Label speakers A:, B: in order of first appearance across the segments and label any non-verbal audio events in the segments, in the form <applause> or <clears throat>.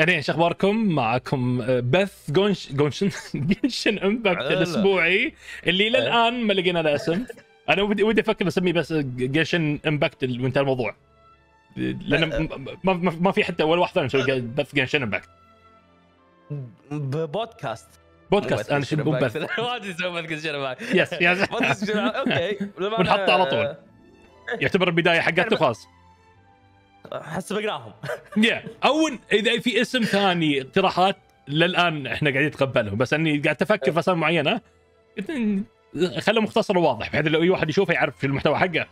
A: اهلين شو اخباركم؟ معكم آه، بث جونش جونشن <laughs> جنشن امباكت الاسبوعي اللي الى إيه. الان ما لقينا له اسم انا ودي ودي افكر اسميه بس جنشن امباكت وانتهى الموضوع لان إيه. ما, في حتى ولا واحد ثاني إيه. بث جنشن امباكت بودكاست بودكاست انا شو بث <laughs> اسوي
B: بث جنشن امباكت يس يس اوكي <laughs> ونحطه على طول
A: يعتبر البدايه حقته خلاص
B: احس بقراهم
A: يا او اذا في اسم ثاني اقتراحات للان احنا قاعدين نتقبلهم بس اني قاعد افكر في اسامي معينه قلت خله مختصر وواضح بحيث لو اي واحد يشوفه يعرف في المحتوى حقه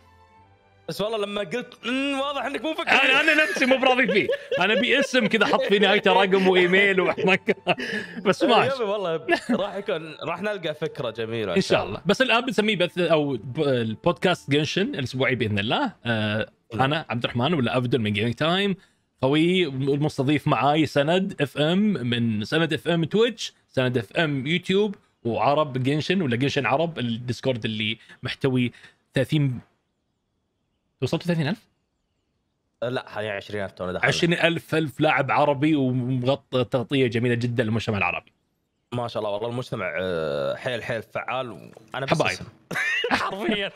A: بس والله لما قلت واضح انك مو فكر انا انا نفسي مو براضي فيه انا ابي اسم كذا حط في نهايته رقم وايميل وحركه <laughs> بس ماشي
B: والله راح يكون راح نلقى فكره جميله ان شاء الله
A: بس الان بنسميه بث او البودكاست جنشن الاسبوعي باذن الله آه، انا عبد الرحمن ولا ابدل من جيمنج تايم خوي المستضيف معاي سند اف ام من سند اف ام تويتش سند اف ام يوتيوب وعرب جنشن ولا جنشن عرب الديسكورد اللي محتوي 30 وصلت 30000 لا حاليا 20000 تونا دخلنا 20000 الف لاعب عربي ومغطى تغطيه جميله جدا للمجتمع العربي
B: ما شاء الله والله المجتمع آه، حيل حيل فعال وانا بس حبايب
A: <laughs> حرفيا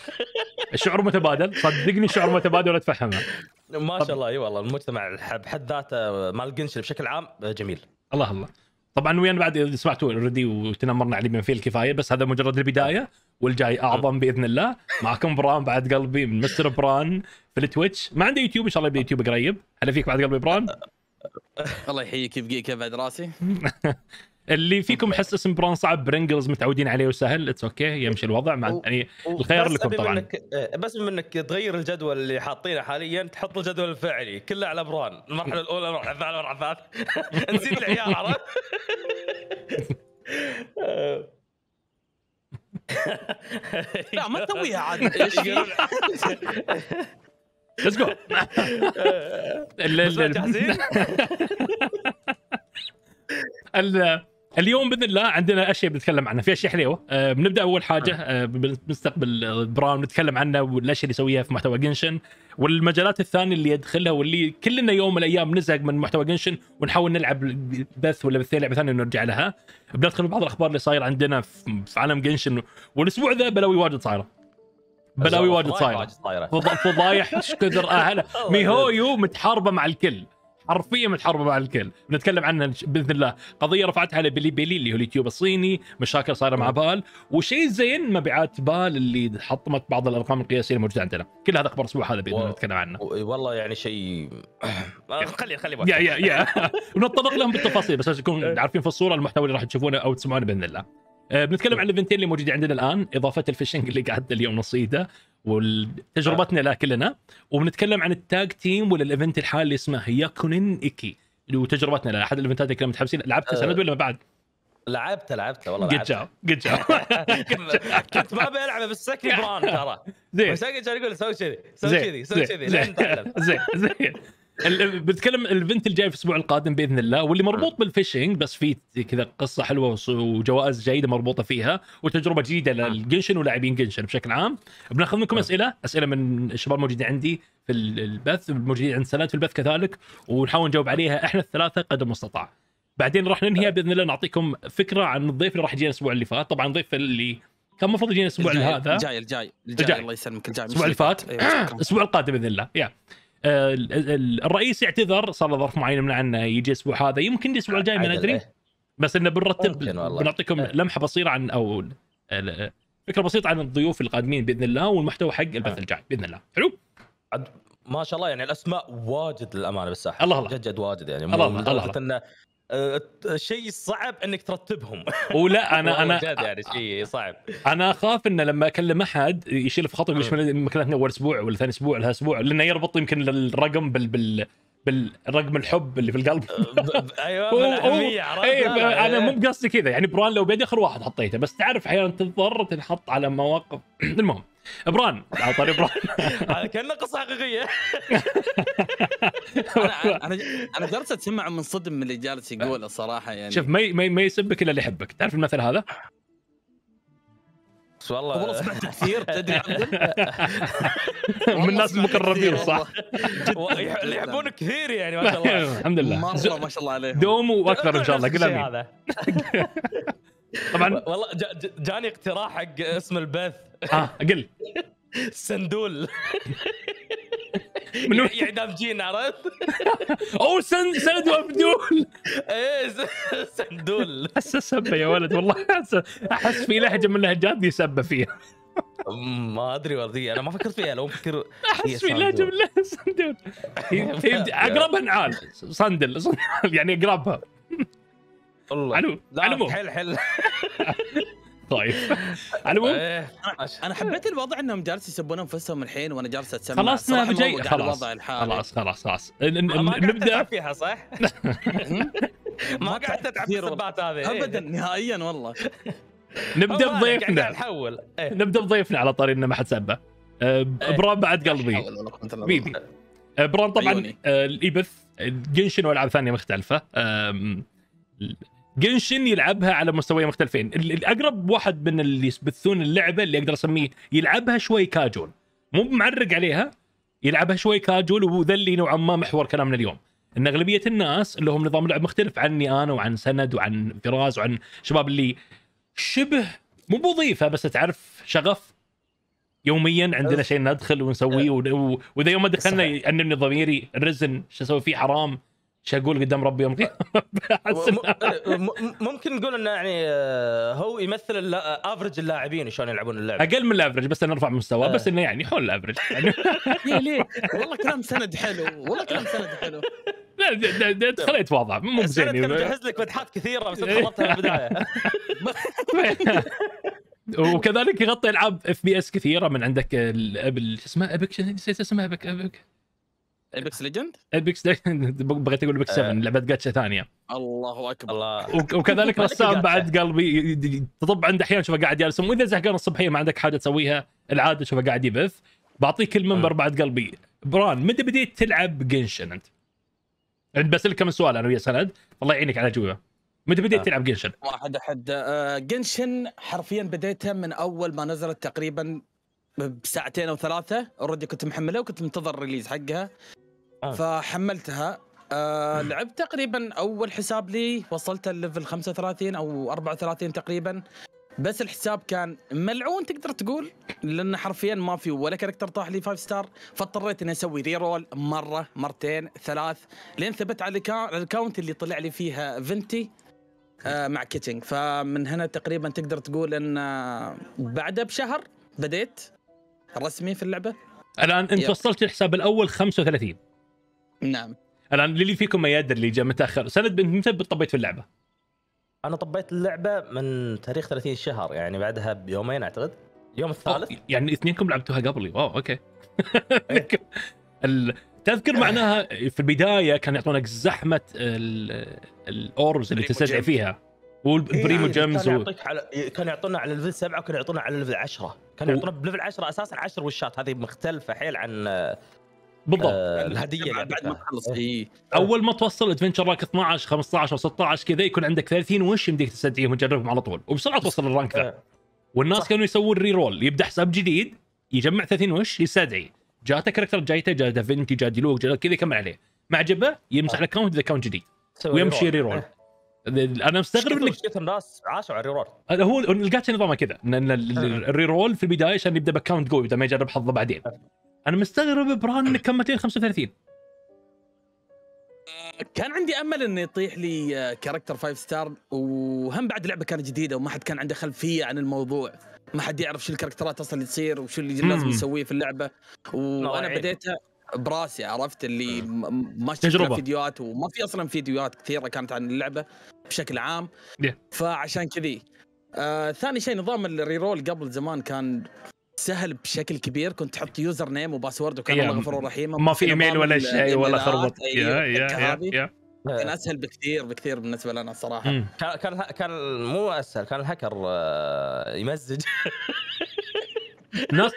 A: الشعور متبادل صدقني الشعور متبادل ولا تفهمها
B: ما شاء الله اي والله المجتمع بحد ذاته مال القنشل بشكل عام جميل
A: الله الله طبعا ويانا بعد سمعتوا اوريدي وتنمرنا عليه من فيه الكفايه بس هذا مجرد البدايه والجاي اعظم باذن الله معكم بران بعد قلبي من مستر بران في التويتش ما عنده يوتيوب ان شاء الله يبدا يوتيوب قريب هلا فيك بعد قلبي بران
C: <laughs> الله يحييك يبقيك بعد راسي <laughs>
A: اللي فيكم حس اسم بران صعب برنجلز متعودين عليه وسهل اتس اوكي يمشي الوضع مع يعني الخيار لكم طبعا منك
B: إيه، بس منك تغير الجدول اللي حاطينه حاليا تحط الجدول الفعلي كله على بران المرحله الاولى المرحله الثانيه المرحله الثالثه <laughs> نسيت العيال عرفت <laughs> لا ما تسويها <laughs>
C: عاد ليتس
A: جو جاهزين اليوم باذن الله عندنا اشياء بنتكلم عنها في اشياء حلوه آه، بنبدا اول حاجه نعم. آه، بنستقبل آه، براون نتكلم عنه والاشياء اللي يسويها في محتوى جنشن والمجالات الثانيه اللي يدخلها واللي كلنا يوم من الايام نزهق من محتوى جنشن ونحاول نلعب بث ولا بثين لعبه ثانيه ونرجع لها بندخل بعض الاخبار اللي صاير عندنا في عالم جنشن والاسبوع ذا بلاوي واجد صايره بلاوي واجد صايره فضايح ايش كثر اهلها <laughs> ميهويو متحاربه مع الكل حرفيا متحاربه مع الكل بنتكلم عنها باذن الله قضيه رفعتها على بيلي بيلي اللي هو اليوتيوب الصيني مشاكل صايره مع نعم. بال وشيء زين مبيعات بال اللي حطمت بعض الارقام القياسيه الموجوده عندنا كل هذا اخبار الاسبوع هذا باذن الله نتكلم عنه والله يعني شيء <coughs>
B: آه، خلي خلي يا يا يا
A: <laughs> ونتطرق لهم بالتفاصيل بس عشان تكون <laughs> عارفين في الصوره المحتوى اللي راح تشوفونه او تسمعونه باذن الله آه، بنتكلم عن الايفنتين اللي موجودين عندنا الان اضافه الفيشنج اللي قعدنا اليوم نصيده وتجربتنا لا كلنا وبنتكلم عن التاج تيم ولا الايفنت الحالي اللي اسمه ياكونين ايكي وتجربتنا لا احد الايفنتات اللي كنا متحمسين لعبته آه. سند ولا ما بعد؟
B: لعبته لعبته والله جود جاب جود جاب كنت ما بلعب بس سكي بران ترى زين بس كان يقول سوي كذي سوي كذي سوي كذي زين <laughs>
A: زين بنتكلم البنت الجاي في الاسبوع القادم باذن الله واللي مربوط بالفيشنج بس في كذا قصه حلوه وجوائز جيده مربوطه فيها وتجربه جديده للجنشن ولاعبين جنشن بشكل عام بناخذ منكم اسئله اسئله من الشباب الموجودين عندي في البث الموجودين عند سلات في البث كذلك ونحاول نجاوب عليها احنا الثلاثه قدر المستطاع بعدين راح ننهي باذن الله نعطيكم فكره عن الضيف اللي راح يجينا الاسبوع اللي فات طبعا الضيف اللي كان المفروض يجينا الاسبوع هذا الجاي
C: الجاي الجاي الله يسلمك الجاي الاسبوع اللي فات إيه،
A: الاسبوع القادم باذن الله يا yeah. الرئيس اعتذر صار له ظرف معين منعنا عنه يجي الاسبوع هذا يمكن الاسبوع الجاي ما ندري إيه. بس انه بنرتب بنعطيكم إيه. لمحه بصيره عن او فكره بسيطه عن الضيوف القادمين باذن الله والمحتوى حق آه. البث الجاي باذن الله حلو
B: ما شاء الله يعني الاسماء واجد للامانه بالساحه الله الله جد جد واجد يعني الله الله, الله. آه، شيء صعب انك ترتبهم ولا <laughs> انا انا يعني شيء
A: صعب انا اخاف انه لما اكلم احد يشيل في خاطري يقول مكانتنا اول اسبوع ولا ثاني اسبوع ولا اسبوع لانه يربط يمكن الرقم بال بال بالرقم الحب اللي في القلب آه، ايوه أيه انا مو بقصدي كذا يعني بران لو بيدي اخر واحد حطيته بس تعرف احيانا تضطر تنحط على مواقف <clears throat> المهم ابران على طاري ابران <laughs> كانه قصه حقيقيه <laughs> انا انا انا جالس اتسمع منصدم من اللي
C: جالس يقوله الصراحه يعني شوف
A: ما ما يسبك الا اللي يحبك تعرف المثل هذا؟ بس والله والله سمعت كثير تدري <laughs> من الناس المقربين صح اللي يحبونك كثير يعني ما شاء الله الحمد لله مره ما شاء الله عليهم دوم واكثر ان شاء الله قل امين
B: طبعا والله جاني اقتراح حق اسم البث ها آه. قل سندول <laughs> من وين دافجين عرفت؟
A: <laughs> او سند سند وفدول ايه سندول احس سبه يا ولد والله احس في لهجه
B: من اللهجات دي سبه فيها ما ادري والله انا ما فكرت فيها لو فكر <laughs> احس في لهجه
A: من سندول اقربها نعال صندل يعني اقربها والله علو لا حل حل طيب
C: إيه، على انا حبيت الوضع انهم جالس يسبون انفسهم الحين وانا جالس اتسمع خلاص انا
A: نعم، بجي خلاص خلاص خلاص خلاص نبدا
B: فيها صح؟ <laughs> ما قاعد تتعب السبات هذه إيه. ابدا نهائيا والله
A: نبدا بضيفنا نحول إيه. نبدا بضيفنا على طاري انه ما حد سبه أه، بران بعد قلبي بيبي أه، بران طبعا أه، الايبث جنشن والعاب ثانيه مختلفه جنشن يلعبها على مستويين مختلفين الاقرب واحد من اللي يبثون اللعبه اللي اقدر اسميه يلعبها شوي كاجول مو معرق عليها يلعبها شوي كاجول وذا اللي نوعا ما محور كلامنا اليوم ان اغلبيه الناس اللي هم نظام لعب مختلف عني انا وعن سند وعن فراز وعن شباب اللي شبه مو بوظيفه بس تعرف شغف يوميا عندنا شيء ندخل ونسويه أه. واذا يوم ما دخلنا يأنمني ضميري الرزن شو اسوي فيه حرام ايش اقول قدام ربي يوم <laughs> ممكن نقول انه يعني آه، هو
B: يمثل افرج آه، اللاعبين شلون يلعبون اللعبه
A: اقل من الافرج بس نرفع مستواه بس آه. انه يعني حول الافرج يعني
B: <laughs> ليه ليه والله كلام سند حلو والله كلام سند حلو
A: <laughs> لا دخلت واضح مو بزين كان مجهز لك
B: فتحات كثيره بس خلطتها في
A: البدايه وكذلك يغطي العاب اف بي اس كثيره من عندك ابل شو اسمها ابك نسيت اسمها ابك ابك
C: ايبكس ليجند؟
A: ايبكس ليجند بغيت اقول ايبكس آه. 7 لعبه جاتشا ثانيه
C: الله اكبر الله وكذلك <laughs> رسام بعد
A: قلبي تطب عنده احيانا شوفه قاعد يرسم واذا زهقان الصبحيه ما عندك حاجه تسويها العاده شوفه قاعد يبث بعطيك المنبر آه. بعد قلبي بران متى بديت تلعب جنشن انت؟ بسالك كم سؤال انا ويا سند الله يعينك على الاجوبه متى بديت آه. تلعب جنشن؟
C: واحد احد جنشن حرفيا بديتها من اول ما نزلت تقريبا بساعتين او ثلاثه اوريدي كنت محملها وكنت منتظر الريليز حقها آه. فحملتها آه لعبت تقريبا اول حساب لي وصلت الليفل 35 او 34 تقريبا بس الحساب كان ملعون تقدر تقول لان حرفيا ما في ولا كاركتر طاح لي 5 ستار فاضطريت اني اسوي ري رول مره مرتين ثلاث لين ثبت على الكاونت اللي طلع لي فيها فنتي آه مع كيتشنج فمن هنا تقريبا تقدر تقول ان آه،
A: بعدها بشهر بديت رسمي في اللعبه الان انت يب. وصلت الحساب الاول 35 نعم الان للي فيكم ما يدري اللي جاء متاخر سند متى طبيت في اللعبه؟
B: انا طبيت اللعبه من تاريخ 30 شهر يعني بعدها
A: بيومين اعتقد يوم الثالث يعني اثنينكم لعبتوها قبلي واو اوكي <laughs> إيه. تذكر معناها في البدايه كان يعطونك زحمه الاورز اللي تستدعي فيها والبريمو إيه، جيمز كان يعطيك
B: على كان يعطونا على ليفل سبعه وكان يعطونا على ليفل 10 كان يعطونا بليفل 10 اساسا 10 وشات هذه مختلفه حيل عن
A: بالضبط آه الهديه بعد, بعد ما تخلص إيه. إيه. اول ما توصل ادفنشر رانك 12 15 او 16 كذا يكون عندك 30 وش يمديك تستدعيهم وتجربهم على طول وبسرعه توصل الرانك ذا آه. والناس صح. كانوا يسوون ري رول يبدا حساب جديد يجمع 30 وش يستدعي جاته كاركتر جايته جا دافنتي جا ديلوك جا كذا يكمل عليه ما عجبه يمسح الاكونت اذا كان جديد ويمشي ري آه. رول انا مستغرب انك
B: كثر الناس عاشوا على الري رول
A: هو لقيت نظامه كذا ان آه. الري رول في البدايه عشان يبدا باكونت جو بدل ما يجرب حظه بعدين انا مستغرب بران انك كملتين 235 كان عندي امل انه يطيح
C: لي كاركتر 5 ستار وهم بعد لعبه كانت جديده وما حد كان عنده خلفيه عن الموضوع ما حد يعرف شو الكاركترات اصلا اللي تصير وشو اللي لازم يسويه في اللعبه وانا بديتها براسي عرفت اللي ما شفت فيديوهات وما في اصلا فيديوهات كثيره كانت عن اللعبه بشكل عام فعشان كذي آه ثاني شيء نظام الريرول قبل زمان كان سهل بشكل كبير كنت تحط يوزر نيم وباسورد وكان الله غفور رحيم ما في ايميل ولا شيء ولا خربط كان اسهل بكثير
B: بكثير بالنسبه لنا الصراحه مم. كان كان مو اسهل كان الهكر آه، يمزج
A: ناس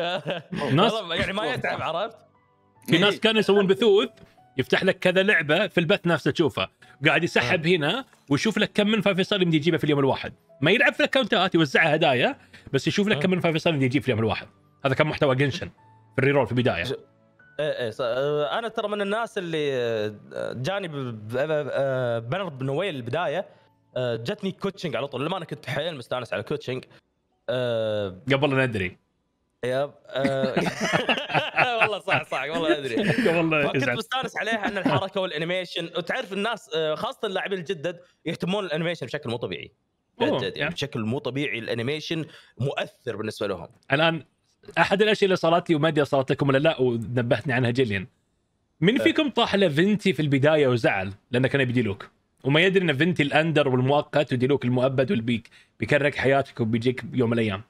A: <laughs> ناس يعني ما يتعب عرفت في ناس إيه. كانوا يسوون بثوث يفتح لك كذا لعبه في البث نفسه تشوفها قاعد يسحب آه. هنا ويشوف لك كم من فيصل يجيبه في اليوم الواحد ما يلعب في الاكونتات يوزعها هدايا بس يشوف لك كم آه. من فايف ستار يجيب في اليوم الواحد هذا كان محتوى جنشن في الريرول في البدايه ايه
B: ايه آه، انا ترى من الناس اللي آه، جاني بنر بنويل البدايه جتني كوتشنج على طول لما انا كنت حيل مستانس على كوتشنج
A: قبل لا ندري يب <laughs>
B: <laughs> والله صح صح والله ادري والله <laughs> كنت مستانس عليها ان الحركه والانيميشن وتعرف الناس خاصه اللاعبين الجدد يهتمون الانيميشن بشكل مو طبيعي جد يعني بشكل مو طبيعي الانيميشن مؤثر بالنسبه لهم
A: الان احد الاشياء اللي صارت لي وما ادري صارت لكم ولا لا ونبهتني عنها جيلين من آه. فيكم طاح لفنتي في البدايه وزعل لانه كان يبي ديلوك وما يدري ان فنتي الاندر والمؤقت وديلوك المؤبد والبيك بيكرك حياتك وبيجيك يوم من الايام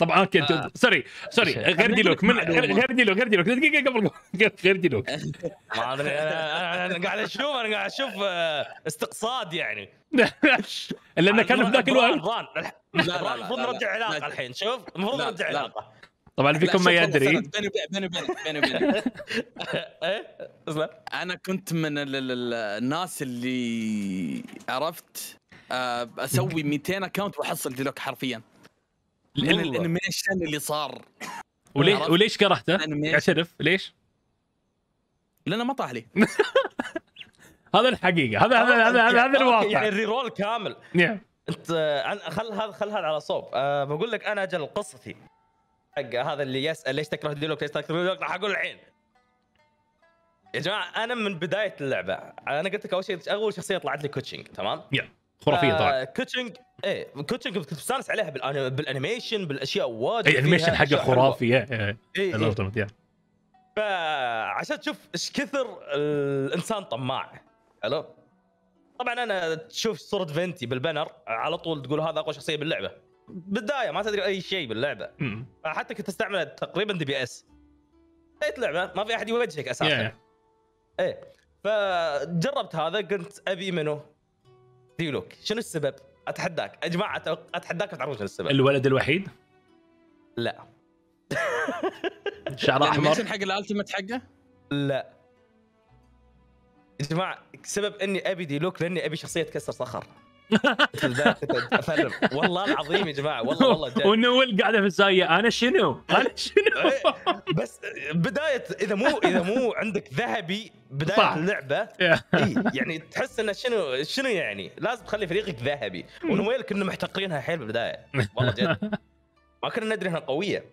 A: طبعا كنت آه. سوري سوري غير ديلوك من غير ديلوك غير ديلوك دقيقه قبل <laughs> غير ديلوك
B: ما ادري انا قاعد اشوف انا قاعد اشوف آه، استقصاد يعني
A: <laughs> لانه كان في ذاك الوقت
B: المفروض نرجع علاقه الحين شوف المفروض نرجع علاقه
A: طبعا فيكم ما يدري بيني
B: وبينك
C: بيني وبيني <laughs> إيه؟ انا كنت من الناس اللي عرفت آه، اسوي 200 اكونت واحصل ديلوك حرفيا
A: الانيميشن اللي صار وليش وليش كرهته؟ اعترف ليش؟ لانه ما طاح لي <laughs> هذا الحقيقه هذا هذا هذا هذا, هذا <laughs> الواقع يعني الريرول كامل نعم
B: انت خل هذا خل هذا على صوب أه بقول لك انا اجل قصتي حق هذا اللي يسال ليش تكره ديلوك ليش تكره ديلوك راح اقول الحين يا جماعه انا من بدايه اللعبه انا قلت لك اول شيء اول شخصيه طلعت لي كوتشنج تمام؟ yeah. خرافيه آه، طبعا كوتشنج ايه كوتشنج كنت مستانس عليها بالانيميشن بالاشياء واجد اي الانيميشن حقه خرافي اي
A: اي إيه.
B: فعشان تشوف ايش كثر الانسان طماع حلو طبعا انا تشوف صوره فينتي بالبنر على طول تقول هذا اقوى شخصيه باللعبه بداية ما تدري اي شيء باللعبه حتى كنت استعمل تقريبا دي بي اس اي لعبه ما في احد يوجهك اساسا yeah. ايه فجربت هذا قلت ابي منه ديلوك شنو السبب؟ اتحداك يا جماعه اتحداك تعرفون شنو السبب
A: الولد الوحيد؟ لا <laughs> شعر
B: يعني احمر يعني حق الالتيمت حقه؟ لا يا جماعه سبب اني ابي ديلوك لاني ابي شخصيه تكسر صخر والله العظيم يا جماعه والله والله جد <laughs>
A: ونول قاعده في الزاويه انا شنو؟ انا <laughs> شنو؟ إيه،
B: بس بدايه اذا مو اذا مو عندك ذهبي بدايه اللعبه إيه، يعني تحس انه شنو شنو يعني؟ لازم تخلي فريقك ذهبي ونويل كنا محتقرينها حيل بالبدايه والله جد <laughs> ما كنا ندري انها قويه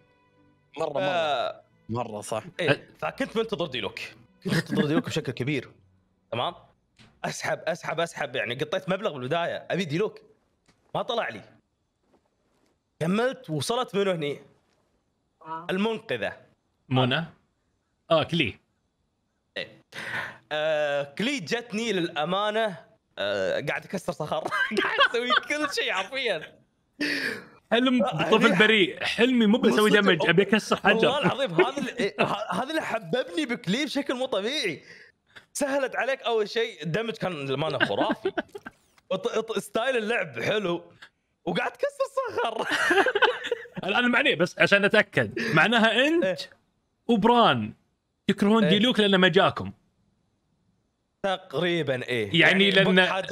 B: مره مره مره صح إيه، فكنت منتظر ديلوك كنت منتظر ديلوك بشكل كبير تمام؟ اسحب اسحب اسحب يعني قطيت مبلغ بالبدايه ابي ديلوك ما طلع لي كملت وصلت من هني آه. المنقذه منى اه, آه، كلي ايه آه، كلي جتني للامانه آه قاعد اكسر صخر <laughs> قاعد اسوي كل شيء حرفيا
A: حلم طفل بريء حلمي مو بسوي دمج ابي اكسر حجر والله العظيم هذا
B: <laughs> هذا اللي حببني بكلي بشكل مو طبيعي سهلت عليك اول شيء الدمج
A: كان للامانه خرافي <laughs> ستايل اللعب حلو وقاعد تكسر صخر <laughs> انا معني بس عشان اتاكد معناها انت إيه. وبران يكرهون إيه. ديلوك لانه ما جاكم تقريبا
B: ايه يعني, يعني لان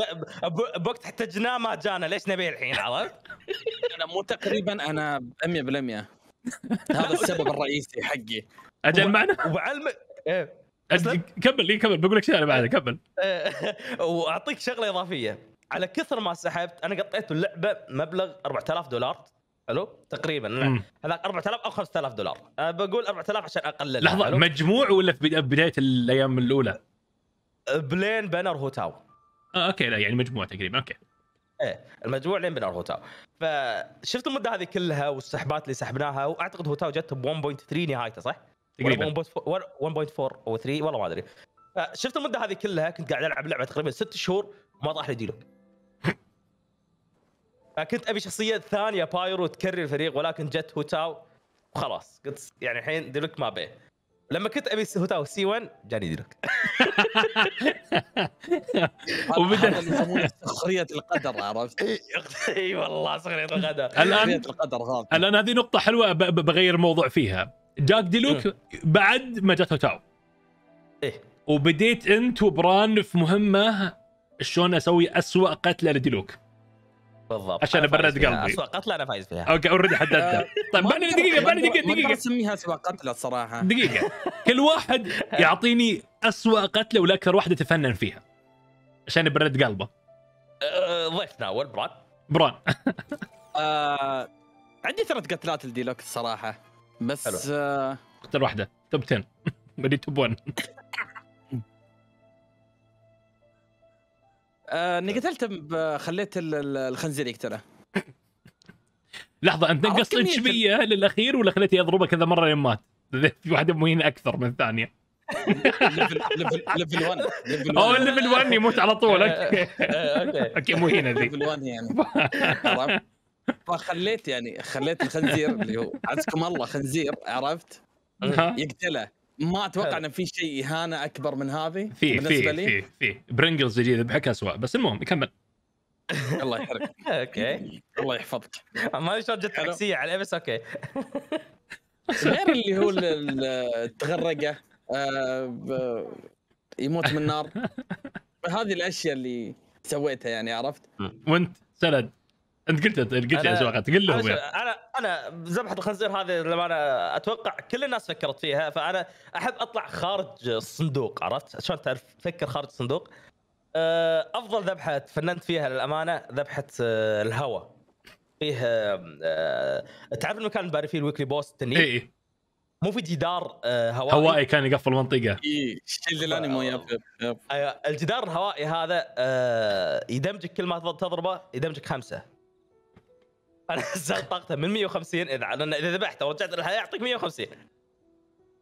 B: بوقت احتجناه ما جانا ليش نبيه الحين عرفت؟
C: انا مو تقريبا انا 100% <laughs> هذا السبب الرئيسي حقي
B: اجل معنا وبعلمك ايه
A: كمل لي إيه، كمل بقول لك شيء انا بعد آه. كمل
B: <laughs> واعطيك شغله اضافيه على كثر ما سحبت انا قطيت اللعبه مبلغ 4000 دولار حلو تقريبا هذاك 4000 او 5000 دولار أنا أه، بقول 4000 عشان اقلل يعني، لحظه ألو. مجموع
A: ولا في بدايه الايام الاولى؟ أه، بلين بانر هوتاو
B: اه اوكي لا يعني مجموع تقريبا اوكي ايه المجموع لين بنر هوتاو فشفت المده هذه كلها والسحبات اللي سحبناها واعتقد هوتاو جت ب 1.3 نهايته صح؟ تقريبا 1.4 او 3 والله ما ادري شفت المده هذه كلها كنت قاعد العب لعبه تقريبا ست شهور ما طاح لي ديلوك كنت ابي شخصيه ثانيه بايرو تكرر الفريق ولكن جت هوتاو وخلاص قلت يعني الحين ديلوك ما بيه لما كنت ابي هوتاو سي 1 جاني ديلوك
A: <laughs> وبدا يسمونه
B: سخريه القدر عرفت؟ <laughs> اي والله سخريه القدر
C: الان القدر
A: الان هذه نقطه حلوه بغير موضوع فيها جاك ديلوك إيه. بعد ما جاته تاو ايه وبديت انت وبران في مهمه شلون اسوي اسوء قتله لديلوك بالضبط عشان ابرد قلبي اسوء قتله
C: انا فايز فيها اوكي اوريدي حددتها <laughs> طيب دقيقه دقيقه بعدين دقيقه دقيقه ما اسميها اسوء قتله الصراحه دقيقه
B: كل واحد <laughs>
A: يعطيني اسوء قتله ولا اكثر واحده تفنن فيها عشان ابرد قلبه
B: أه، ضيفنا اول بران
A: بران <laughs>
C: أه، عندي ثلاث قتلات لديلوك الصراحه
A: بس آه... اختر واحده توب 10 <laughs> بدي توب 1
C: اني آه، قتلت خليت الخنزير يقتله
A: <laughs> لحظه انت نقصت اتش بي للاخير ولا خليته يضربه كذا مره لين مات؟ <laughs> في واحده مهينه اكثر من الثانيه
C: ليفل 1 اوه ليفل 1 يموت على طول آه، آه، اوكي اوكي مهينه ذي ليفل 1
A: يعني
C: فخليت يعني خليت الخنزير اللي هو عزكم الله خنزير عرفت يقتله ما اتوقع ان في شيء اهانه اكبر من هذه في بالنسبه لي في في
A: برنجلز جديده بحكي اسوء بس المهم كمل الله
B: يحرقك <laughs> اوكي الله يحفظك ما شلون جت عكسيه عليه بس اوكي
C: غير اللي هو التغرقه آه، يموت من النار <laughs> هذه
B: الاشياء اللي سويتها يعني عرفت
A: وانت سند انت قلت قلت لي قلت لهم انا
B: انا ذبحه الخنزير هذه لما انا اتوقع كل الناس فكرت فيها فانا احب اطلع خارج الصندوق عرفت عشان تعرف تفكر خارج الصندوق أه، افضل ذبحه تفننت فيها للامانه ذبحه أه، الهواء فيه أه، تعرف المكان اللي فيه الويكلي بوست التنين؟ اي مو في جدار هوائي هوائي كان
A: يقفل المنطقه
B: اي شيل الانمي ايوه الجدار الهوائي هذا يدمجك كل ما تضربه يدمجك خمسه انا <laughs> طاقته من 150 اذا انا اذا ذبحته ورجعت للحياه يعطيك 150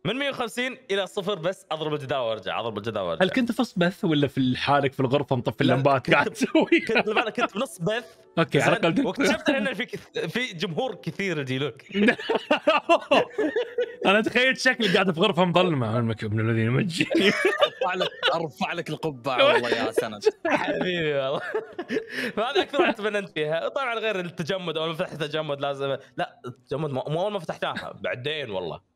B: من 150 الى صفر بس اضرب الجدار وارجع اضرب الجدار وارجع هل
A: كنت في نص بث ولا في حالك في الغرفه مطفي اللمبات قاعد
B: تسوي كنت انا كنت في نص بث
A: اوكي على الاقل واكتشفت ان في في جمهور كثير لك <laughs> انا تخيلت شكلي قاعد في غرفه مظلمه علمك ابن الذين مجيني ارفع لك ارفع
B: لك القبعه والله يا سند حبيبي والله فهذا اكثر واحد تمننت فيها طبعا غير التجمد اول ما فتحت التجمد لازم لا التجمد مو اول ما فتحتها بعدين والله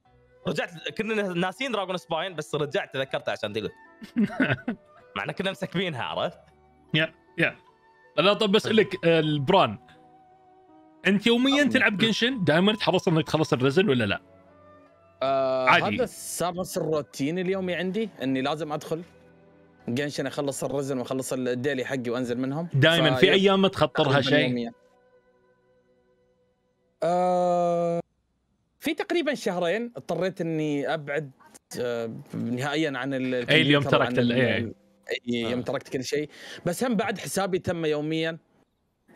B: رجعت كنا ناسين دراجون سباين بس رجعت تذكرتها عشان تقول <laughs> مع ان كنا مسكبينها عرفت؟
A: يا يا لا طب بسالك آه، البران انت يوميا تلعب جنشن دائما تحرص انك تخلص الرزن ولا لا؟
C: آه عادي هذا صار الروتين اليومي عندي اني لازم ادخل جنشن اخلص الرزن واخلص الديلي حقي وانزل منهم دائما في ايام تخطرها شيء آه في تقريبا شهرين اضطريت اني ابعد آه، نهائيا عن اي اليوم تركت اي يوم آه. تركت كل شيء بس هم بعد حسابي تم يوميا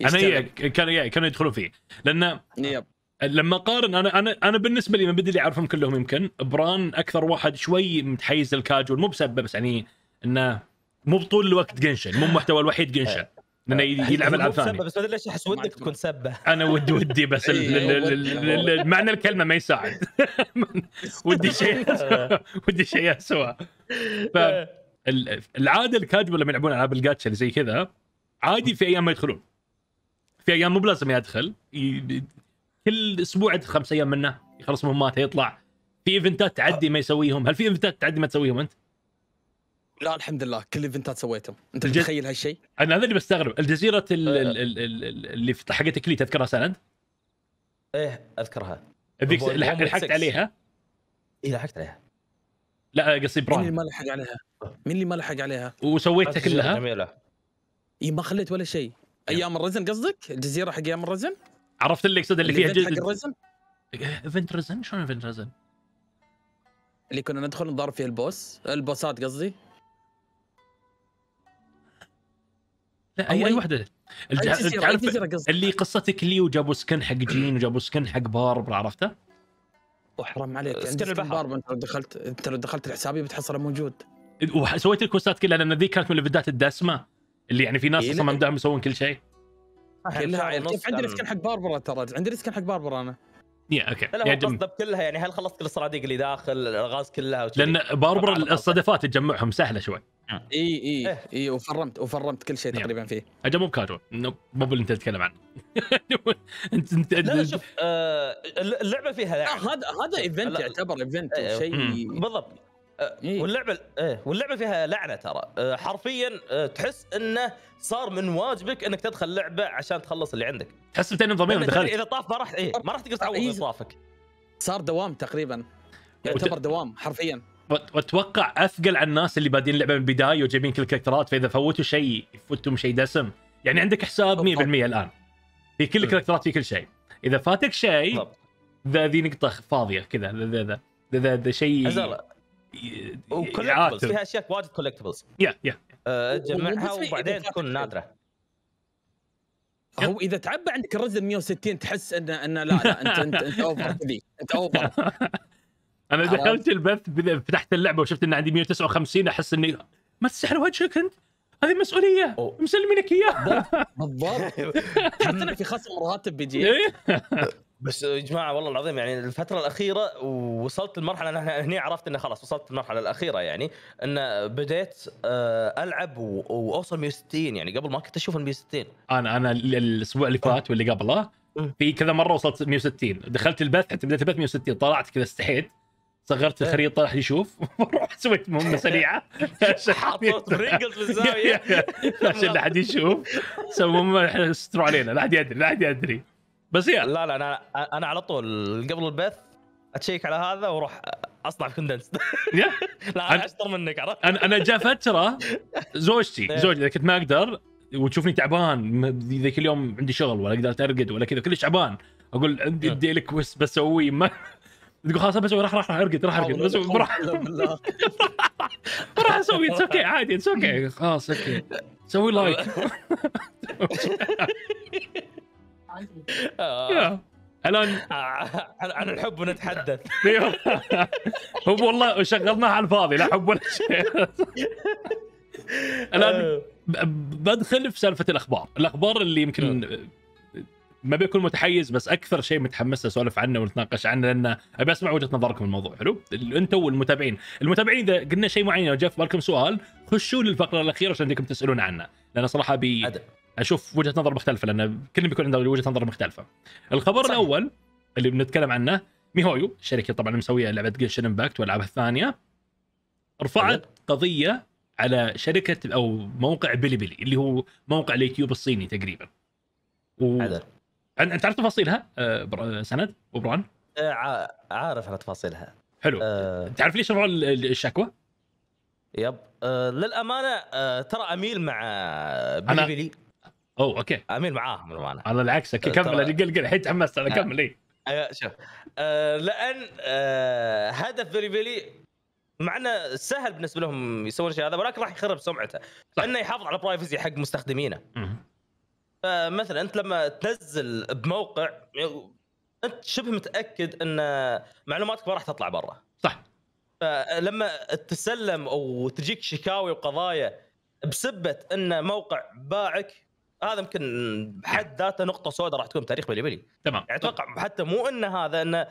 A: انا إيه، كانوا إيه، كانوا يدخلون فيه لان يب. لما اقارن انا انا انا بالنسبه لي بدي اللي اعرفهم كلهم يمكن بران اكثر واحد شوي متحيز للكاجول مو بسبب بس يعني انه مو بطول الوقت جنشن مو المحتوى الوحيد جنشن لانه يلعب العاب ثانيه بس ليش احس ودك تكون سبه انا ودي ودي بس إيه، معنى الكلمه ما يساعد <laughs> ودي شيء ودي شيء اسوء فالعاده الكاجوال لما يلعبون العاب الجاتشا اللي زي كذا عادي في ايام ما يدخلون في ايام مو بلازم يدخل كل اسبوع خمس ايام منه يخلص مهماته يطلع في ايفنتات تعدي ما يسويهم هل في ايفنتات تعدي ما تسويهم انت؟ لا الحمد لله كل الايفنتات سويتهم انت الجز... هالشيء؟ انا هذا اللي بستغرب الجزيره ال... آه. ال... ال... ال... اللي حقتك تذكرها سند؟ ايه اذكرها ذيك لحقت عليها؟ اي لحقت عليها
C: لا قصدي براين مين اللي ما لحق عليها؟ مين اللي ما لحق عليها؟
B: وسويتها كلها؟ جميله
C: اي ما خليت ولا شيء ايام الرزن قصدك؟ الجزيره حق ايام الرزن؟ عرفت اللي اقصد اللي, فيها جزء حق الرزن؟
A: ايفنت رزن؟ شلون ايفنت رزن؟
C: اللي كنا ندخل نضارب فيه البوس البوسات قصدي
A: اي اي وحده اللي قصتك لي وجابوا سكن حق جين وجابوا سكن حق بارب عرفته؟
C: وحرام عليك أه، سكن بارب انت لو دخلت
A: انت لو دخلت لحسابي بتحصله موجود وسويت الكوستات كلها لان ذي كانت من الفيديوهات الدسمه اللي يعني في ناس إيه، اصلا ما يسوون كل شيء
C: كلها عندي سكن حق باربرا ترى عندي سكن حق باربرا انا
A: يا اوكي لا يا
C: كلها يعني هل خلصت كل الصناديق اللي داخل الغاز كلها لان باربرا
A: الصدفات تجمعهم سهله شوي
C: اي نعم. اي اي إيه وفرمت وفرمت كل شيء نعم. تقريبا فيه
A: اجا مو بكاجوال مو باللي انت تتكلم عنه <laughs>
C: انت انت
B: لا شوف آه، اللعبه فيها لعب هذا هذا ايفنت يعتبر ايفنت إيه. شيء بالضبط آه، إيه. واللعبه إيه. واللعبه فيها لعنه ترى آه، حرفيا تحس انه صار من واجبك انك تدخل لعبه عشان تخلص اللي عندك تحس بتأنب ضمير دخلت اذا طاف ما راح ايه ما راح تقدر تعوض اضافك صار دوام تقريبا يعتبر دوام
C: حرفيا
A: واتوقع اثقل على الناس اللي بادين اللعبه من البدايه وجايبين كل الكاركترات فاذا فوتوا شيء يفوتهم شيء دسم يعني عندك حساب 100% الان في كل الكاركترات في كل شيء اذا فاتك شيء ذا ذي نقطه فاضيه كذا ذا ذا ذا ذا شيء
B: وكولكتبلز فيها اشياء واجد كولكتبلز يا يا تجمعها آه، وبعدين تكون
C: نادره هو اذا تعبى عندك الرزم 160 تحس ان ان لا لا انت انت, انت اوفر <laughs> كذي
A: انت اوفر <laughs> انا دخلت البث فتحت اللعبه وشفت ان عندي 159 احس اني ما تسحر وجهك انت هذه مسؤوليه مسلمينك اياها بالضبط <laughs> حتى انك في خصم راتب بيجي
B: بس يا جماعه والله العظيم يعني الفتره الاخيره وصلت المرحله انا هني عرفت انه خلاص وصلت المرحله الاخيره يعني ان بديت آه، العب واوصل
A: 160 يعني قبل ما كنت اشوف ال 160 انا انا الاسبوع اللي فات واللي قبله في كذا مره وصلت 160 دخلت البث حتى بديت البث 160 طلعت كذا استحيت صغرت إيه. الخريطه راح يشوف <laughs> ورحت سويت مهمه سريعه <laughs> حطيت برينجلز بالزاويه <laughs> عشان لا حد يشوف سووا مهمه ستروا علينا لا حد يدري لا حد يدري بس يا
B: لا لا انا انا على طول قبل البث اتشيك على هذا واروح اصنع كندنس
A: لا انا اشطر منك عرفت انا انا جاء فتره زوجتي إيه. زوجتي كنت ما اقدر وتشوفني تعبان ذاك اليوم عندي شغل ولا قدرت ارقد ولا كذا كلش تعبان اقول عندي ادي إيه. لك بس بسوي تقول خلاص بسوي راح راح راح ارقد راح ارقد بسوي بروح بروح اسوي اتس اوكي عادي اتس اوكي <laughs> خلاص اوكي <laughs> سوي لايك الان عن الحب نتحدث <laughs> هو والله شغلناها على الفاضي لا حب ولا شيء الان آه. بدخل في سالفه الاخبار الاخبار اللي يمكن آه. ما بيكون متحيز بس اكثر شيء متحمس اسولف عنه ونتناقش عنه لان ابي اسمع وجهه نظركم الموضوع حلو انتم والمتابعين المتابعين اذا قلنا شيء معين او جاء في بالكم سؤال خشوا للفقره الاخيره عشان انكم تسالون عنه لان صراحه بي اشوف وجهه نظر مختلفه لان كل بيكون عنده وجهه نظر مختلفه الخبر صحيح. الاول اللي بنتكلم عنه ميهويو الشركه طبعا مسويه لعبه جيشن امباكت والعابها الثانيه رفعت قضيه على شركه او موقع بيلي بيلي اللي هو موقع اليوتيوب الصيني تقريبا و... عدل. انت تعرف تفاصيلها آه، آه، سند وبران؟ آه، عارف على تفاصيلها حلو أه... تعرف ليش رفعوا الشكوى؟
B: يب أه للامانه أه ترى اميل مع بيلي أنا... اوه اوكي اميل معاهم للامانه
A: انا العكس كمل قل قل الحين تحمست انا كمل اي
B: أه شوف أه لان أه هدف بيلي بيلي مع انه سهل بالنسبه لهم يسوون شيء هذا ولكن راح يخرب سمعته صح. انه يحافظ على برايفسي حق مستخدمينه فمثلا انت لما تنزل بموقع انت شبه متاكد ان معلوماتك ما راح تطلع برا صح فلما تسلم او تجيك شكاوي وقضايا بسبه ان موقع باعك هذا يمكن بحد نعم. ذاته نقطه سوداء راح تكون تاريخ بلي بلي تمام يعني اتوقع حتى مو ان هذا انه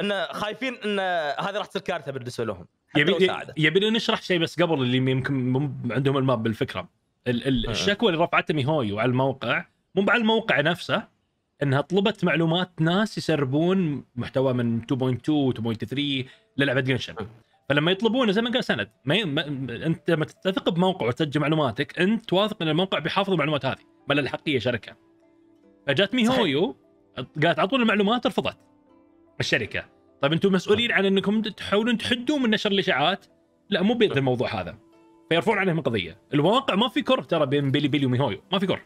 B: انه خايفين ان هذه راح تصير كارثه بالنسبه لهم
A: يبي يبي نشرح شيء بس قبل اللي يمكن عندهم الماب بالفكره ال ال آه. الشكوى اللي رفعتها ميهويو على الموقع مو على الموقع نفسه انها طلبت معلومات ناس يسربون محتوى من 2.2 و 2.3 للعبه جنشن فلما يطلبون زي ما قال سند ما ي... ما... انت لما تثق بموقع وتسجل معلوماتك انت واثق ان الموقع بيحافظ المعلومات هذه بل الحقيه شركه فجات ميهويو قالت اعطونا المعلومات رفضت الشركه طيب انتم مسؤولين عن انكم تحاولون تحدون من نشر الاشاعات لا مو بيد الموضوع هذا فيرفعون عليهم قضيه الواقع ما في كره ترى بين بيلي بيلي وميهويو ما في كره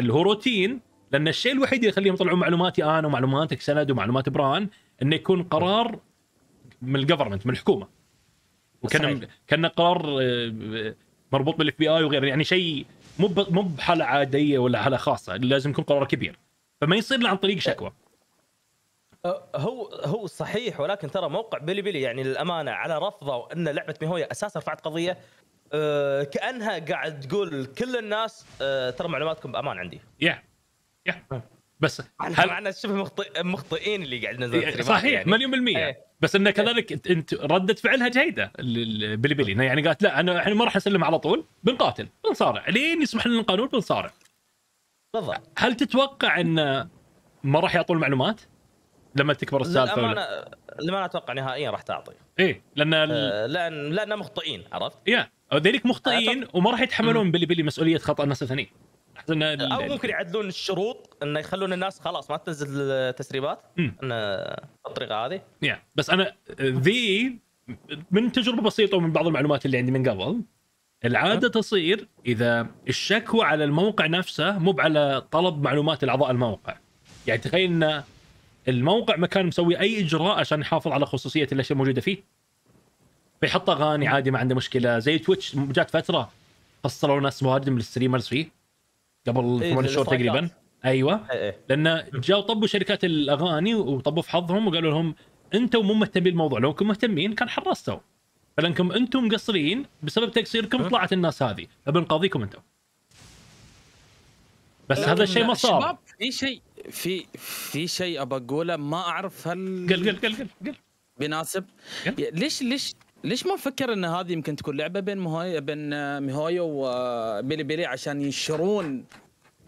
A: اللي هو روتين لان الشيء الوحيد اللي يخليهم يطلعون معلوماتي انا ومعلوماتك سند ومعلومات بران انه يكون قرار من الجفرمنت من الحكومه وكان كان قرار آه، مربوط بالاف بي اي وغيره يعني شيء مو مو بحاله عاديه ولا حاله خاصه لازم يكون قرار كبير فما يصير الا عن طريق شكوى
B: أه، هو هو صحيح ولكن ترى موقع بيلي بيلي يعني للامانه على رفضه وان لعبه ميهويا اساسا رفعت قضيه آه، كانها قاعد تقول كل الناس آه، ترى معلوماتكم بامان عندي
A: يا آه. يا بس هل معنا
B: شبه مخطئ مخطئين اللي قاعد ننزل إيه، صحيح يعني. مليون بالمية ايه.
A: بس انه إيه. كذلك انت ردة فعلها جيدة بلي بلي يعني قالت لا انا احنا ما راح نسلم على طول بنقاتل بنصارع لين يسمح لنا القانون بنصارع بالضبط هل تتوقع ان ما راح يعطون المعلومات لما تكبر السالفة؟ للأمانة لما اتوقع نهائيا راح تعطي ايه لان آه لان لان مخطئين عرفت؟ يا ذيك مخطئين وما راح يتحملون بلي بلي مسؤوليه خطا الناس الثانيين احسن او ممكن
B: يعدلون الشروط انه يخلون الناس خلاص ما تنزل تسريبات الطريقه هذه
A: يا بس انا ذي من تجربه بسيطه ومن بعض المعلومات اللي عندي من قبل العاده أه. تصير اذا الشكوى على الموقع نفسه مو على طلب معلومات الاعضاء الموقع يعني تخيل ان الموقع ما كان مسوي اي اجراء عشان يحافظ على خصوصيه الاشياء الموجوده فيه بيحط اغاني عادي ما عنده مشكله زي تويتش جات فتره فصلوا ناس واجد من الستريمرز فيه قبل إيه ثمان شهور تقريبا ايوه إيه، إيه. لان جاوا طبوا شركات الاغاني وطبوا في حظهم وقالوا لهم انتم مو مهتمين بالموضوع لو كنتم مهتمين كان حرصتوا فلانكم انتم مقصرين بسبب تقصيركم أه. طلعت الناس هذه فبنقاضيكم انتم بس هذا الشيء ما صار
C: اي شيء في في شيء ابى اقوله ما اعرف هل قل قل قل قل قل بيناسب ليش ليش ليش ما فكر ان هذه يمكن تكون لعبه بين مهاي بين ميهايو وبيلي بيلي عشان ينشرون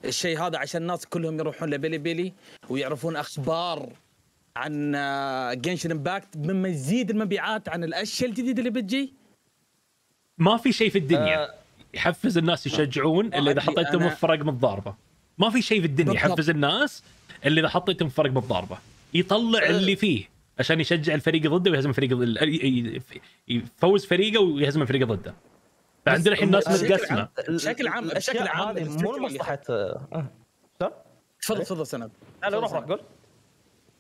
C: الشيء هذا عشان الناس كلهم يروحون لبيلي بيلي ويعرفون اخبار عن جنشن امباكت مما يزيد المبيعات عن الاشياء
A: الجديده اللي بتجي ما في شيء في الدنيا آه يحفز الناس يشجعون الا اذا حطيتهم في رقم الضاربه ما في شيء في الدنيا يحفز الناس اللي اذا حطيتهم فرق متضاربه يطلع آه. اللي فيه عشان يشجع الفريق ضده ويهزم الفريق ضد... يفوز فريقه ويهزم الفريق ضده فعندنا الحين ناس متقسمه بشكل عام بشكل عام مو لمصلحه
B: آه.
C: تفضل إيه؟ تفضل سند لا لا روح روح قول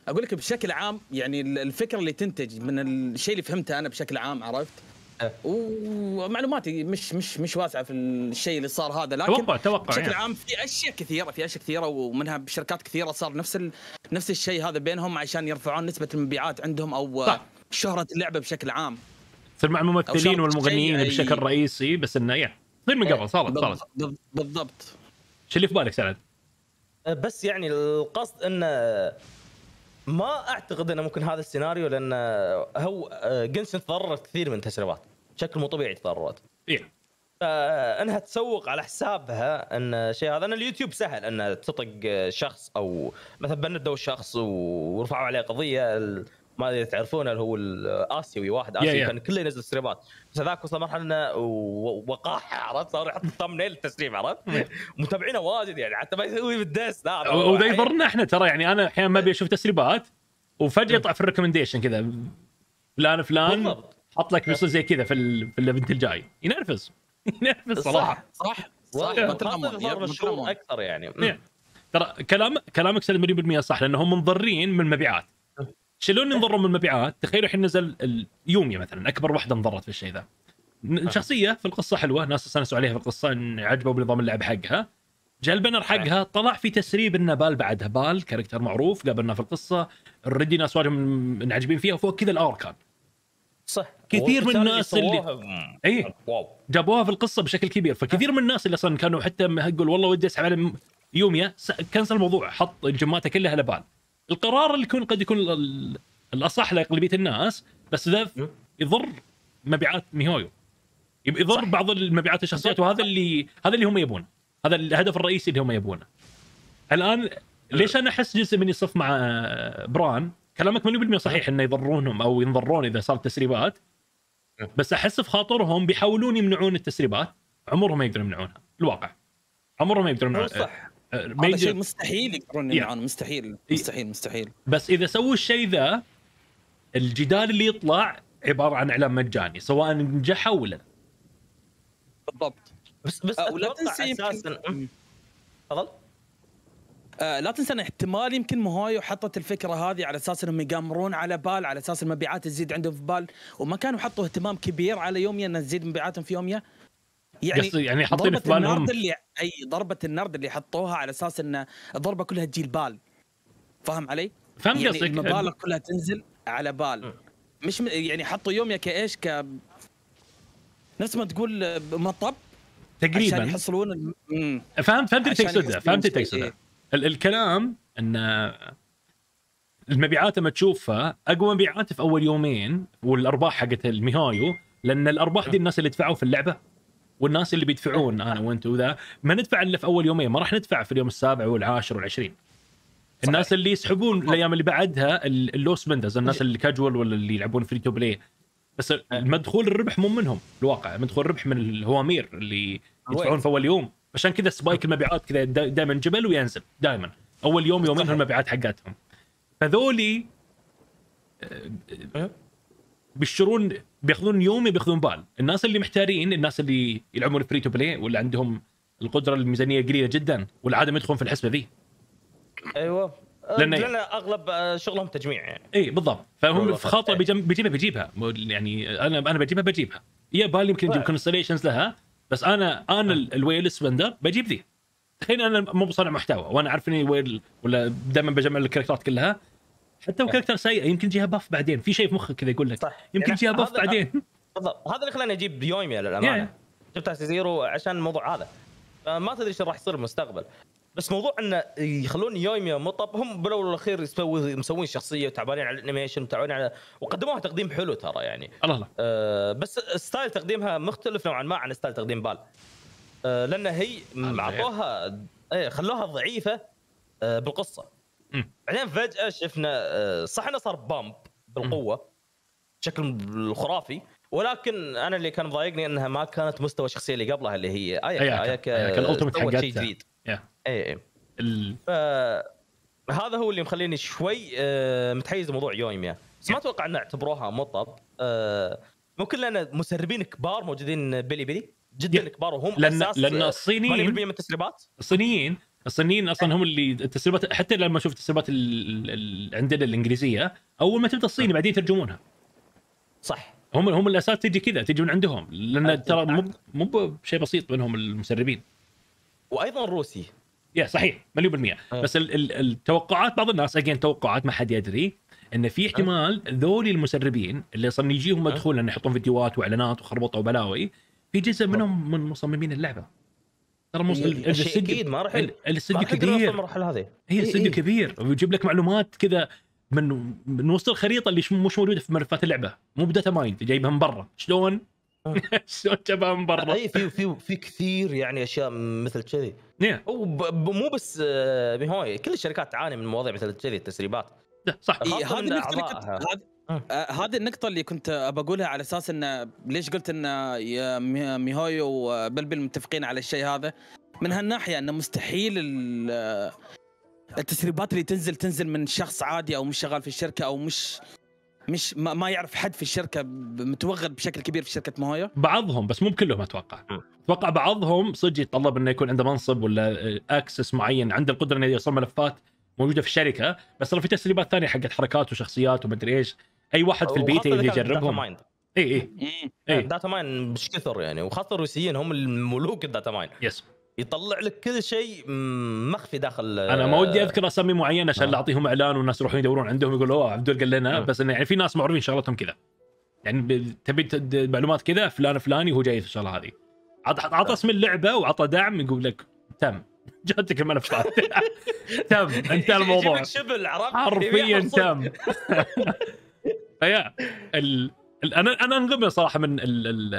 C: اقول لك بشكل عام يعني الفكره اللي تنتج من الشيء اللي فهمته انا بشكل عام عرفت ومعلوماتي مش مش مش واسعه في الشيء اللي صار هذا لكن توقع توقع بشكل يعني. عام في اشياء كثيره في اشياء كثيره ومنها بشركات كثيره صار نفس ال... نفس الشيء هذا بينهم عشان يرفعون نسبه المبيعات عندهم او صح. طيب. شهره اللعبه بشكل عام
A: تصير مع الممثلين والمغنيين بشكل رئيسي بس انه يا غير من إيه، قبل صارت صارت بالضبط شو اللي في بالك سعد؟
B: بس يعني القصد انه ما اعتقد انه ممكن هذا السيناريو لان هو آه، جنسن تضررت كثير من التسريبات بشكل مو طبيعي تضررت إيه. فانها تسوق على حسابها ان الشيء هذا ان اليوتيوب سهل ان تطق شخص او مثلا بندوا شخص ورفعوا عليه قضيه ما ادري تعرفونه اللي هو الاسيوي واحد اسيوي yeah, yeah. كان كله ينزل ستريمات بس هذاك وصل مرحله انه وقاحه عرفت صار يحط نيل التسليم عرفت
A: متابعينه واجد يعني حتى ما يسوي بالدس لا وذا يضرنا احنا ترى يعني انا احيانا ما ابي اشوف تسريبات وفجاه يطلع في الريكومنديشن كذا فلان فلان حط لك بيصير زي كذا في الايفنت الجاي ينرفز <laughs> ينرفز صراحه
B: صح صح, صح. اكثر
A: يعني ترى كلام كلامك سلم 100% صح لانهم منضرين من المبيعات شلون انضروا من المبيعات تخيلوا الحين نزل اليومي مثلا اكبر واحده انضرت في الشيء ذا الشخصيه آه. في القصه حلوه ناس استانسوا عليها في القصه ان عجبوا بنظام اللعب حقها جاء البنر آه. حقها طلع في تسريب ان بال بعدها بال كاركتر معروف قابلناه في القصه اوريدي ناس واجهم منعجبين فيها وفوق كذا الار كان صح كثير من الناس اللي اي جابوها في القصه بشكل كبير فكثير آه. من الناس اللي اصلا كانوا حتى يقول والله ودي اسحب على يوميا كنسل الموضوع حط جماته كلها لبال القرار اللي يكون قد يكون الاصح لاغلبيه الناس بس ذا يضر مبيعات ميهويو يضر صح. بعض المبيعات الشخصيات وهذا اللي هذا اللي هم يبونه هذا الهدف الرئيسي اللي هم يبونه الان ليش انا احس جزء مني صف مع بران كلامك مليون 100% صحيح انه يضرونهم او ينضرون اذا صارت تسريبات بس احس في خاطرهم بيحاولون يمنعون التسريبات عمرهم ما يقدرون يمنعونها الواقع عمرهم ما يقدرون يمنعونها صح آه، هذا شيء مستحيل يقدرون يمنعونه مستحيل إيه. مستحيل مستحيل بس اذا سووا الشيء ذا الجدال اللي يطلع عباره عن اعلان مجاني سواء نجحوا ولا
C: بالضبط بس بس آه، ولا تنسى اساسا تفضل آه لا تنسى ان احتمال يمكن مهايو حطت الفكره هذه على اساس انهم يقامرون على بال على اساس المبيعات تزيد عندهم في بال وما كانوا حطوا اهتمام كبير على يوميا ان تزيد مبيعاتهم في يوميا
A: يعني يعني حاطين في بالهم اللي
C: اي ضربه النرد اللي حطوها على اساس ان الضربه كلها تجي البال فاهم علي؟ فهمت يعني قصدك المبالغ كلها تنزل على بال مش م... يعني حطوا يوميا كايش ك نفس ما تقول مطب
A: تقريبا عشان يحصلون الم... فهمت فهمت اللي تقصده فهمت اللي تقصده إيه. الكلام ان المبيعات لما تشوفها اقوى مبيعات في اول يومين والارباح حقت الميهايو لان الارباح دي الناس اللي دفعوا في اللعبه والناس اللي بيدفعون انا وانت وذا ما ندفع الا في اول يومين ما راح ندفع في اليوم السابع والعاشر والعشرين صحيح. الناس اللي يسحبون الايام اللي بعدها اللو سبندرز الناس اللي كاجوال ولا اللي يلعبون فري تو بلاي بس المدخول الربح مو منهم الواقع مدخول الربح من الهوامير اللي يدفعون في اول يوم عشان كذا سبايك المبيعات كذا دائما جبل وينزل دائما اول يوم يومين المبيعات حقتهم فذولي آه، أه؟ بيشترون بياخذون يومي بياخذون بال الناس اللي محتارين الناس اللي يلعبون فري تو بلاي ولا عندهم القدره الميزانيه قليله جدا والعاده يدخلون في الحسبه ذي
B: ايوه لان, اغلب آه، شغلهم تجميع يعني
A: اي بالضبط فهم في خاطر بيجيبها بيجيبها يعني انا انا بجيبها بجيبها يا بالي يمكن يجيب كونستليشنز طيب. لها بس انا انا آه. الويل سبندر بجيب ذي تخيل انا مو بصانع محتوى وانا عارف اني ويل ولا دائما بجمع الكاركترات كلها انت كاركتر سيء يمكن جيها باف بعدين في شيء في مخك كذا يقول لك صح. يمكن يعني جيها باف بعدين
B: بالضبط هذا اللي خلاني اجيب يوميا للامانه yeah. شفت زيرو عشان الموضوع هذا فما تدري ايش راح يصير المستقبل بس موضوع انه يخلون يوميا مطب هم بالاول والاخير مسوين شخصيه وتعبانين على الانيميشن وتعبانين على وقدموها تقديم حلو ترى يعني الله الله آه بس ستايل تقديمها مختلف نوعا ما عن ستايل تقديم بال آه لان هي اعطوها ايه خلوها ضعيفه آه بالقصه بعدين فجاه شفنا آه، صح انه صار بامب بالقوه بشكل خرافي ولكن انا اللي كان مضايقني انها ما كانت مستوى الشخصيه اللي قبلها اللي هي اياكا اياكا الالتمت آه، الالتيميت حقتها شيء جديد اي اي إيه. ال... فهذا هو اللي مخليني شوي آه، متحيز لموضوع يويميا يعني. بس ما اتوقع انه اعتبروها مطب ممكن
A: لان مسربين كبار موجودين بيلي بيلي جدا كبار وهم لان لان الصينيين 100% من التسريبات الصينيين الصينيين اصلا هم اللي التسريبات حتى لما اشوف التسريبات عندنا الانجليزيه اول ما تبدا الصيني بعدين يترجمونها صح هم هم الاساس تجي كذا تجي من عندهم لان ترى مو مو بشيء بسيط منهم المسربين
B: وايضا روسي
A: يا صحيح مليون بالمية أه. بس التوقعات بعض الناس اجين توقعات ما حد يدري ان في احتمال ذولي المسربين اللي صار يجيهم مدخول لان يحطون فيديوهات واعلانات وخربطه وبلاوي في جزء منهم من مصممين اللعبه ترى مو يعني اكيد ما راح الاستديو كبير المرحله هذه هي استديو كبير ويجيب لك معلومات كذا من من وسط الخريطه اللي مش موجوده في ملفات اللعبه مو بداتا مايند جايبها من برا شلون؟ آه. <laughs> شلون جابها من برا؟ اي في في في كثير يعني اشياء مثل
B: كذي إيه. او مو بس آه، بهواي كل الشركات تعاني من مواضيع مثل كذي التسريبات صح هذه آه. آه هذه النقطة اللي كنت بقولها على اساس انه
C: ليش قلت ان ميهويو وبلبل متفقين على الشيء هذا من هالناحية انه مستحيل التسريبات اللي تنزل تنزل من شخص عادي او مش شغال في الشركة او مش مش ما يعرف حد في الشركه متوغل بشكل
A: كبير في شركه مهايا بعضهم بس مو بكلهم اتوقع اتوقع بعضهم صدق يتطلب انه يكون عنده منصب ولا اكسس معين عنده القدره انه يوصل ملفات موجوده في الشركه بس ترى في تسريبات ثانيه حقت حركات وشخصيات ومدري ايش اي واحد في البيت يجي يجربهم اي اي
B: اي داتا ماين مش كثر يعني وخاصه الروسيين هم الملوك الداتا ماين يس يطلع لك كل شيء مخفي داخل انا ما ودي آه، اذكر
A: اسامي معينه عشان آه. اعطيهم اعلان والناس يروحون يدورون عندهم يقولوا اوه عبدول قال لنا آه. بس انه يعني في ناس معروفين شغلتهم كذا يعني تبي معلومات كذا فلان فلاني هو جاي في الشغله هذه عطى آه. اسم اللعبه وعطى دعم يقول لك تم <laughs> جاتك الملفات <laughs> تم انتهى الموضوع شبل عرفت حرفيا تم <laughs> فيا ال... ال... انا انا انغمس صراحه من ال...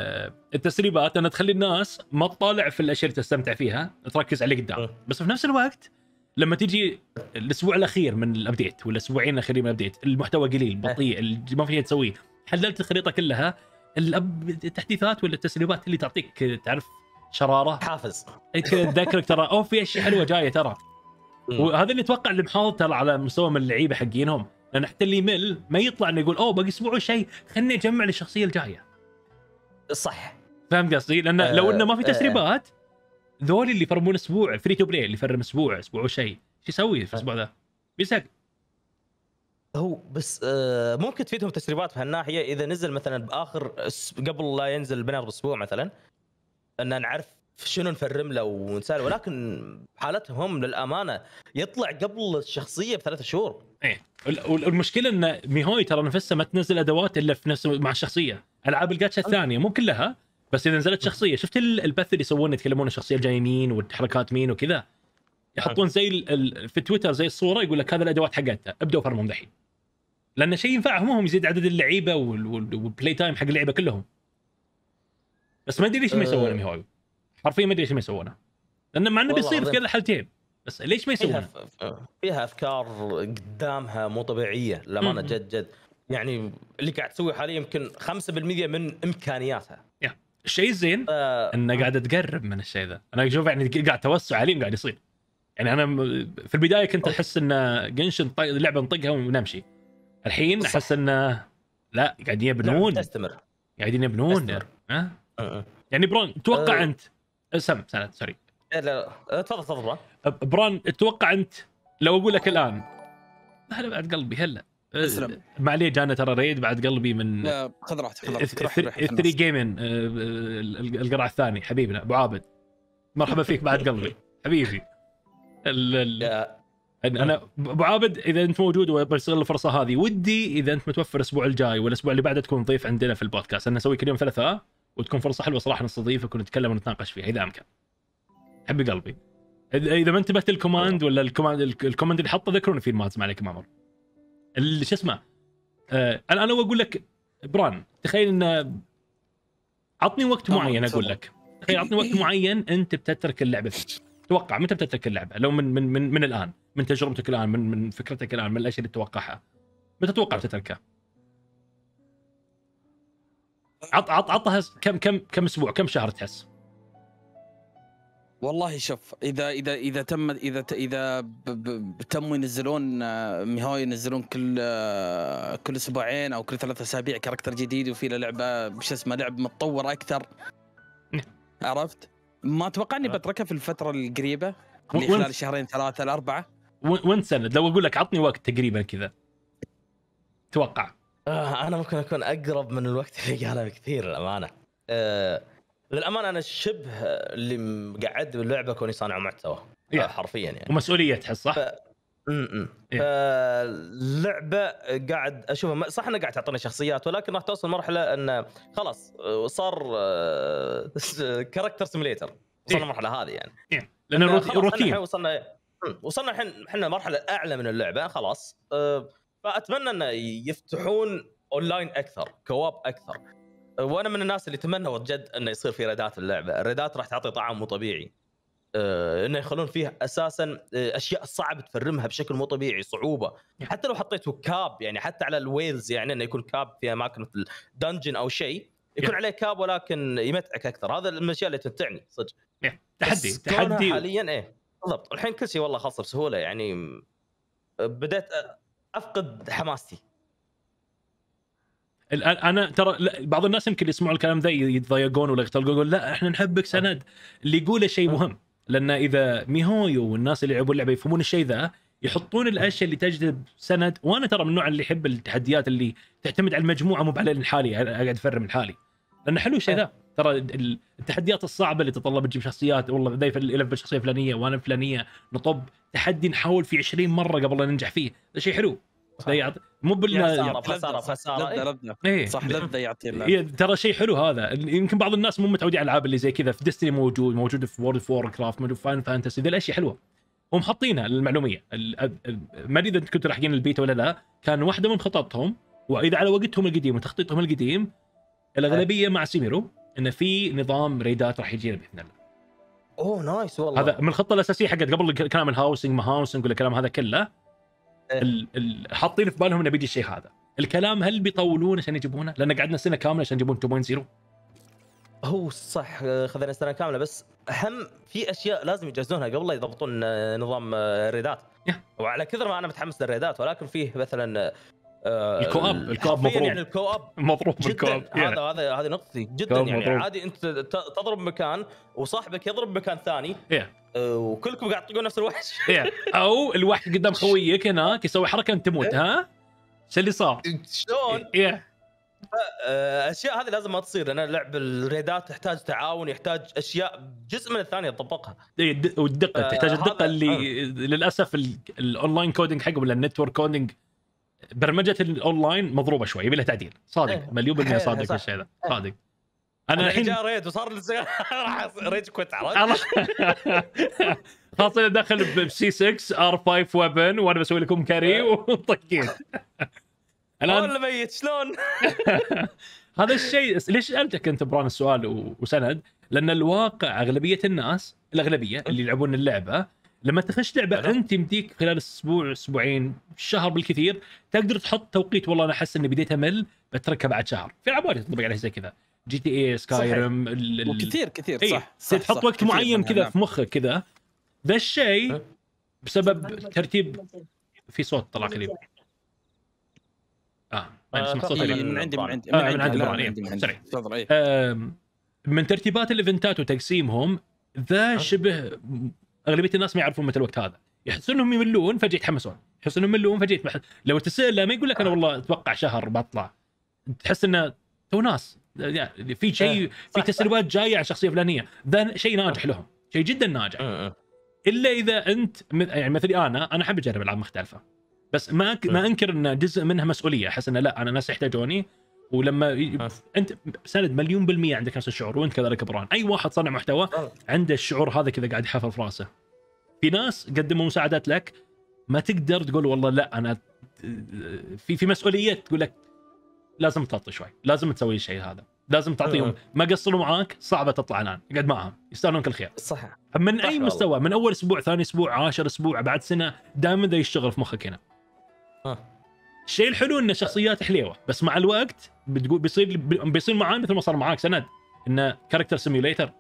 A: التسريبات انها تخلي الناس ما تطالع في الاشياء اللي تستمتع فيها تركز على قدام أه. بس في نفس الوقت لما تجي الاسبوع الاخير من الابديت ولا الاسبوعين الاخيرين من الابديت المحتوى قليل أه. بطيء ما في شيء تسويه حللت الخريطه كلها التحديثات ولا التسريبات اللي تعطيك تعرف شراره حافز تذكرك ترى اوه في اشياء حلوه جايه ترى وهذا اللي اتوقع اللي المحافظ ترى على مستوى من اللعيبه حقينهم لان حتى اللي يمل ما يطلع انه يقول اوه باقي اسبوع شيء خلني اجمع للشخصيه الجايه صح فهمت قصدي؟ لان أه لو انه ما في آه. تسريبات ذول اللي يفرمون اسبوع فري تو بلاي اللي يفرم اسبوع اسبوع وشيء شو يسوي في الاسبوع آه. ذا؟ بيسق
B: هو بس آه، ممكن تفيدهم تسريبات في هالناحيه اذا نزل مثلا باخر قبل لا ينزل البنر باسبوع مثلا ان نعرف شنو نفرم له ونسال ولكن حالتهم للامانه يطلع قبل الشخصيه بثلاث شهور ايه
A: والمشكله ان ميهوي ترى نفسها ما تنزل ادوات الا في نفس مع الشخصيه العاب الجاتشا الثانيه مو كلها بس اذا نزلت شخصيه شفت البث اللي يسوونه يتكلمون الشخصيه الجايه مين والحركات مين وكذا يحطون زي في تويتر زي الصوره يقول لك هذه الادوات حقتها ابدوا فرمهم دحين لان شيء ينفعهم هم يزيد عدد اللعيبه والبلاي تايم حق اللعيبه كلهم بس ما ادري ليش ما يسوونه أه. ميهوي حرفيا ما ادري ليش ما يسوونه لانه مع انه بيصير في كل الحالتين بس ليش ما يسوون فيها,
B: فيها افكار قدامها مو طبيعيه للامانه جد جد يعني اللي قاعد تسويه حاليا يمكن 5% من
A: امكانياتها الشيء الزين آه. انه قاعده تقرب من الشيء ذا انا اشوف يعني قاعد توسع عالي قاعد يصير يعني انا في البدايه كنت احس ان جنشن طي... لعبه نطقها ونمشي الحين صح. احس انه لا قاعدين يبنون تستمر قاعدين يبنون أه؟ أه. يعني برون توقع أه. انت أه، سم سند سوري إيه، لا لا أه، تفضل تفضل بران بران اتوقع انت لو اقول لك الان هلا بعد قلبي هلا تسلم أه، معليه جانا ترى ريد بعد قلبي من لا خذ راحتك خذ راحتك الثري جيمين أه، القرع الثاني حبيبنا ابو عابد مرحبا فيك بعد قلبي حبيبي ال ال انا ابو عابد اذا انت موجود وبستغل الفرصه هذه ودي اذا انت متوفر الاسبوع الجاي والاسبوع اللي بعده تكون ضيف عندنا في البودكاست انا اسوي كل يوم ثلاثاء وتكون فرصه حلوه صراحه نستضيفك ونتكلم ونتناقش فيها اذا امكن حبي قلبي اذا ما انتبهت الكوماند ولا الكوماند الكوماند اللي حطه ذكروني فيه ما عليكم امر شو اسمه آه انا انا اقول لك بران تخيل ان عطني وقت معين اقول لك تخيل عطني وقت معين انت بتترك اللعبه فيه توقع متى بتترك اللعبه لو من من من, من الان من تجربتك الان من من فكرتك الان من الاشياء اللي تتوقعها متى تتوقع بتتركها؟ عط عط عطها كم كم كم اسبوع كم شهر تحس؟ والله شوف
C: اذا اذا اذا تم اذا اذا تموا ينزلون آه، مهاوي ينزلون كل آه، كل اسبوعين او كل ثلاث اسابيع كاركتر جديد وفي له لعبه شو اسمه لعب متطور اكثر نعم. عرفت؟ ما اتوقع اني آه. بتركها في الفتره
A: القريبه خلال شهرين ثلاثه الاربعه وين سند لو اقول لك عطني وقت تقريبا كذا توقع
B: آه انا ممكن اكون اقرب من الوقت اللي قاله بكثير للامانه آه للامانه انا شبه اللي مقعد باللعبه كوني صانع محتوى yeah. حرفيا يعني
A: ومسؤوليتها صح؟ ف... امم yeah. فاللعبه
B: قاعد اشوفها صح انها قاعد تعطينا شخصيات ولكن راح توصل مرحله انه خلاص صار كاركتر آه، سيميليتر <laughs> وصلنا إيه. المرحله yeah. هذه يعني yeah. إيه. لان الروتين وصلنا وصلنا الحين احنا مرحله اعلى من اللعبه خلاص آه، فاتمنى انه يفتحون اونلاين اكثر كواب اكثر وانا من الناس اللي تمنوا جد انه يصير في ريدات اللعبه، الريدات راح تعطي طعم مو طبيعي. آه انه يخلون فيها اساسا آه، اشياء صعب تفرمها بشكل مو طبيعي صعوبه نعم. حتى لو حطيته كاب يعني حتى على الويلز يعني انه يكون كاب في اماكن مثل دنجن او شيء يكون نعم. عليه كاب ولكن يمتعك اكثر هذا من الاشياء اللي تمتعني صدق نعم. تحدي تحدي حاليا ايه بالضبط الحين كل شيء والله خاصه بسهوله يعني آه، بديت آه،
A: افقد حماستي انا ترى بعض الناس يمكن يسمعوا الكلام ذا يتضايقون ولا يغتلقون يقول لا احنا نحبك آه. سند اللي يقوله شيء مهم لان اذا ميهويو والناس اللي يلعبون اللعبه يفهمون الشيء ذا يحطون الاشياء اللي تجذب سند وانا ترى من النوع اللي يحب التحديات اللي تعتمد على المجموعه مو على الحالي اقعد افرم من حالي لان حلو الشيء آه. ذا ترى التحديات الصعبه اللي تتطلب تجيب شخصيات والله ذا يلف شخصيه فلانيه وانا فلانيه نطب تحدي نحاول فيه 20 مره قبل لا ننجح فيه هذا شيء حلو يعطي مو بال يعني
B: خساره خساره إيه. إيه. صح لذه يعطي إيه،
A: ترى شيء حلو هذا يمكن بعض الناس مو متعودين على الالعاب اللي زي كذا في ديستني موجود موجود في وورد اوف وور كرافت موجود في فاين فانتسي ذي الاشياء حلوه هم حاطينها المعلوميه ما ادري اذا كنتوا لاحقين البيتا ولا لا كان واحده من خططهم واذا على وقتهم القديم وتخطيطهم القديم الاغلبيه مع سيميرو انه في نظام ريدات راح يجينا باذن الله
B: اوه نايس والله هذا من
A: الخطه الاساسيه حقت قبل كلام الهاوسنج ما هاوسنج ولا الكلام هذا كله إيه. ال... ال... حاطين في بالهم انه بيجي الشيء هذا الكلام هل بيطولون عشان يجيبونه لان قعدنا سنه كامله عشان يجيبون 2.0
B: هو صح خذنا سنه كامله بس هم في اشياء لازم يجهزونها قبل لا يضبطون نظام الريدات وعلى كثر ما انا متحمس للريدات ولكن فيه مثلا آه، الكو اب الكو اب مضروب يعني الكو
A: اب مضروب الكو اب هذا هذا هذه نقطتي جدا يعني مضروب. عادي
B: انت تضرب مكان وصاحبك يضرب مكان ثاني yeah. آه، وكلكم قاعد تطقون نفس الوحش
A: yeah. <laughs> او الوحش قدام <laughs> خويك هناك يسوي حركه انت تموت إيه. ها شو اللي صار؟ شلون؟ yeah.
B: آه، اشياء هذه لازم ما تصير لان لعب الريدات تحتاج تعاون يحتاج اشياء جزء من الثانيه تطبقها اي
A: والدقه تحتاج الدقه اللي للاسف الاونلاين كودينج حقهم ولا النتورك كودينج برمجه الاونلاين مضروبه شوي يبي لها تعديل صادق أيه. مليون بالمية إيه، صادق في الشيء ذا إيه. صادق انا الحين جاء
B: ريد وصار <laughs> راح ريد كويت عرفت؟
A: خاصة دخل داخل بسي 6 ار 5 ويبن وانا بسوي لكم كاري وطقيت <laughs> الان ولا ميت شلون؟ <laughs> هذا الشيء ليش سالتك انت بران السؤال وسند؟ لان الواقع اغلبيه الناس الاغلبيه اللي يلعبون اللعبه لما تخش لعبه أنا... انت يمديك خلال اسبوع اسبوعين شهر بالكثير تقدر تحط توقيت والله انا احس اني بديت امل بتركها بعد شهر في العاب وايد تطبق عليها زي كذا جي تي اي رم ال... وكثير كثير ايه. صح, صح تحط صح وقت معين كذا نعم. في مخك كذا ذا الشيء بسبب ترتيب في صوت طلع قريب
C: اه ما آه نسمع صوت من عندي من عندي آه من عندي من عندي تفضل
A: إيه. من ترتيبات الايفنتات وتقسيمهم ذا شبه اغلبيه الناس ما يعرفون متى الوقت هذا يحسون انهم يملون فجاه يتحمسون يحسون انهم يملون فجاه يتمحل. لو تسال لا ما يقول لك انا والله اتوقع شهر بطلع تحس انه تو ناس يعني في شيء إيه، في تسريبات جايه عن شخصيه فلانيه ذا شيء ناجح لهم شيء جدا ناجح إيه، إيه. الا اذا انت يعني مثلي انا انا احب اجرب العاب مختلفه بس ما ما انكر ان جزء منها مسؤوليه احس انه لا انا ناس يحتاجوني ولما ي... انت سند مليون بالميه عندك نفس الشعور وانت كذلك بران اي واحد صانع محتوى آه. عنده الشعور هذا كذا قاعد يحفر في راسه في ناس قدموا مساعدات لك ما تقدر تقول والله لا انا في في مسؤوليه تقول لك لازم تعطي شوي لازم تسوي الشيء هذا لازم تعطيهم آه. ما قصروا معاك صعبه تطلع الان اقعد معهم يستاهلون كل خير صح من اي مستوى من اول اسبوع ثاني اسبوع عاشر اسبوع بعد سنه دائما ذا يشتغل في مخك هنا آه. الشيء الحلو ان شخصيات حليوه بس مع الوقت بتقول بيصير بيصير معاه مثل ما صار معاك سند انه كاركتر سيميوليتر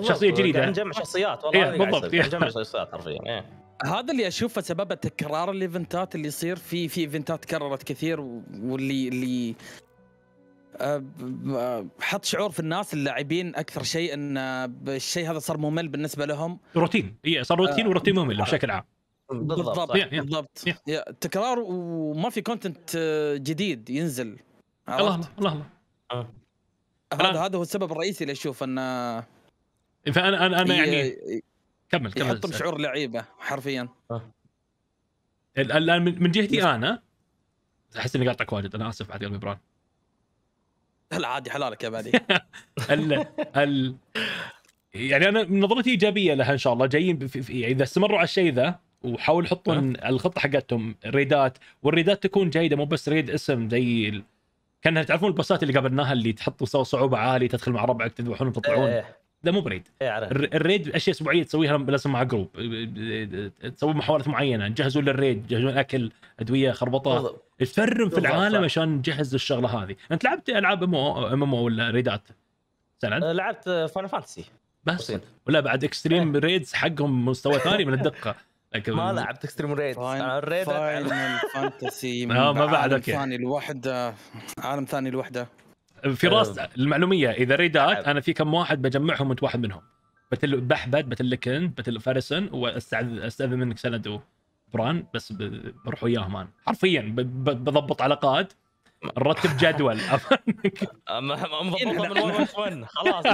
B: شخصيه جديده قاعد نجمع شخصيات والله إيه
A: بالضبط نجمع إيه.
C: شخصيات
B: حرفيا إيه.
A: هذا
C: اللي اشوفه سببه تكرار الايفنتات اللي يصير في في ايفنتات تكررت كثير واللي اللي آه، آه، حط شعور في الناس اللاعبين اكثر شيء ان آه، الشيء هذا صار ممل بالنسبه لهم روتين اي صار روتين وروتين ممل بشكل عام بالضبط بالضبط تكرار وما في كونتنت آه، جديد ينزل اللهم اللهم الله هذا هذا هو السبب الرئيسي اللي اشوف انه
A: إيه، فانا انا انا يعني كمل كمل يحطم شعور
C: لعيبه حرفيا
A: آه. الان من جهتي انا احس اني قاطعك واجد انا اسف على قلبي بران
C: لا عادي حلالك يا بادي
A: <laughs> ال ال يعني انا نظرتي ايجابيه لها ان شاء الله جايين يعني اذا استمروا على الشيء ذا وحاولوا يحطون أه. الخطه حقتهم ريدات والريدات تكون جيده مو بس ريد اسم زي ال... كانها تعرفون الباصات اللي قابلناها اللي تحط مستوى صعوبه عاليه تدخل مع ربعك تذبحون وتطلعون إيه. ده مو بريد إيه، الريد اشياء اسبوعيه تسويها لازم مع جروب إيه، إيه، تسوي محاولات معينه تجهزون للريد تجهزون اكل ادويه خربطه تفرم في العالم عشان نجهز الشغله هذه انت لعبت العاب ام ام ولا ريدات سنة؟ أه، لعبت فاينل فانتسي بس ولا بعد اكستريم ريدز حقهم مستوى ثاني من الدقه <laughs> ما لعبت اكستريم ريد فاينل
C: فانتسي ما بعد اوكي ثاني لوحده عالم ثاني لوحده
A: في راس المعلوميه اذا ريدات انا في كم واحد بجمعهم وانت واحد منهم بتل بحبد بتل انت بتل فارسن واستاذن منك سند وبران بس بروح وياهم انا حرفيا بضبط علاقات نرتب جدول مضبوطه من خلاص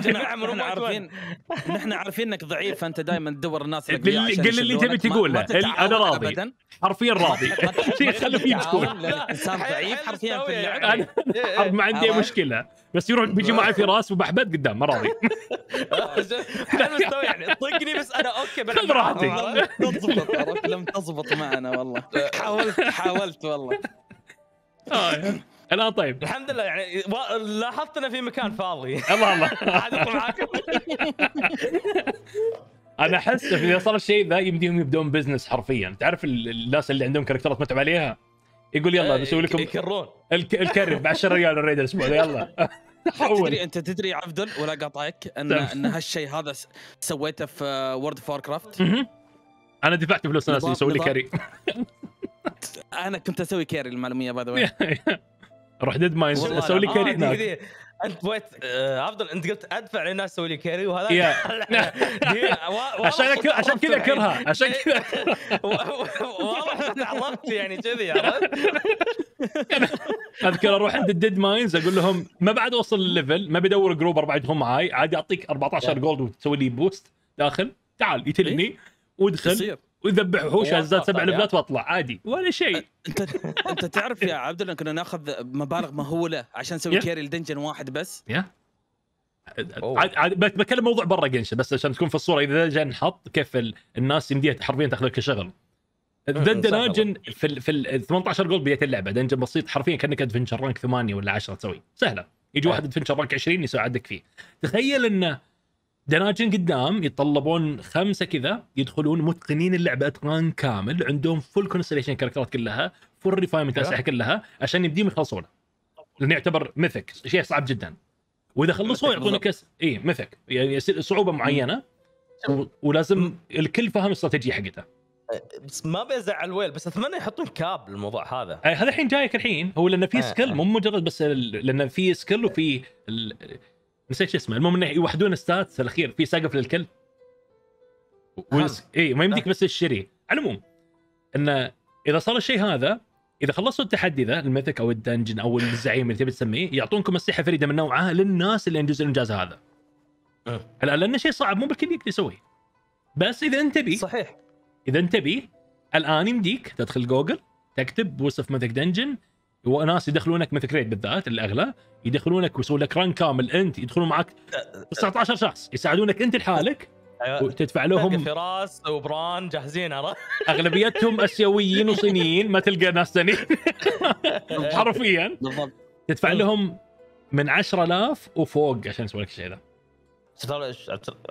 A: نحن
B: عارفين
C: نحن عارفين انك ضعيف فانت دائما تدور الناس قل اللي تبي تقوله انا راضي
A: حرفيا راضي <laughs> خلوه تقول انسان
C: ضعيف حرفيا في اللعب انا
A: إيه، إيه. ما عندي مشكله بس يروح بيجي معي في راس وبحبد قدام ما راضي <laughs>
B: يعني طقني بس انا اوكي خذ راحتي
A: لم تزبط لم
C: معنا والله حاولت حاولت والله آه، الان طيب الحمد
B: لله يعني لاحظت انه في مكان فاضي <laughs> الله <laughs> الله معاكم
A: انا احس اذا صار الشيء ذا يمديهم يبدون بزنس حرفيا تعرف الناس اللي عندهم كاركترات متعب عليها يقول يلا بسوي آه، لكم الكرون الكرب ب 10 ريال الريد الاسبوع يلا <laughs>
C: <laughs> حول تدري انت تدري عبد ولا قاطعك ان نعم. ان هالشيء هذا سويته في وورد فور كرافت انا دفعت فلوس ناس يسوي لي كاري
B: <laughs>
C: انا كنت اسوي كاري
B: المعلوميه باي ذا واي
A: روح ديد ماينز
B: اسوي لي كاري آه، هناك انت بويت افضل آه، انت قلت ادفع للناس تسوي لي كيري وهذا <laughs>
A: <laughs> عشان عشان كذا كرها عشان كذا
B: <laughs> والله يعني كذي
A: اذكر اروح عند الديد ماينز اقول لهم ما بعد اوصل الليفل ما بدور جروب اربع هم معاي عادي اعطيك 14 جولد وتسوي لي بوست داخل تعال يتلني إيه. وادخل وذبح وحوش هزات سبع لفلات
C: واطلع عادي ولا شيء انت انت تعرف يا عبد الله كنا ناخذ مبالغ مهوله عشان نسوي كيري لدنجن واحد بس
A: يا عاد بتكلم موضوع برا جنشن بس عشان تكون في الصوره اذا جاء نحط كيف الناس يمديها حرفيا تاخذ كشغل ذا أه، في ال في ال 18 جولد بدايه اللعبه دنجن بسيط حرفيا كانك ادفنشر رانك 8 ولا 10 تسوي سهله يجي أه. واحد ادفنشر رانك 20 يساعدك فيه تخيل انه دناجن قدام يتطلبون خمسه كذا يدخلون متقنين اللعبه اتقان كامل عندهم فول كونستليشن كاركترات كلها فول ريفايمنت اسلحه كلها عشان يبديهم يخلصونه لانه يعتبر ميثك شيء صعب جدا واذا خلصوه يعطونك كس... اي ميثك يعني صعوبه معينه و... ولازم الكل فاهم الاستراتيجيه حقته بس ما بيزعل ويل بس اتمنى يحطون كاب للموضوع هذا إيه، هذا الحين جايك الحين هو لان في سكيل إيه، إيه. مو مجرد بس لان في سكيل وفي نسيت اسمه المهم انه يوحدون ستاتس الاخير في سقف للكل اي ما يمديك بس تشتري على العموم انه اذا صار الشيء هذا اذا خلصوا التحدي ذا الميثك او الدنجن او الزعيم اللي تبي تسميه يعطونكم اسلحه فريده من نوعها للناس اللي انجزوا الانجاز هذا أه. هلا لانه شيء صعب مو بالكل يقدر يسويه بس اذا انت بي صحيح اذا انت بي الان يمديك تدخل جوجل تكتب وصف ميثك دنجن وناس يدخلونك مثل كريت بالذات الاغلى يدخلونك ويسوون لك ران كامل انت يدخلون معك 19 شخص يساعدونك انت لحالك أيوة. وتدفع لهم فراس وبران جاهزين عرفت اغلبيتهم اسيويين وصينيين ما تلقى ناس ثانيين <laughs> حرفيا بالضبط تدفع لهم من 10000 وفوق عشان يسوي لك الشيء ذا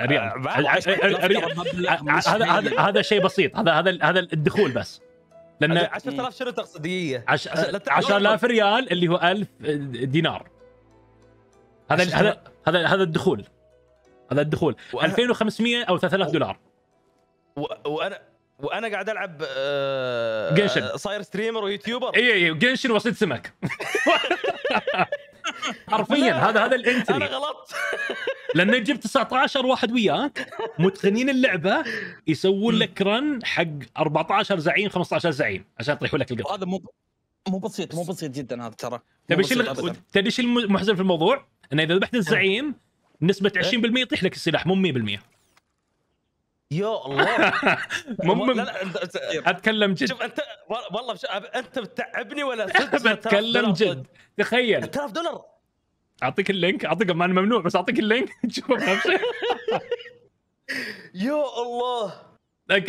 A: هذا هذا هذا شيء بسيط هذا هذا هذا الدخول بس لان 10000 شنو دقيقه 10000 ريال اللي هو 1000 آه، دينار هذا هذا هذا هذا الدخول هذا الدخول و... 2500 او 3000 دولار
B: و... وانا وانا قاعد العب آه،
A: جنشن صاير ستريمر ويوتيوبر اي اي جنشن وصيد سمك <laughs> حرفيا هذا هذا الانتري انا غلطت <laughs> لانه يجيب 19 واحد وياك متقنين اللعبه يسوون لك رن حق 14 زعيم 15 زعيم عشان يطيحوا لك القطع هذا مو مو بسيط مو بسيط جدا هذا ترى تبي شيء تدري شيء المحزن في الموضوع؟ انه اذا ذبحت الزعيم نسبه 20% إيه. يطيح لك السلاح مو 100%
B: يا الله <laughs> لا
A: لا <laughs> اتكلم جد
B: شوف انت والله انت بتعبني ولا بتكلم جد
A: تخيل 3000 دولار اعطيك اللينك اعطيك ما ممنوع بس اعطيك اللينك تشوفه <laughs> بنفسك يا الله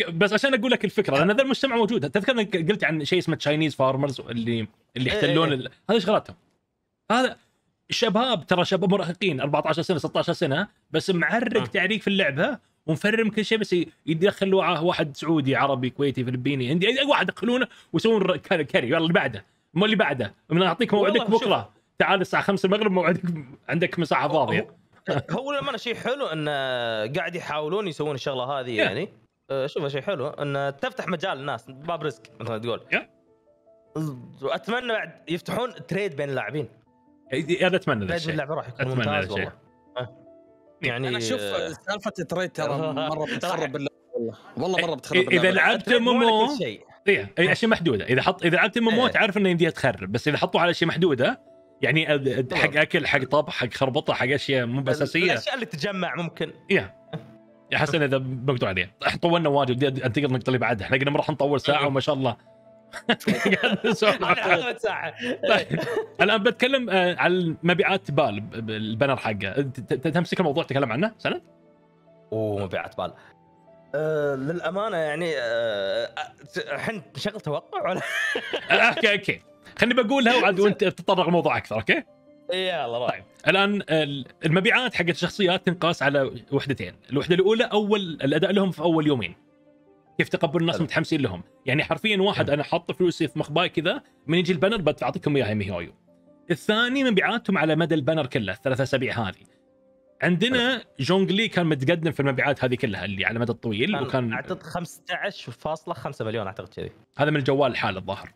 A: بس عشان اقول لك الفكره لان هذا المجتمع موجود تذكر انك قلت عن شيء اسمه تشاينيز فارمرز اللي اللي إيه، يحتلون إيه. ال... هذا شغلاتهم هذا شباب ترى شباب مراهقين 14 سنه 16 سنه بس معرق آه. تعريق في اللعبه ومفرم كل شيء بس يدخل واحد سعودي عربي كويتي فلبيني هندي اي واحد يدخلونه ويسوون كاري يلا اللي بعده مو اللي بعده اعطيك موعدك بكره تعال الساعه 5 المغرب موعدك عندك مساحه فاضيه
B: هو للامانه شيء حلو ان قاعد يحاولون يسوون الشغله هذه yeah. يعني أه، شوف شيء حلو ان تفتح مجال للناس باب رزق مثلا تقول yeah. واتمنى بعد يفتحون تريد بين اللاعبين
A: انا إيه، اتمنى تريد بين اللعبه راح يكون ممتاز والله أه. يعني انا اشوف أه.
C: سالفه تريد ترى مره <laughs> بتخرب والله والله مره بتخرب إيه، اذا لعبت مومو اي إيه،
A: اشياء محدوده اذا حط اذا لعبت مو تعرف انه يمديها تخرب بس اذا حطوا على شيء محدوده يعني حق اكل حق طبخ حق خربطه حق اشياء مو اساسيه الاشياء
B: اللي تجمع ممكن
A: يا احس اذا بقطع عليه احنا طولنا واجد انتقل النقطه اللي بعدها احنا قلنا راح نطول ساعه أيوه. وما شاء الله
B: <laughs> <laughs> طيب
A: الان بتكلم آه، عن مبيعات بال البنر حقه تمسك الموضوع تتكلم عنه سند؟ اوه مبيعات بال
B: آه، للامانه يعني آه، الحين شغل
A: توقع ولا؟ <laughs> اوكي اوكي خليني بقولها وعاد <laughs> وانت تتطرق الموضوع اكثر اوكي؟ إيه، يلا باي طيب الان المبيعات حقت الشخصيات تنقاس على وحدتين، الوحده الاولى اول الاداء لهم في اول يومين. كيف تقبل الناس متحمسين لهم، يعني حرفيا واحد انا حاط فلوسي في مخباي كذا من يجي البنر اعطيكم اياها ميهويو. أيوه. الثاني مبيعاتهم على مدى البنر كله الثلاث اسابيع هذه. عندنا جونغلي كان متقدم في المبيعات هذه كلها اللي على المدى الطويل وكان اعتقد 15.5 مليون اعتقد كذي هذا من الجوال الحالي الظاهر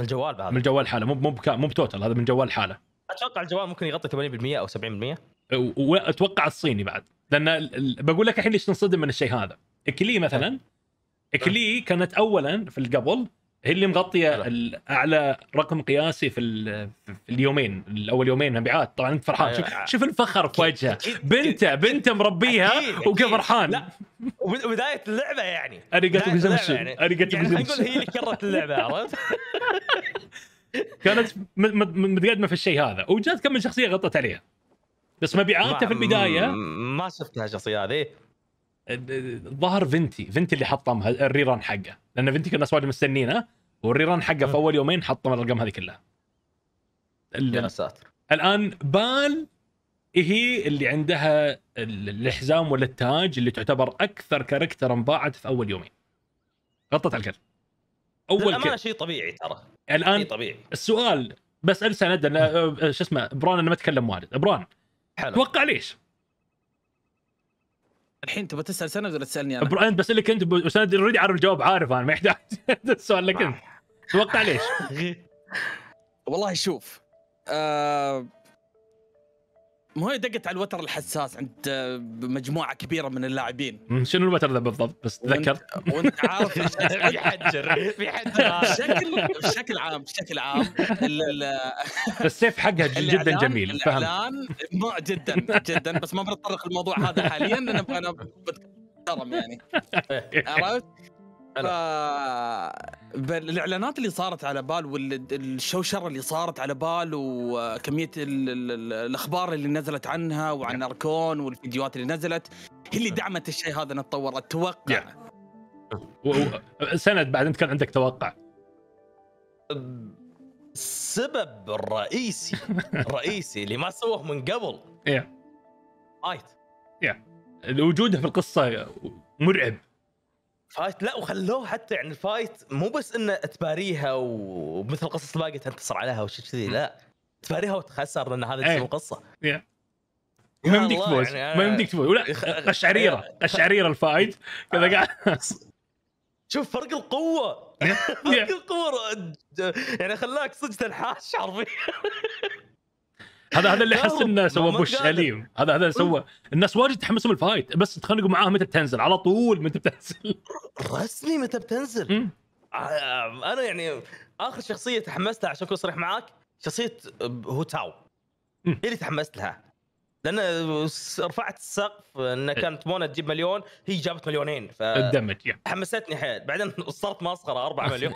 A: من الجوال بعد من الجوال حاله مو مو مو بتوتل هذا من الجوال حاله اتوقع الجوال ممكن يغطي 80% او 70% واتوقع الصيني بعد لان بقول لك الحين ليش تنصدم من الشيء هذا اكلي مثلا طيب. اكلي كانت اولا في القبل هي اللي مغطيه اعلى رقم قياسي في, في اليومين الاول يومين مبيعات طبعا انت فرحان شوف, أيوة. شوف الفخر في وجهه بنته بنته مربيها وكيف فرحان لا
B: وبدايه اللعبه يعني انا قلت بزمشي انا قلت بزمشي هي اللي كرت اللعبه عرفت
A: <laughs> كانت متقدمه في الشيء هذا وجات كم من شخصيه غطت عليها بس مبيعاتها في البدايه ما شفتها الشخصيه هذه الظاهر فينتي فينتي اللي حطم الريران حقه لان فينتي كنا سوالف مستنينه والريران حقه في اول يومين حطم الارقام هذه كلها يا ساتر الان بال هي اللي عندها الحزام ولا التاج اللي تعتبر اكثر كاركتر انباعت في اول يومين غطت على الكل
B: اول كل شيء طبيعي ترى
A: الان شيء طبيعي السؤال بسال سند آه، شو اسمه بران انا ما اتكلم وارد بران حلو. توقع ليش؟ الحين تبغى تسال سند ولا تسالني انا؟ انت بسالك انت وسند اوريدي عارف الجواب عارف انا ما يحتاج <laughs> السؤال لك انت <laughs> توقع ليش؟ <laughs> والله شوف آه
C: ما هي دقت على الوتر الحساس عند آه، مجموعه كبيره من اللاعبين
A: شنو الوتر ذا بالضبط بس تذكر وانت, <laughs> وانت
C: عارف <laughs> بيحجر
A: بيحجر بشكل بشكل عام
C: بشكل عام <laughs>
A: السيف حقها جدا جميل الاعلان
C: مو جدا جدا بس ما بنتطرق الموضوع هذا حاليا لان انا بتكرم يعني عرفت؟ بالاعلانات اللي صارت على بال والشوشره اللي صارت على بال وكميه الـ الـ الاخبار اللي نزلت عنها وعن نعم. اركون والفيديوهات اللي نزلت هي اللي دعمت الشيء هذا نتطور اتوقع
A: سند بعد انت كان عندك توقع
B: السبب الرئيسي الرئيسي <laughs> اللي ما سووه من قبل ايه مايت ايه
A: وجوده في القصه مرعب
B: فايت لا وخلوه حتى يعني الفايت مو بس انه تباريها ومثل القصص الباقيه تنتصر عليها وشيء كذي لا تباريها وتخسر لان هذا إيه. جزء القصه ما يمديك تفوز ما يعني يمديك تفوز ولا قشعريره
A: قشعريره الفايت كذا قاعد <laughs>
B: شوف فرق القوه <laughs> فرق القوه يعني خلاك صدق تنحاش حرفيا
A: هذا هذا اللي احس انه سوى بوش اليم هذا هذا سوى الناس واجد تحمسهم الفايت بس تخنقوا معاه متى بتنزل على طول متى بتنزل
B: رسمي متى
A: بتنزل
B: آه، انا يعني اخر شخصيه تحمست لها عشان اكون صريح معاك شخصيه آه، هو تاو هي اللي تحمست لها لان رفعت السقف ان إيه. كانت مونا تجيب مليون هي جابت مليونين ف الدمج حمستني حيل بعدين صرت مسخره 4 مليون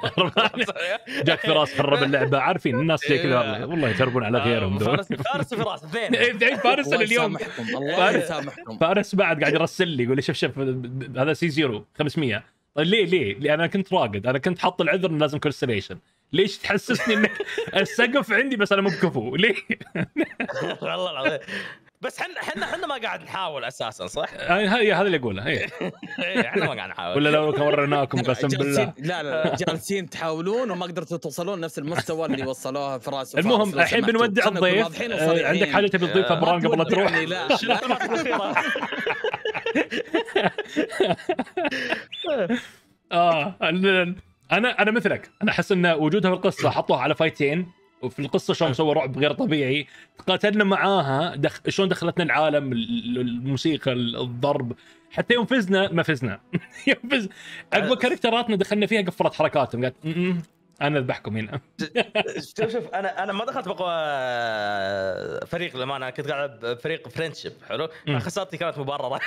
A: <laughs> جاك فراس خرب اللعبه عارفين الناس زي كذا إيه. والله يتربون على غيرهم دول فارس وفراس اثنين <laughs> إيه، فارس اليوم الله يسامحكم فارس بعد قاعد يرسل لي يقول لي شوف شوف هذا سي زيرو 500 طيب ليه ليه؟ لان انا كنت راقد انا كنت حاط العذر انه لازم كونستليشن ليش تحسسني ان <laughs> السقف عندي بس انا مو بكفو ليه؟
B: والله العظيم بس احنا احنا احنا ما قاعد نحاول اساسا صح؟
A: يعني <laughs> هذا اللي اقوله اي احنا ما قاعد نحاول ولا لو كورناكم <laughs> قسم بالله
B: لا لا جالسين
C: تحاولون وما قدرتوا توصلون نفس المستوى اللي وصلوها فراس المهم الحين بنودع الضيف
A: عندك حاجه تبي تضيفها آه، بران قبل لا تروح؟ يعني لا
B: <laughs>
A: اه انا انا مثلك انا احس ان وجودها في القصه حطوها على فايتين وفي القصه شلون إيه. سوى رعب غير طبيعي تقاتلنا معاها دخ... شلون دخلتنا العالم الموسيقى الضرب حتى يوم فزنا ما فزنا <laughs> يوم فزنا اقوى أه. كاركتراتنا دخلنا فيها قفلت حركاتهم قالت انا اذبحكم هنا
B: <laughs> شوف شوف انا انا ما دخلت بقوى آه، فريق لما انا كنت قاعد بفريق فريندشيب حلو خسارتي كانت مبرره <laughs>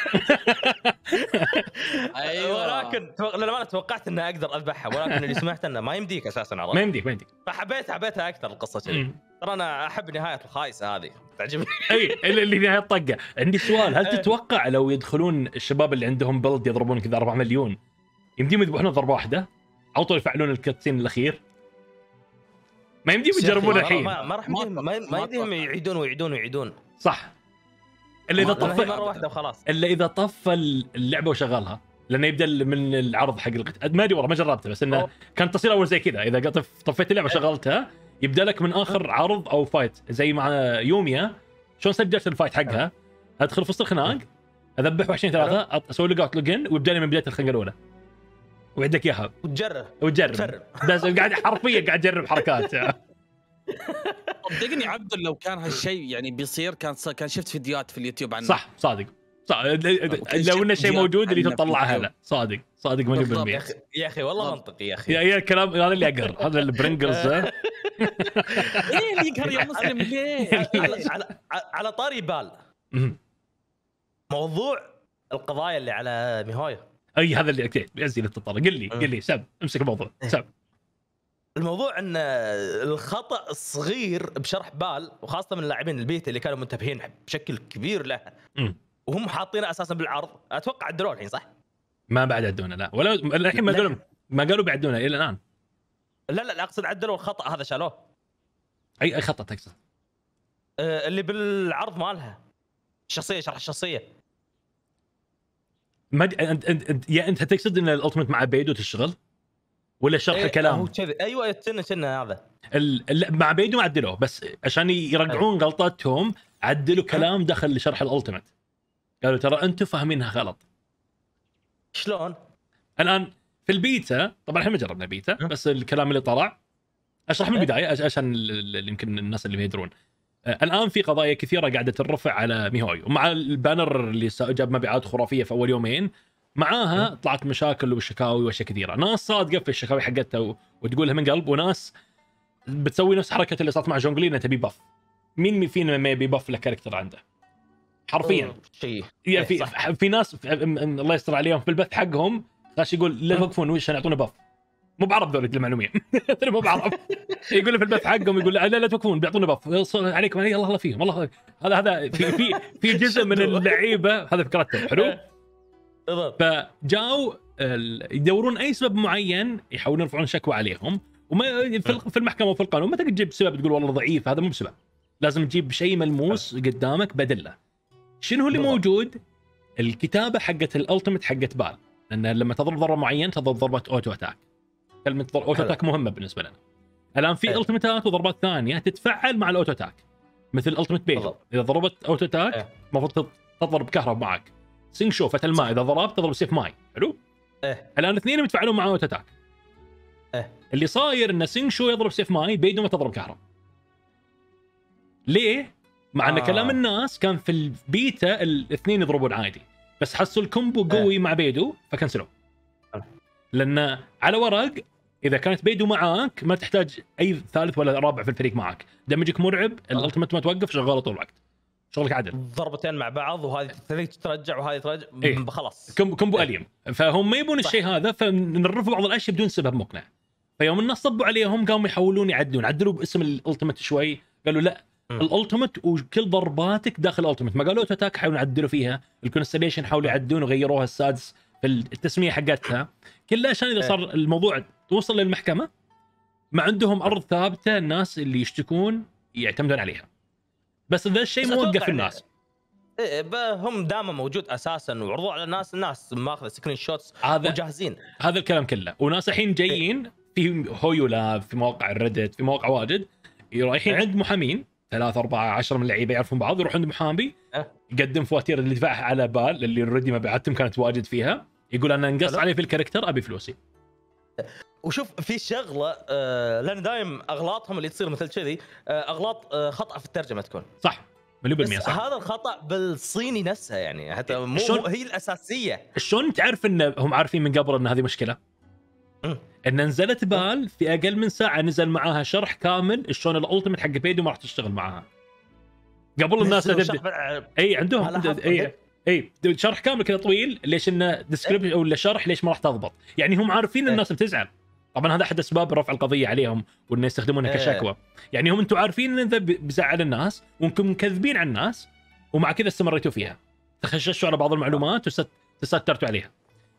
B: ايوه ولكن لما انا توقعت اني اقدر اذبحها ولكن اللي سمعت انه ما يمديك اساسا عرفت ما يمديك ما يمديك فحبيتها حبيتها اكثر القصه كذي ترى انا احب نهايه
A: الخايسه هذه تعجبني <laughs> اي اللي نهايه طقه عندي سؤال هل إيه. تتوقع لو يدخلون الشباب اللي عندهم بلد يضربون كذا 4 مليون يمديهم يذبحون ضربه واحده؟ على طول يفعلون الكاتسين الاخير ما يمديهم يجربون الحين ما راح ما يمديهم يعيدون ويعيدون ويعيدون صح الا اذا طفى مره واحده وخلاص الا اذا طفى اللعبه وشغلها لانه يبدا من العرض حق القتال ما ادري والله ما جربته بس انه كان تصير اول زي كذا اذا طف... طفيت اللعبه وشغلتها يبدا لك من اخر أه. عرض او فايت زي مع يوميا شلون سجلت الفايت حقها أه. ادخل في وسط الخناق أه. اذبح وحشين ثلاثه اسوي لوج اوت لوك ان ويبدا لي من بدايه الخنقه الاولى وعندك اياها وتجرب وتجرب بس قاعد حرفيا قاعد اجرب حركات
C: صدقني عبد لو كان هالشيء يعني بيصير كان كان شفت فيديوهات في اليوتيوب عنه صح صادق صح أه، لو انه
A: شيء موجود اللي تطلع هلا صادق صادق مليون بالمية
B: يا اخي والله منطقي يا
A: اخي يا الكلام هذا اللي اقر هذا البرنجرز <laughs> ايه
B: ليه اللي يقهر يا مسلم ليه على طاري بال موضوع القضايا اللي على ميهويا اي هذا اللي اسئله الطرد قل لي آه. قل لي سب امسك الموضوع إيه. سب الموضوع ان الخطا الصغير بشرح بال وخاصه من اللاعبين البيت اللي كانوا منتبهين بشكل كبير له وهم حاطينه اساسا بالعرض اتوقع
A: عدلوه الحين صح؟ ما بعد عدونا لا ولا الحين ما قالوا ما قالوا بيعدونا الى الان لا لا اقصد عدلوا الخطا هذا شالوه اي اي خطا تقصد
B: آه، اللي بالعرض مالها الشخصيه شرح الشخصيه
A: ما مد... أنت... أنت... أنت... يا انت تقصد ان الالتمت مع بيدو تشتغل؟ ولا شرح أي... الكلام؟ هو كذا ايوه كنا كنا هذا ال... مع بيدو عدلوه بس عشان يرجعون أيوة. غلطاتهم عدلوا كلام دخل لشرح الالتمت قالوا ترى انتم فاهمينها غلط شلون؟ الان في البيتا طبعا احنا ما جربنا بيتا بس الكلام اللي طلع اشرح من إيه. البدايه عشان يمكن الناس اللي ما يدرون آه، الان في قضايا كثيره قاعده ترفع على ميهوي ومع البانر اللي جاب مبيعات خرافيه في اول يومين معاها طلعت مشاكل وشكاوي واشياء كثيره ناس صادقه في الشكاوي حقتها وتقولها من قلب وناس بتسوي نفس حركه اللي صارت مع جونجلينا تبي بف مين فينا ما يبي بف لكاركتر عنده حرفيا شيء يعني إيه، في في ناس في الله يستر عليهم في البث حقهم غاش يقول لا توقفون وش يعطونا بف مو بعرب ذولك للمعلوميه <laughs> مو بعرب يقول في البث حقهم يقول لا لا توقفون بيعطونا بف عليكم علي الله فيهم الله هذا هذا في في في <laughs> جزء من اللعيبه هذا فكرتهم حلو <laughs> فجاوا يدورون اي سبب معين يحاولون يرفعون شكوى عليهم وما في المحكمه وفي القانون ما تقدر تجيب سبب تقول والله ضعيف هذا مو بسبب لازم تجيب شيء ملموس قدامك بدله شنو اللي موجود الكتابه حقت الالتيميت حقت بال لان لما تضرب ضربه معينه تضرب ضربه اوتو اتاك كلمه اوتو اتاك مهمه بالنسبه لنا الان في التمتات وضربات ثانيه تتفعل مع الاوتو اتاك مثل التمت بيجر اذا ضربت اوتو اتاك إيه. المفروض تضرب كهرب معك سينج شو فتل ماء اذا ضربت تضرب سيف ماي حلو؟ ايه الان الاثنين يتفاعلون مع اوتو اتاك ايه اللي صاير ان سينج شو يضرب سيف ماي بيدو ما تضرب كهرب ليه؟ مع ان آه. كلام الناس كان في البيتا الاثنين يضربون عادي بس حسوا الكومبو إيه. قوي أه. مع بيدو فكنسلوه لان على ورق اذا كانت بيدو معاك ما تحتاج اي ثالث ولا رابع في الفريق معاك دمجك مرعب آه. الالتيميت ما توقف شغاله طول الوقت شغلك عدل
B: ضربتين مع بعض وهذه ترجع وهذه ترجع إيه؟
A: خلاص كومبو اليم إيه. فهم ما يبون الشيء هذا فنرفض بعض الاشياء بدون سبب مقنع فيوم الناس صبوا عليهم قاموا يحولون يعدلون عدلوا باسم الالتيميت شوي قالوا لا الالتيميت وكل ضرباتك داخل الالتيميت ما قالوا اتاك حاولوا يعدلوا فيها الكونستليشن حاولوا يعدلون وغيروها السادس في التسميه حقتها كلها عشان اذا إيه. صار الموضوع توصل للمحكمه ما عندهم ارض ثابته الناس اللي يشتكون يعتمدون عليها بس ذا الشيء وقف الناس
B: إيه, إيه، هم دائما موجود اساسا وعرضوا على الناس
A: الناس ماخذ سكرين شوتس هذا وجاهزين هذا الكلام كله وناس الحين جايين في هويو لاب في مواقع الريدت في مواقع واجد رايحين إيه. عند محامين ثلاثة أربعة عشرة من اللعيبة يعرفون بعض يروح عند محامي إيه. يقدم فواتير اللي دفعها على بال اللي اوريدي مبيعاتهم كانت واجد فيها يقول انا انقص علي في الكاركتر ابي فلوسي
B: وشوف في شغله آه لان دايم اغلاطهم اللي تصير مثل كذي آه اغلاط آه خطا في الترجمه تكون
A: صح مليون بالمية صح
B: هذا الخطا بالصيني نفسها يعني حتى إيه، مو شون... هي الاساسيه
A: شلون تعرف ان هم عارفين من قبل ان هذه مشكله؟ ان نزلت بال في اقل من ساعه نزل معاها شرح كامل شلون الالتيميت حق بيدو ما راح تشتغل معاها قبل الناس تبدي اي عندهم اي اي شرح كامل كذا طويل ليش انه إيه. ديسكربشن ولا شرح ليش ما راح تضبط يعني هم عارفين إيه. الناس بتزعل طبعا هذا احد اسباب رفع القضيه عليهم وانه يستخدمونها إيه. كشكوى يعني هم انتم عارفين ان ذا بيزعل الناس وانكم مكذبين على الناس ومع كذا استمريتوا فيها تخششوا على بعض المعلومات وتسترتوا عليها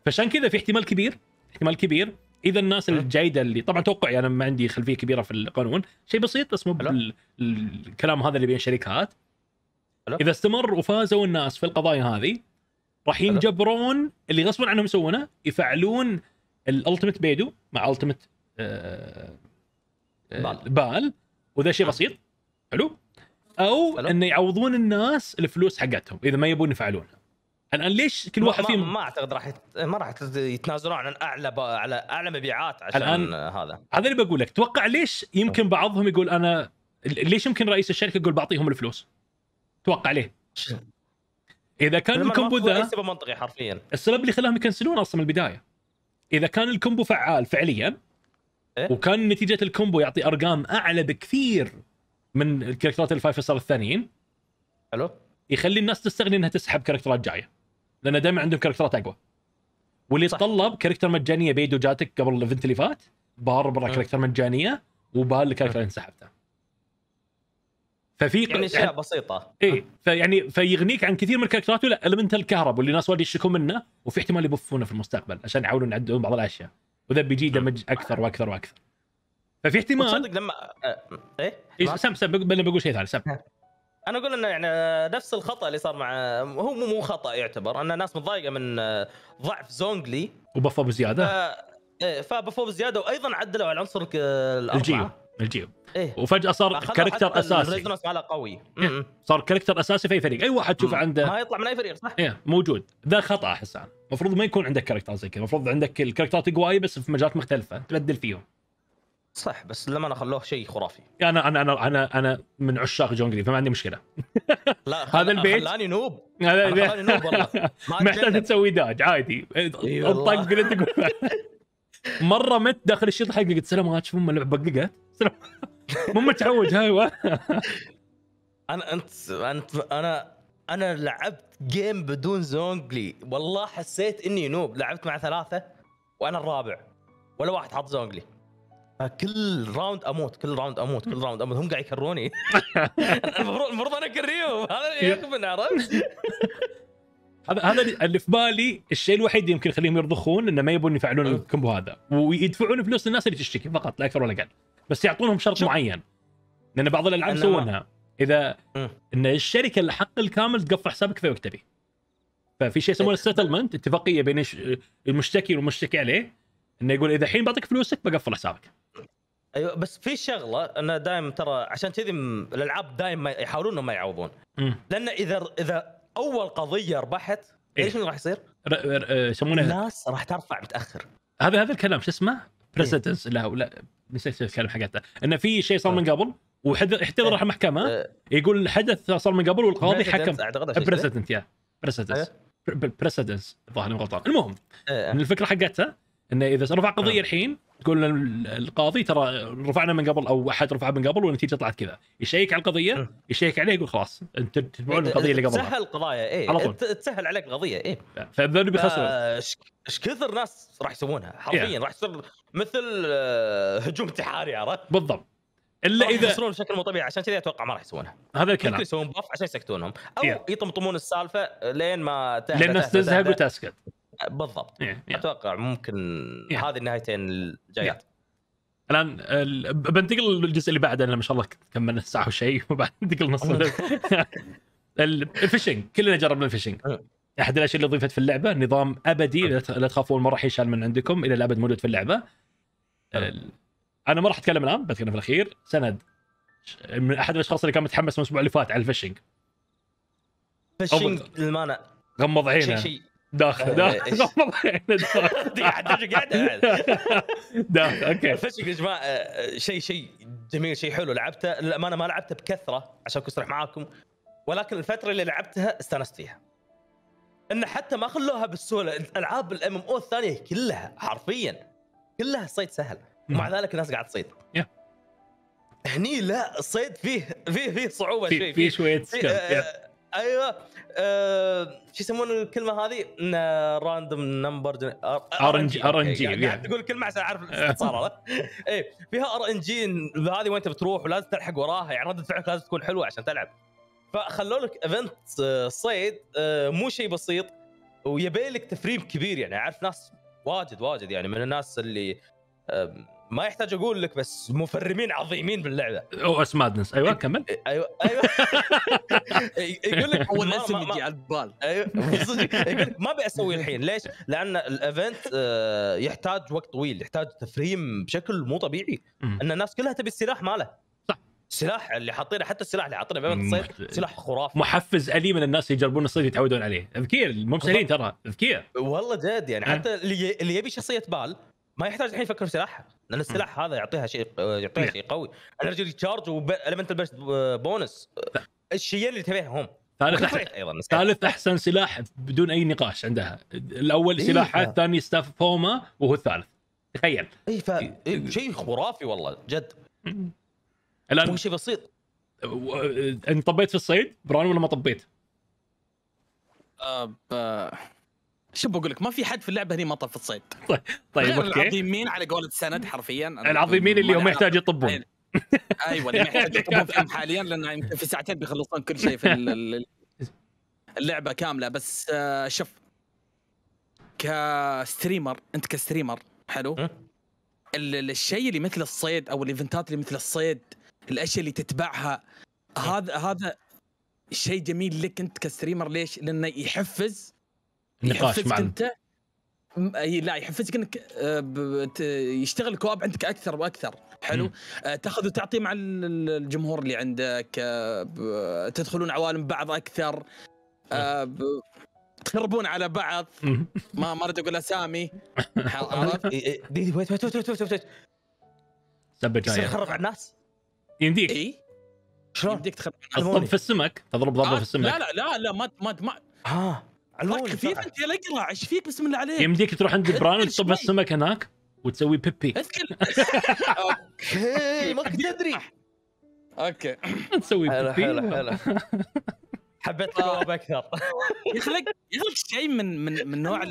A: فعشان كذا في احتمال كبير احتمال كبير اذا الناس إيه. الجيده اللي طبعا توقعي انا ما عندي خلفيه كبيره في القانون شيء بسيط بس مو الكلام هذا اللي بين شركات اذا استمر وفازوا الناس في القضايا هذه راح ينجبرون اللي غصبا عنهم يسوونه يفعلون الالتيميت بيدو مع التيميت آه، آه، بال. بال وذا شيء بسيط حلو او انه يعوضون الناس الفلوس حقتهم اذا ما يبون يفعلونها الان ليش كل واحد فيهم
B: ما اعتقد راح يت... ما راح يتنازلون عن اعلى ب... على اعلى مبيعات عشان الآن هذا
A: هذا اللي بقول لك توقع ليش يمكن بعضهم يقول انا ليش يمكن رئيس الشركه يقول بعطيهم الفلوس توقع ليه اذا كان الكومبو ذا
B: منطقي حرفيا
A: السبب اللي خلاهم يكنسلون اصلا من البدايه اذا كان الكومبو فعال فعليا إيه. وكان نتيجه الكومبو يعطي ارقام اعلى بكثير من الكاركترات الفايف ستار الثانيين حلو يخلي الناس تستغني انها تسحب كاركترات جايه لان دائما عندهم كاركترات اقوى واللي يتطلب كاركتر مجانيه بيدو جاتك قبل الايفنت اللي فات بار برا آه. كاركتر مجانيه وبال الكاركتر اللي انسحبته ففي يعني اشياء بسيطه اي فيعني فيغنيك عن كثير من الكاركترات ولا المنت الكهرب واللي ناس وايد يشكون منه وفي احتمال يبفونه في المستقبل عشان يعاونون يعدلون بعض الاشياء وذا بيجي آه. دمج اكثر واكثر واكثر ففي احتمال تصدق لما آه، ايه, إيه، سم سم بقول شيء ثاني سم
B: انا اقول انه يعني نفس الخطا اللي صار مع هو مو مو خطا يعتبر ان الناس متضايقه من آه، ضعف زونجلي
A: وبفوه بزياده
B: ف... إيه، فبفوه بزياده وايضا عدلوا على العنصر الاربعه الجيو الجيم إيه؟ وفجاه صار كاركتر اساسي ريزنوس على قوي
A: إيه؟ صار كاركتر اساسي في اي فريق اي واحد تشوفه عنده ما يطلع من اي فريق صح؟ ايه موجود ذا خطا احس انا المفروض ما يكون عندك كاركتر زي كذا المفروض عندك الكاركترات قواي بس في مجالات مختلفه تبدل فيهم صح بس لما انا خلوه شيء خرافي <laughs> انا انا انا انا انا من عشاق جون جريف ما عندي مشكله لا <laughs> هذا البيت خلاني
B: نوب خلاني نوب والله <laughs> محتاج
A: تسوي داج عادي انطق اللي مره مت داخل الشيط حقي قلت سلام هاتش مم اللعبه بققها سلام مم تعوج هاي انا
B: انت انت انا انا لعبت جيم بدون زونجلي والله حسيت اني نوب لعبت مع ثلاثه وانا الرابع ولا واحد حاط زونجلي كل راوند اموت كل راوند اموت كل راوند اموت هم قاعد يكروني <laughs> المفروض المفروض انا اكريهم هذا يقبل عرفت <laughs>
A: هذا هذا اللي في بالي الشيء الوحيد يمكن يخليهم يرضخون انه ما يبون يفعلون أه. الكومبو هذا ويدفعون فلوس للناس اللي تشتكي فقط لا اكثر ولا اقل بس يعطونهم شرط معين لان بعض الالعاب يسوونها اذا أه. ان الشركه اللي حق الكامل تقفل حسابك في وقت تبي ففي شيء يسمونه السيتلمنت أه. اتفاقيه بين المشتكي والمشتكي عليه انه يقول اذا الحين بعطيك فلوسك بقفل حسابك
B: ايوه بس في شغله انا دائما ترى عشان كذي الالعاب دائما يحاولون ما يعوضون لان اذا اذا اول قضيه ربحت إيه. ايش اللي راح يصير؟
A: آه، يسمونها الناس
B: راح ترفع متاخر
A: هذا هذا الكلام شو اسمه؟ بريسيدنس إيه. لا لا نسيت الكلام حقته انه في شيء صار من إيه. قبل واحتضر راح محكمه يقول الحدث صار من قبل والقاضي حكم بريسيدنت يا بريسيدنس بريسيدنس الظاهر غلطان المهم الفكره حقتها انه اذا رفع قضيه الحين تقول القاضي ترى رفعنا من قبل او احد رفع من قبل والنتيجه طلعت كذا يشيك على القضيه إيه. يشيك عليه يقول خلاص انت تتبعون إيه، القضيه اللي قبلها تسهل القضايا ايه على طول تسهل عليك القضيه اي فبدون بيخسر
B: ايش كثر ناس راح يسوونها إيه. حرفيا راح تصير مثل آه، هجوم انتحاري عرفت بالضبط الا اذا يصيرون بشكل مو طبيعي عشان كذا اتوقع ما راح يسوونها هذا الكلام يسوون باف عشان يسكتونهم او يطمطمون السالفه لين ما لين الناس تزهق وتسكت
A: بالضبط يعني يعني. اتوقع ممكن يعني. هذه النهايتين الجايات الان بنتقل للجزء اللي بعده لان ما شاء الله كملنا ساعه وشيء <laughs> وبعد ننتقل نص أمم. <laughs> الفيشنج كلنا جربنا الفيشنج أمم. احد الاشياء اللي ضيفت في اللعبه نظام ابدي أمم. لا تخافون ما راح يشال من عندكم الى الابد موجود في اللعبه انا ما راح اتكلم الان بتكلم في الاخير سند من احد الاشخاص اللي كان متحمس من الاسبوع اللي فات على الفيشنج فيشنج للمانا غمض عينه شيء آه، <laughs> يعني <laughs> داخل داخل <laughs> داخل اوكي فشك يا
B: جماعه آه، شيء شيء جميل شيء حلو لعبته للامانه ما لعبته بكثره عشان اكون صريح معاكم ولكن الفتره اللي لعبتها استانست فيها ان حتى ما خلوها بالسهوله العاب الام ام او الثانيه كلها حرفيا كلها صيد سهل ومع ذلك الناس قاعد تصيد هني لا الصيد فيه فيه فيه صعوبه شوي فيه شويه ايوه آه، شو يسمون الكلمه هذه راندوم نمبر ار ان جي ار ان جي تقول كلمه عشان اعرف <laughs> الاختصار اي فيها ار ان جي هذه وين بتروح ولازم تلحق وراها يعني رده فعلك لازم تكون حلوه عشان تلعب فخلوا لك ايفنت آه، صيد آه، مو شيء بسيط ويبي لك تفريم كبير يعني اعرف ناس واجد واجد يعني من الناس اللي ما يحتاج اقول لك بس مفرمين عظيمين باللعبه
A: او اس مادنس ايوه كمل <laughs>
B: ايوه ايوه <laughs> يقول لك اول اسم يجي على البال ايوه يقول لك ما ابي اسوي الحين ليش؟ لان الايفنت آه، يحتاج وقت طويل يحتاج تفريم بشكل مو طبيعي ان الناس كلها تبي السلاح ماله صح السلاح اللي حاطينه حتى السلاح اللي حاطينه بيبان الصيد سلاح
A: خرافي محفز اليم من الناس يجربون الصيد يتعودون عليه تذكير مو ترى
B: تذكير والله جد يعني آه. حتى اللي يبي شخصيه بال ما يحتاج الحين يفكر في سلاحها لان السلاح هذا يعطيها شيء يعطيها شيء قوي انرجي ريتشارج والمنتل بيست بونس
A: الشيئين اللي هم ثالث احسن ايضا ثالث احسن سلاح بدون اي نقاش عندها الاول إيه سلاحها آه. الثاني ستاف فوما وهو الثالث تخيل اي ف إيه. شيء خرافي والله جد الان شيء بسيط انت طبيت في الصيد بران ولا ما طبيت؟ أب... شو بقول
C: لك ما في حد في اللعبه هني ما طف الصيد طيب طيب اوكي العظيمين على قولة سند حرفيا العظيمين أيوة، أيوة، اللي هم يحتاج يطبون ايوه اللي يحتاج يطبون فيهم حاليا لان يمكن في ساعتين بيخلصون كل شيء في اللعبه كامله بس آه، شوف كستريمر انت كستريمر حلو الشيء اللي مثل الصيد او الايفنتات اللي مثل الصيد الاشياء اللي تتبعها هذا هذا شيء جميل لك انت كستريمر ليش؟ لانه يحفز النقاش مع انت اي لا يحفزك انك آه، يشتغل الكواب عندك اكثر واكثر حلو آه، تاخذ وتعطي مع الجمهور اللي عندك آه، تدخلون عوالم بعض اكثر تخربون على بعض ما ما اريد اقول اسامي <laughs> عرفت ويت
A: ويت ويت ويت ويت ويت تخرب على
C: الناس يمديك اي شلون يمديك تخرب على الناس تضرب في
A: السمك تضرب ضربه في السمك لا
C: لا لا ما ما ما ها خفيف انت يا اقرا ايش فيك بسم الله عليك يمديك تروح عند <laughs> البران وتصب السمك
A: هناك وتسوي بيبي <laughs>
C: اوكي
A: ما كنت ادري اوكي تسوي <laughs> بيبي حلو حلو
C: حبيت آه. الجواب اكثر يخلق يخلق شيء من من من نوع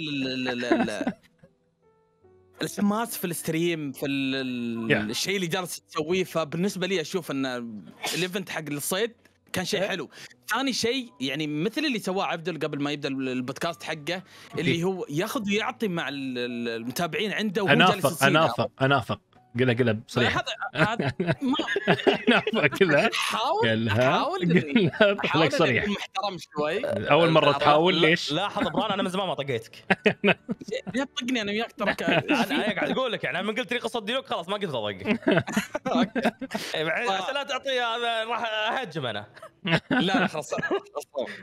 C: الحماس في الستريم في الشيء اللي جالس تسويه فبالنسبه لي اشوف ان الايفنت حق الصيد كان شيء إيه. حلو ثاني شيء يعني مثل اللي سواه عبدل قبل ما يبدا البودكاست حقه اللي هو ياخذ ويعطي مع المتابعين عنده وهو انافق جالس انافق
A: انافق قلها قلها بصريح هذا ما كلها <laughs> نعم، حاول <laughs> حاول قلها
B: طيب، صريح
C: محترم شوي اول مره تحاول ليش؟ لاحظ بران انا من زمان
B: ما طقيتك يا <laughs> تطقني انا وياك ترى انا قاعد اقول لك يعني من قلت لي قصه ديوك خلاص ما قلت اطقك إيه، عسى لا تعطي هذا راح اهجم انا لا لا خلاص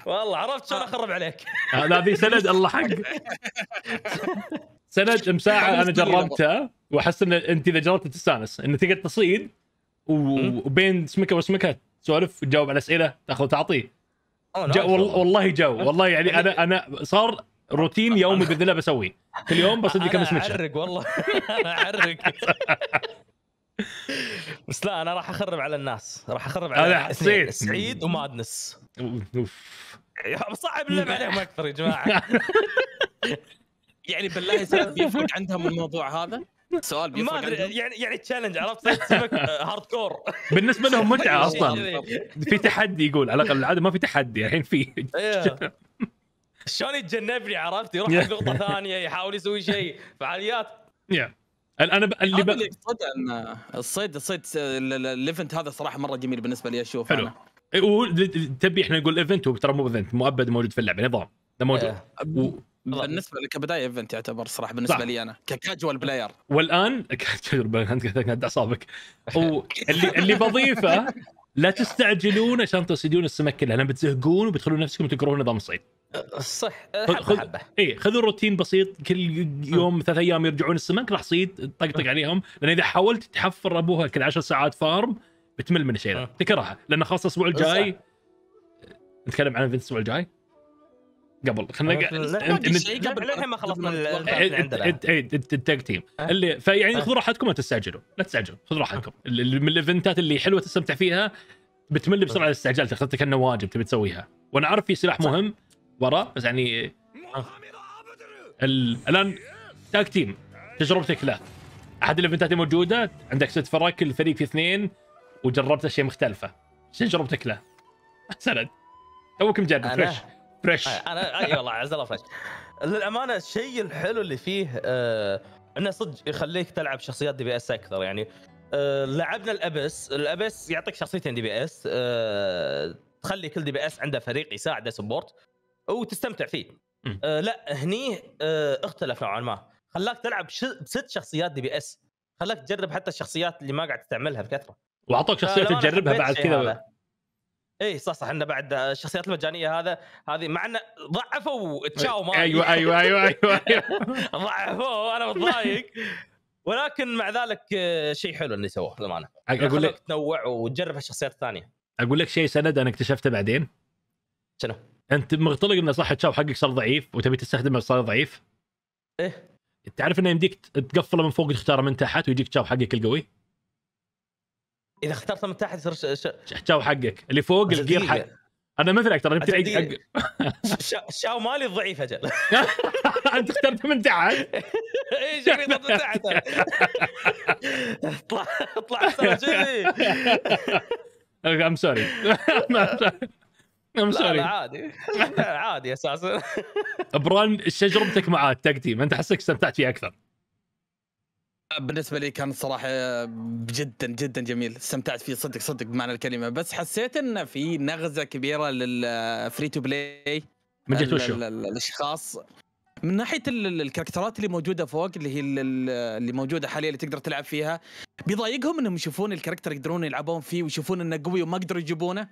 B: والله عرفت شلون آه. اخرب عليك هذا في سند الله حق
A: سند مساعه انا جربتها واحس ان انت اذا جربتها تستانس انه تقدر تصيد وبين سمكه وسمكه تسولف تجاوب على اسئله تاخذ تعطي والله والله جو والله يعني انا انا صار روتين يومي باذن الله بسويه كل يوم بصدق كم سمكه اعرق
B: والله <laughs> اعرق <laughs> بس لا انا راح اخرب على الناس راح اخرب على حسيت سعيد ومادنس اوف صعب اللعب عليهم اكثر يا جماعه <laughs> يعني بالله سمك بيفرق عندهم الموضوع هذا؟ سؤال ما ادري يعني يعني تشالنج عرفت هارد كور
A: بالنسبه لهم <laughs> متعه اصلا <laughs> إيه. في تحدي يقول على الاقل العاده ما في تحدي الحين في
B: شلون يتجنبني عرفت يروح نقطه ثانيه يحاول يسوي شيء فعاليات يا
A: انا اللي ب...
B: صدق
C: الصيد الصيد الايفنت هذا صراحه مره جميل بالنسبه لي اشوف حلو
A: إيه، تبي احنا نقول ايفنت ترى مو ايفنت مؤبد موجود في اللعبه نظام موجود إيه.
C: بالنسبه لك كبدايه ايفنت يعتبر صراحه بالنسبه لي انا ككاجوال بلاير
A: والان كاجوال <laughs> بلاير انت قاعد اعصابك واللي اللي بضيفه لا تستعجلون عشان تصيدون السمك كلها لان بتزهقون وبتخلون نفسكم تكرهون نظام الصيد صح أه، خذ اي خذوا روتين بسيط كل يوم ثلاث ايام يرجعون السمك راح صيد طقطق عليهم لان اذا حاولت تحفر ابوها كل عشر ساعات فارم بتمل من الشيء تكرهها لان خاصه الاسبوع الجاي نتكلم عن الاسبوع الجاي قبل خلينا قبل للحين ما
B: خلصنا إيه، عندنا عيد
A: إيه، إيه، التاج تيم آه. اللي فيعني آه. خذوا راحتكم لا تستعجلوا لا تستعجلوا خذوا راحتكم آه. من الايفنتات اللي حلوه تستمتع فيها بتمل بسرعه الاستعجال استعجلت كانها كانه واجب تبي تسويها وانا اعرف في سلاح مهم ورا بس يعني الان تاج تيم تجربتك له احد الايفنتات الموجوده عندك ست فرق الفريق في اثنين وجربت اشياء مختلفه شو تجربتك له؟ سند توك مجرب فريش فريش انا اي والله
B: عز الله فريش للامانه الشيء الحلو اللي فيه آه انه صدق يخليك تلعب شخصيات دي بي اس اكثر يعني آه لعبنا الابس الابس يعطيك شخصيتين دي بي اس آه تخلي كل دي بي اس عنده فريق يساعده سبورت وتستمتع فيه آه لا هني آه اختلف نوعا ما خلاك تلعب بست شخصيات دي بي اس خلاك تجرب حتى الشخصيات اللي ما قاعد تستعملها بكثره واعطوك شخصيه تجربها بعد كذا ايه صح صح احنا بعد الشخصيات المجانيه هذا هذه مع انه ضعفوا تشاو ما ايوه ايوه ايوه ايوه, <laughs> أيوة. ضعفوه انا متضايق ولكن مع ذلك آه، شيء حلو اللي سووه للامانه اقول لك تنوع وتجرب الشخصيات الثانيه
A: اقول لك شيء سند انا اكتشفته بعدين شنو؟ انت مغتلق انه صح تشاو حقك صار ضعيف وتبي تستخدمه صار ضعيف ايه تعرف انه يمديك تقفله من فوق وتختاره من تحت ويجيك تشاو حقك القوي
B: اذا اخترت من تحت يصير ش... شاو حقك اللي فوق الجير حق انا مثلك
A: ترى جبت العيد حق
B: شاو مالي الضعيف اجل <laughs> انت اخترت
A: من تحت <laughs> اي شوفي من تحت اطلع اطلع سرجلي ام سوري
B: ام سوري عادي عادي اساسا
A: بران شجرتك معاه تقديم انت حسك استمتعت فيه اكثر
C: بالنسبه لي كان الصراحه جدا جدا جميل استمتعت فيه صدق صدق بمعنى الكلمه بس حسيت انه في نغزه كبيره للفري تو بلاي من جهه وشو؟ الاشخاص من ناحيه الكاركترات اللي موجوده فوق اللي هي اللي موجوده حاليا اللي تقدر تلعب فيها بيضايقهم انهم يشوفون الكاركتر يقدرون يلعبون فيه ويشوفون انه قوي وما قدروا يجيبونه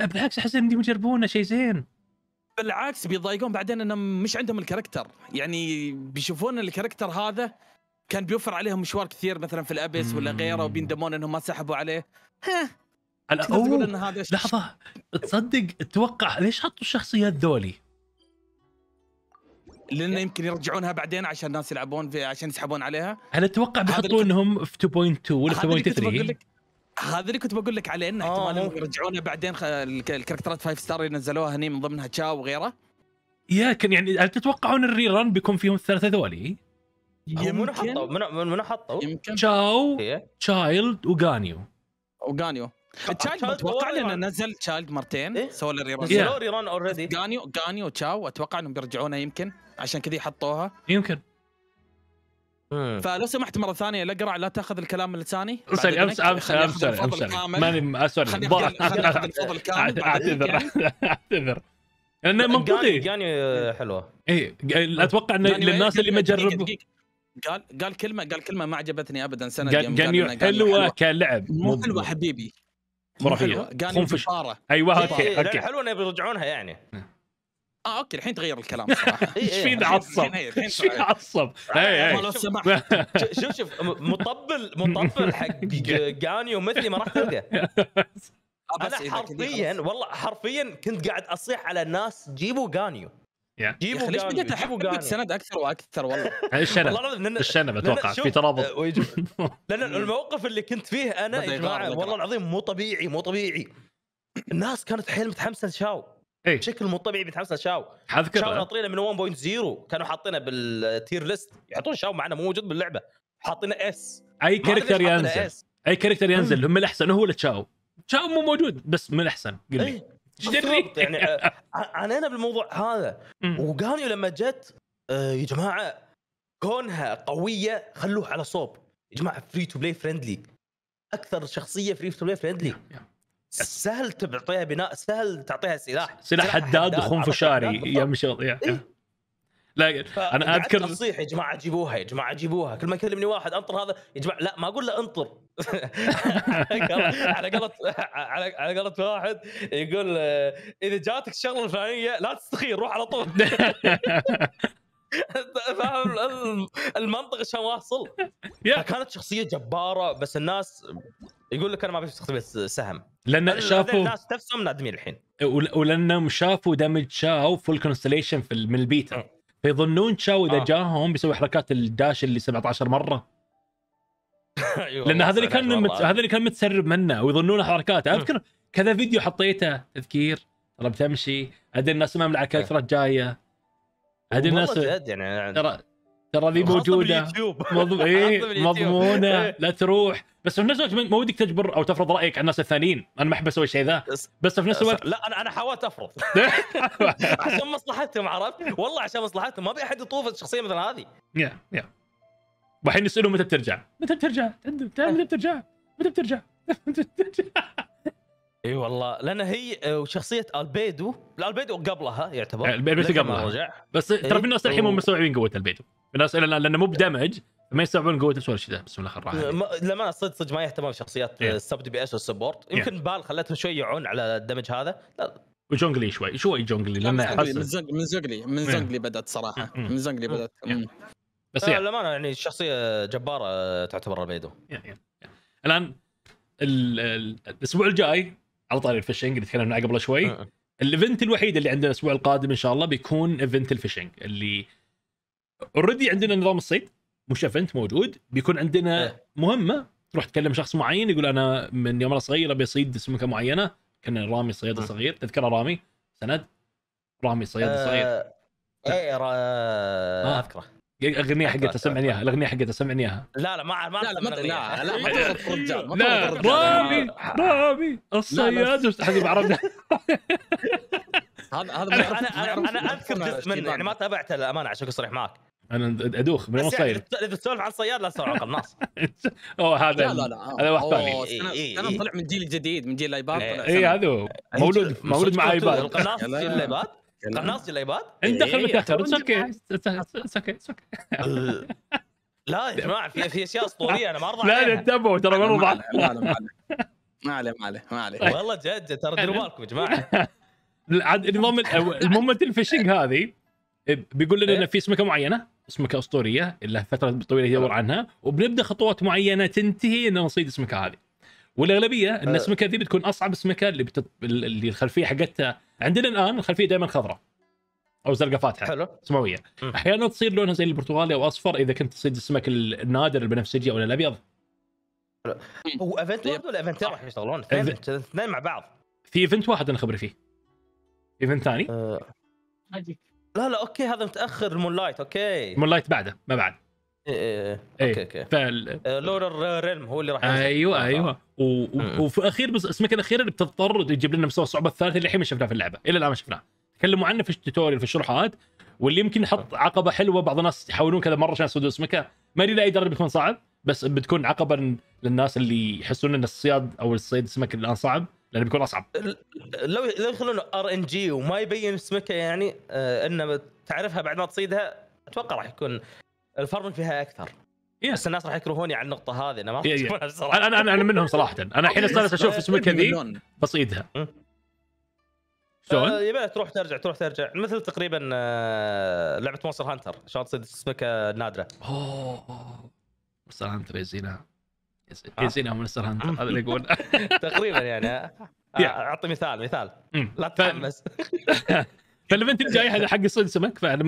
A: لا بالعكس احس انهم يجربونه شيء زين
C: بالعكس بيضايقون بعدين انهم مش عندهم الكاركتر يعني بيشوفون الكاركتر هذا كان بيوفر عليهم مشوار كثير مثلا في الابس ولا غيره وبيندمون انهم ما سحبوا عليه ها على تقول ان هذا لحظه تصدق
A: اتوقع ليش حطوا الشخصيات ذولي؟
C: لانه يمكن يرجعونها بعدين عشان الناس يلعبون في عشان يسحبون عليها
A: هل تتوقع بيحطونهم في 2.2 ولا 2.3؟
C: هذا اللي كنت بقول لك عليه انه آه، احتمال آه. يرجعونها بعدين الكاركترات 5 ستار اللي نزلوها هني من ضمنها تشاو وغيره يا كان يعني هل تتوقعون الري ران بيكون فيهم الثلاثه ذولي؟
B: يمكن منو حطه منو
C: منو حطه يمكن تشاو إيه.
A: تشايلد وغانيو
C: وغانيو تشايلد اتوقع لانه نزل تشايلد مرتين
A: إيه؟ سووا له yeah. نزلوا
C: ريران اوريدي غانيو غانيو تشاو اتوقع انهم بيرجعونه يمكن عشان كذي حطوها يمكن فلو سمحت مره ثانيه لا اقرع لا تاخذ الكلام من لساني
A: سوري امسك امسك امسك امسك ماني اسوري آه، <laughs> اعتذر اعتذر لانه منطقي غانيو حلوه اي اتوقع انه للناس إيه، اللي ما جربوا
C: قال قال كلمه قال كلمه ما عجبتني ابدا سنه قال قال
A: حلوه كلعب مو حلوه حبيبي خرافيه قال ايوه اوكي اوكي حلوه
B: انهم بيرجعونها يعني اه اوكي الحين تغير الكلام صراحه <laughs> إيه. ايش في عصب ايش في عصب شوف شوف مطبل مطبل حق جانيو مثلي ما راح تلقى <laughs>
A: آه، انا حرفيا والله
B: حرفيا كنت قاعد اصيح على الناس جيبوا جانيو
A: yeah. جيبوا ليش بديت احب سند
B: اكثر واكثر والله <laughs> الشنب الشنب اتوقع في ترابط آه، <laughs> لان الموقف اللي كنت فيه انا يا جماعه والله العظيم مو طبيعي مو طبيعي الناس كانت حيل متحمسه لشاو ايه بشكل مو طبيعي متحمسه شاو شاو ناطرينه من 1.0 كانوا حاطينه بالتير ليست يحطون شاو معنا مو موجود باللعبه حاطينه اس اي كاركتر ينزل
A: اي كاركتر ينزل هم الاحسن هو اللي تشاو تشاو مو موجود بس من الاحسن قل لي ايه. جري يعني آه، آه، عانينا بالموضوع هذا وقانيو لما جت آه، يا
B: جماعه كونها قويه خلوه على صوب يا جماعه فري تو بلاي فريندلي اكثر شخصيه فري تو بلاي فريندلي سهل تعطيها بناء سهل تعطيها سلاح سلاح, سلاح حداد وخنفشاري يا
A: مشغل إيه.
B: لا انا اذكر تصيح يا جماعه جيبوها يا جماعه جيبوها كل ما يكلمني واحد انطر هذا يا جماعه لا ما اقول له انطر <laughs> على قلت على على قلت واحد يقول اذا جاتك الشغله الفلانيه لا تستخير روح على طول <laughs> فاهم المنطق شلون واصل كانت شخصيه جباره بس
A: الناس يقول لك انا ما بستخدم سهم لان شافوا الناس
B: نفسهم نادمين الحين
A: ولانهم شافوا دمج شاو فول كونستليشن في من البيتا إيه. فيظنون تشاو اذا آه. جاهم بيسوي حركات الداش اللي 17 مره <laughs> أيوة، لان هذا اللي كان مت... هذا اللي كان متسرب منه ويظنون حركاته اذكر كذا فيديو حطيته تذكير ترى بتمشي هذه الناس ما على كثره إيه. جايه هذه الناس يعني, يعني ترى ذي موجوده مضم... إيه مضمونه إيه. لا تروح بس في نفس الوقت ما ودك تجبر او تفرض رايك على الناس الثانيين انا ما احب اسوي شيء ذا بس في نفس الوقت لا انا انا حاولت افرض <laughs> عشان مصلحتهم عرفت والله عشان
B: مصلحتهم ما ابي احد يطوف الشخصيه مثل هذه
A: يا يا والحين يسالون متى بترجع؟ متى بترجع؟ متى بترجع؟
B: متى بترجع؟ <laughs> اي والله لان هي وشخصيه آه، البيدو البيدو قبلها يعتبر البيدو قبلها رجع بس ترى في الناس الحين مو
A: مستوعبين قوه البيدو الناس لانه مو بدمج ما يستوعبون قوه السوالف كذا بسم الله الرحمن
B: الرحيم لما صدق صدق ما يهتمون بشخصيات yeah. السب دي بي اس والسبورت يمكن بال خلتهم شوي يعون على الدمج هذا لا
A: وجونجلي شوي شوي جونجلي لما من زنقلي
B: من زنقلي من إيه. بدات صراحه إيه. إيه. من زنقلي بدات بس آه، يعني للامانه يعني شخصيه جباره آه، تعتبر البيدو
A: الان الاسبوع الجاي على طاري الفشنج اللي تكلمنا عنه قبل شوي آه. الايفنت الوحيد اللي عندنا الاسبوع القادم ان شاء الله بيكون ايفنت الفشنج اللي اوريدي عندنا نظام الصيد مش ايفنت موجود بيكون عندنا آه. مهمه تروح تكلم شخص معين يقول انا من يوم انا صغير ابي اصيد سمكه معينه كان رامي صياد آه. صغير تذكره رامي سند رامي صياد صغير
B: اي اذكره
A: الاغنيه حقتها سمعني اياها الاغنيه حقتها سمعني اياها
B: لا لا ما ما لا لا ما لا لا
A: ما <laughs> رجال رامي رامي الصياد هذه <laughs> بعربي
B: هذا هذا انا انا اذكر جزء منه يعني ما تابعته للامانه عشان اكون صريح معك
A: انا ادوخ من وين صاير <laughs>
B: اذا تسولف عن الصياد لا تسولف عن قناص اوه هذا لا لا لا آه،
A: هذا واحد ثاني
C: انا إيه، إيه، إيه، طلع من جيل جديد من جيل الايباد اي هذا مولود مولود مع
A: ايباد القناص جيل الايباد
B: قناص الايباد؟ انت إيه، دخل متاخر اتس
A: اوكي اتس اوكي اتس اوكي <laughs> لا يا جماعه في في اشياء اسطوريه انا ما ارضى لا لا انتبهوا ترى ما ارضى ما ما عليه ما عليه ما عليه والله
B: جد ترى ديروا <laughs> بالكم يا جماعه
A: <laughs> عاد نظام المومنت الفيشنج هذه إيه، بيقول لنا إيه. ان في سمكه معينه سمكه اسطوريه اللي فتره طويله يدور عنها وبنبدا خطوات معينه تنتهي ان نصيد السمكه هذه والاغلبيه ان السمكه آه. ذي بتكون اصعب سمكه اللي بتط... اللي الخلفيه حقتها عندنا الان الخلفيه دائما خضراء او زرقاء فاتحه حلو سماويه احيانا تصير لونها زي البرتغالي او اصفر اذا كنت تصيد السمك النادر البنفسجي او الابيض هو ايفنت واحد ولا ايفنتين راح يشتغلون؟ اثنين مع بعض في ايفنت واحد انا خبري فيه ايفنت ثاني أه.
B: لا لا اوكي هذا متاخر مون لايت اوكي مون
A: لايت بعده ما بعد
B: إيه،, إيه،, إيه. ايه اوكي اوكي
A: فال... آه،
B: لورر ريلم هو اللي راح ايوه آه، ايوه
A: آه. و... وفي الاخير بس اسمك الاخير اللي بتضطر تجيب لنا مستوى الصعوبه الثالثه اللي الحين ما شفناه في اللعبه الى الان ما شفناه تكلموا عنه في التوتوريال في الشروحات واللي يمكن نحط عقبه حلوه بعض الناس يحاولون كذا مره عشان يصيدوا اسمك ما ادري لاي درجه بيكون صعب بس بتكون عقبه للناس اللي يحسون ان الصياد او الصيد السمك الان صعب لانه بيكون اصعب
B: لو لو يخلونه ار ان جي وما يبين سمكه يعني آه انه تعرفها بعد ما تصيدها اتوقع راح يكون الفارمنج فيها اكثر yeah. بس الناس راح يكرهوني على النقطه هذه انا ما yeah, yeah. انا انا انا منهم صراحه انا الحين صرت اشوف <laughs> اسمك ذي بصيدها شلون؟ آه، يبي تروح ترجع تروح ترجع مثل تقريبا آه، لعبه مونستر هانتر شلون تصيد سمكه آه، نادره اوه مونستر هانتر يزينها يزينها
A: مونستر هانتر هذا اللي يقول <laughs> تقريبا يعني اعطي مثال مثال لا تتحمس <laughs> فالايفنت الجاي هذا حق صيد سمك آه.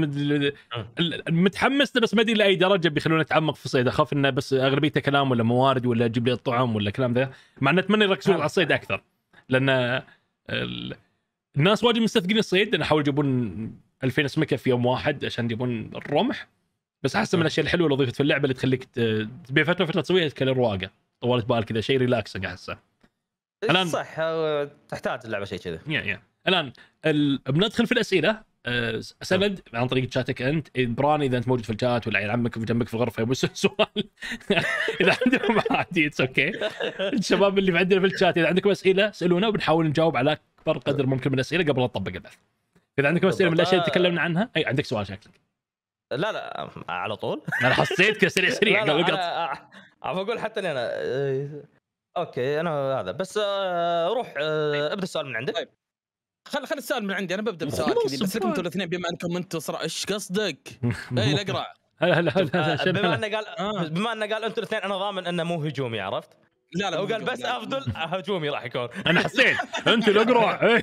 A: متحمس بس ما ادري لاي درجه بيخلوني اتعمق في الصيد اخاف انه بس اغلبيته كلام ولا موارد ولا اجيب لي الطعام ولا الكلام ذا مع ان اتمنى يركزون على الصيد اكثر لان الناس واجد مستثقلين الصيد لان حاولوا يجيبون 2000 سمكه في يوم واحد عشان يجيبون الرمح بس احس من آه. الاشياء الحلوه اللي ضيفت في اللعبه اللي تخليك تبي فتره فتره تسويها كالرواقه طولت بالك كذا شيء ريلاكسنج احسه إيه، الان صح آه، تحتاج
B: اللعبه شيء كذا يا يا
A: الان ال... بندخل في الاسئله آه، سند نعم. عن طريق شاتك انت إيه، بران اذا انت موجود في الشات ولا عيل عمك جنبك في الغرفه يبون سؤال <laughs> اذا عندهم <laughs> عادي اتس اوكي الشباب اللي عندنا في الشات اذا عندكم اسئله سالونا وبنحاول نجاوب على اكبر قدر أه. ممكن من الاسئله قبل لا نطبق البث اذا عندكم اسئله من الاشياء اللي تكلمنا عنها اي عندك سؤال شكلك لا
B: لا على طول <laughs> انا حسيت كذا سريع سريع قبل قطع اقول حتى انا إيه، اوكي انا هذا بس آه، روح طيب. ابدا السؤال من عندك طيب خل خل السؤال من عندي انا ببدا بسؤال كذي بس انتم الاثنين بما انكم انتم صراحه ايش قصدك؟ <laughs> اي الاقرع
A: هلا هلا هلا بما انه قال
B: آه. بما انه قال انتم الاثنين انا ضامن انه مو هجومي عرفت؟ لا لا هو قال بس افضل آه، هجومي راح يكون <laughs> انا حسيت انت الاقرع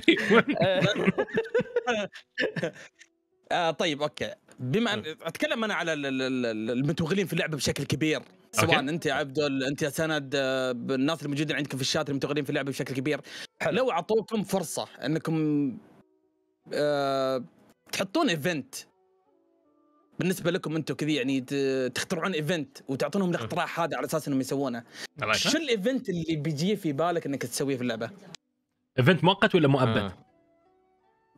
C: طيب اوكي بما ان أه. اتكلم انا على المتوغلين في اللعبه بشكل كبير سواء أوكي. انت يا عبد انت يا سند آه، الناس الموجودين عندكم في الشات المتغيرين في اللعبه بشكل كبير حلو. لو اعطوكم فرصه انكم أه تحطون ايفنت بالنسبه لكم انتم كذي يعني تخترعون ايفنت وتعطونهم الاقتراح هذا على اساس انهم يسوونه شو الايفنت اللي بيجي في بالك انك تسويه في اللعبه؟
A: ايفنت مؤقت ولا مؤبد؟ آه.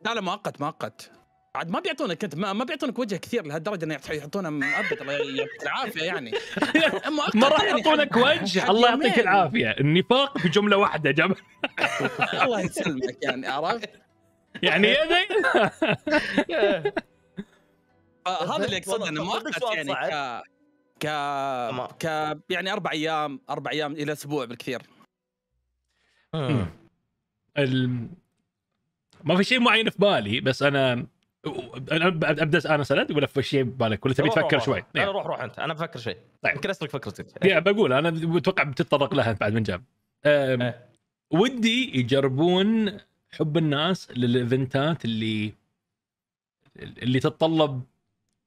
C: لا لا مؤقت مؤقت عاد ما بيعطونك انت ما, ما بيعطونك وجه كثير لهالدرجه انه يحطونه مؤبد الله يعطيك العافيه يعني
A: <laughs> ما راح يحطونك وجه الله يعطيك العافيه النفاق في جمله واحده جاب <laughs>
C: الله يسلمك يعني عرفت
A: يعني يدي
C: آه، هذا اللي اقصده انه مؤقت يعني ك ك ك يعني اربع ايام اربع ايام الى اسبوع
A: بالكثير آه. ما في شيء معين في بالي بس انا ابدا انا سند ولا في شيء ببالك ولا تبي تفكر شوي؟ انا
B: نعم. روح روح انت انا بفكر شيء طيب يمكن اسرق فكرتك
A: يعني بقول انا اتوقع بتتطرق لها بعد من جاب إيه. ودي يجربون حب الناس للايفنتات اللي اللي تتطلب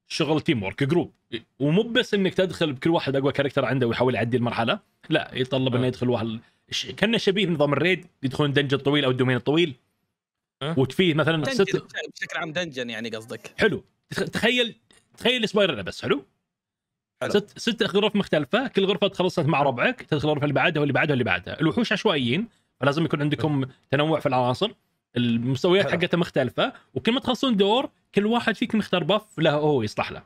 A: شغل تيم ورك جروب ومو بس انك تدخل بكل واحد اقوى كاركتر عنده ويحاول يعدي المرحله لا يتطلب انه آه. يدخل واحد كانه شبيه نظام الريد يدخلون دنجن طويل او الدومين الطويل وتفيد مثلا دنجن ست بشكل عام دنجن
C: يعني قصدك
A: حلو تخيل تخيل سبايرنا بس حلو حلو. ست ست غرف مختلفة، كل غرفة تخلصت مع ربعك، تدخل الغرفة اللي بعدها واللي بعدها واللي بعدها، الوحوش عشوائيين فلازم يكون عندكم تنوع في العناصر، المستويات حقتها مختلفة، وكل ما تخلصون دور كل واحد فيكم يختار باف له هو يصلح له.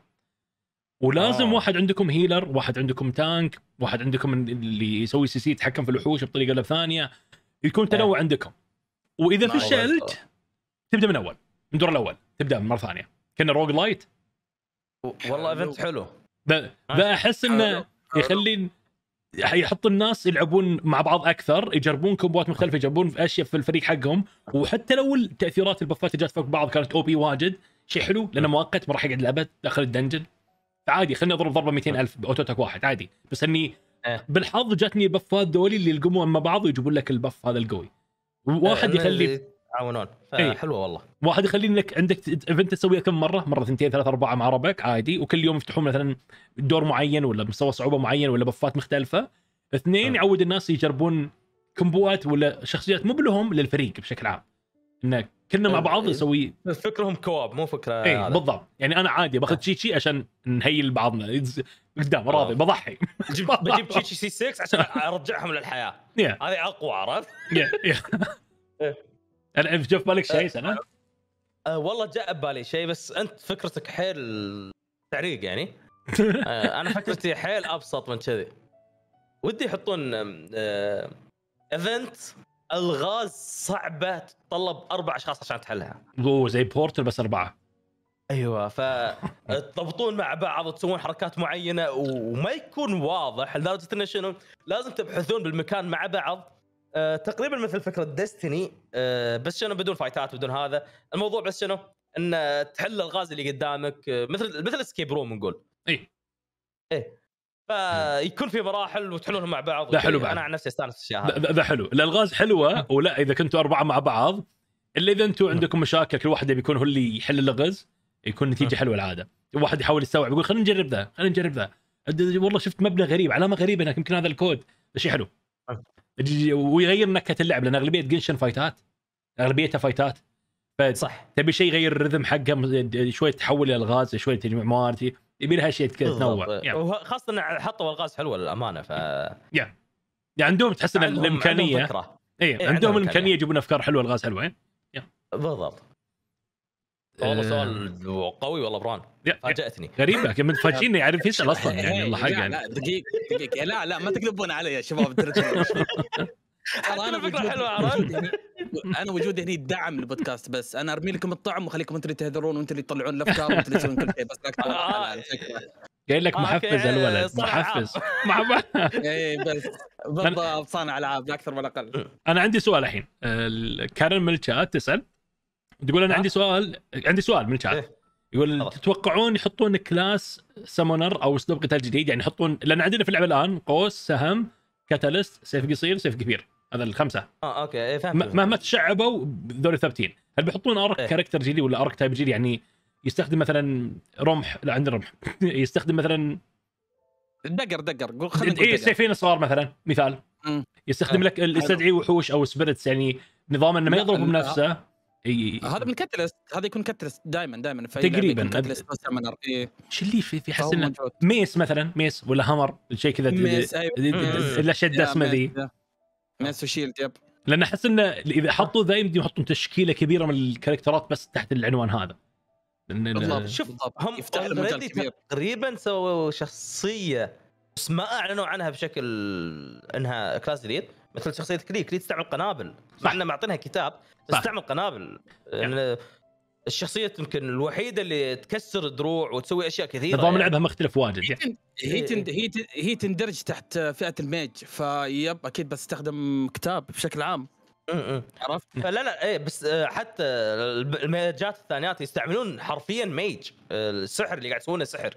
A: ولازم آه. واحد عندكم هيلر، واحد عندكم تانك، واحد عندكم اللي يسوي سي سي يتحكم في الوحوش بطريقة ثانية، يكون تنوع آه. عندكم. واذا فشلت تبدا من اول من الدور الاول تبدا من مره ثانيه كنا روج لايت والله ايفنت حلو ذا احس انه يخلي يحط الناس يلعبون مع بعض اكثر يجربون كومبوات مختلفه يجربون في اشياء في الفريق حقهم وحتى لو التاثيرات البفات اللي جات فوق بعض كانت او بي واجد شيء حلو لانه مؤقت ما راح يقعد الابد داخل الدنجن عادي خليني اضرب ضربه 200000 باوتو تاك واحد عادي بس اني إيه. بالحظ جاتني بفات دولي اللي يلقموا مع بعض ويجيبون لك البف هذا القوي واحد يخلي
B: يتعاونون إيه. حلوه
A: والله واحد يخلي انك عندك ايفنت تسويه كم مره مره ثنتين ثلاث اربعه مع ربعك عادي وكل يوم يفتحون مثلا دور معين ولا مستوى صعوبه معين ولا بفات مختلفه اثنين أه. يعود الناس يجربون كمبوات ولا شخصيات مو بلهم للفريق بشكل عام انك كلنا مع آه، بعض إيه. نسوي
B: فكرهم كواب مو فكره اي بالضبط
A: يعني انا عادي باخذ آه. شي شي عشان نهيل بعضنا قدام راضي <laughs> بضحي بجيب بجيب تشيتشي
B: سي 6 عشان ارجعهم للحياه هذه اقوى عرفت؟
A: <laughs> انا في بالك شيء أه، سنه؟
B: أه، والله جاء ببالي شيء بس انت فكرتك حيل تعريق يعني <laughs> أه، انا فكرتي حيل ابسط من كذي ودي يحطون ايفنت الغاز صعبه تتطلب اربع اشخاص عشان
A: تحلها اوه زي بورتل بس اربعه ايوه
B: فتضبطون مع بعض تسوون حركات معينه وما يكون واضح لدرجه انه شنو لازم تبحثون بالمكان مع بعض أه تقريبا مثل فكره ديستني أه بس شنو بدون فايتات بدون هذا الموضوع بس شنو ان تحل الغاز اللي قدامك آه، مثل مثل سكيب روم نقول اي ايه فيكون في مراحل وتحلونها مع بعض ده حلو يعني بعد انا عن نفسي استانس الاشياء
A: ذا حلو الالغاز حلوه ولا اذا كنتوا اربعه مع بعض الا اذا انتم عندكم مشاكل كل واحد بيكون هو اللي يحل اللغز يكون نتيجه آه. حلوه العاده واحد يحاول يستوعب يقول خلينا نجرب ذا خلينا نجرب ذا والله شفت مبنى غريب علامه غريبه هناك يمكن هذا الكود شيء حلو آه. ويغير نكهه اللعب لان اغلبيه جنشن فايتات اغلبيتها فايتات صح تبي شيء يغير الرذم حقها شوي تحول الى الغاز شوي تجمع موارد يبي لها شيء تنوع
B: خاصه ان حطوا الغاز حلوه للامانه ف يا
A: يعني عندهم تحس ان الامكانيه اي عندهم الامكانيه إيه، إيه، يجيبون افكار حلوه الغاز حلوه إيه؟ بالضبط والله آه.
B: سؤال قوي والله بران فاجاتني غريبه كمان فاجئني يعرف يسال اصلا يعني إيه. الله حق يعني لا دقيق دقيق لا
C: لا ما تكذبون علي يا شباب <laughs> انا فكره حلوه عرفت انا وجودي هني دعم للبودكاست بس انا ارمي لكم الطعم وخليكم انتم اللي تهذرون وانتم اللي تطلعون الافكار وانتم اللي تسوون كل شيء
B: بس آه.
A: قايل لك آه، محفز الولد محفز <laughs>
C: اي بس بالضبط صانع العاب لا اكثر ولا اقل
A: انا عندي سؤال الحين كارن من الشات تسال تقول انا عندي سؤال عندي سؤال من الشات إيه. يقول تتوقعون يحطون كلاس سمونر او اسلوب قتال جديد يعني يحطون لان عندنا في اللعبه الان قوس سهم كاتاليست سيف قصير سيف كبير هذا الخمسه
B: اه اوكي إيه، فهمت
A: مهما تشعبوا ذول ثابتين هل بيحطون ارك إيه. كاركتر جديد ولا ارك تايب جديد يعني يستخدم مثلا رمح لا عندنا رمح <laughs> يستخدم مثلا
C: دقر دقر قول خلينا اي سيفين
A: صغار مثلا مثال مم. يستخدم أه. لك يستدعي وحوش او سبيرتس يعني نظام انه ما يضرب بنفسه اي
C: هذا من كاتلست هذا يكون كاتلست دائما دائما تقريبا
A: ايش اللي في في حسنا ميس مثلا ميس ولا همر شيء كذا أيوة. الاشياء الدسمه ذي
C: ميس وشيلد يب
A: لان احس انه اذا حطوا ذا يمدي يحطون تشكيله كبيره من الكاركترات بس تحت العنوان هذا بالضبط شوف هم تقريبا
B: سووا شخصيه بس ما اعلنوا عنها بشكل انها كلاس جديد مثل شخصيه كلي كلي تستعمل قنابل مع انه معطينها كتاب بس تستعمل قنابل يعني الشخصيه يمكن الوحيده اللي تكسر دروع وتسوي اشياء كثيره نظام يعني. لعبها
A: مختلف واجد يعني. هي هي
C: إيه. هي تندرج تحت فئه الميج فيب اكيد بستخدم كتاب بشكل عام
B: عرفت فلا لا ايه بس آه، حتى الميجات الثانيات يستعملون حرفيا ميج آه، السحر اللي قاعد يسوونه سحر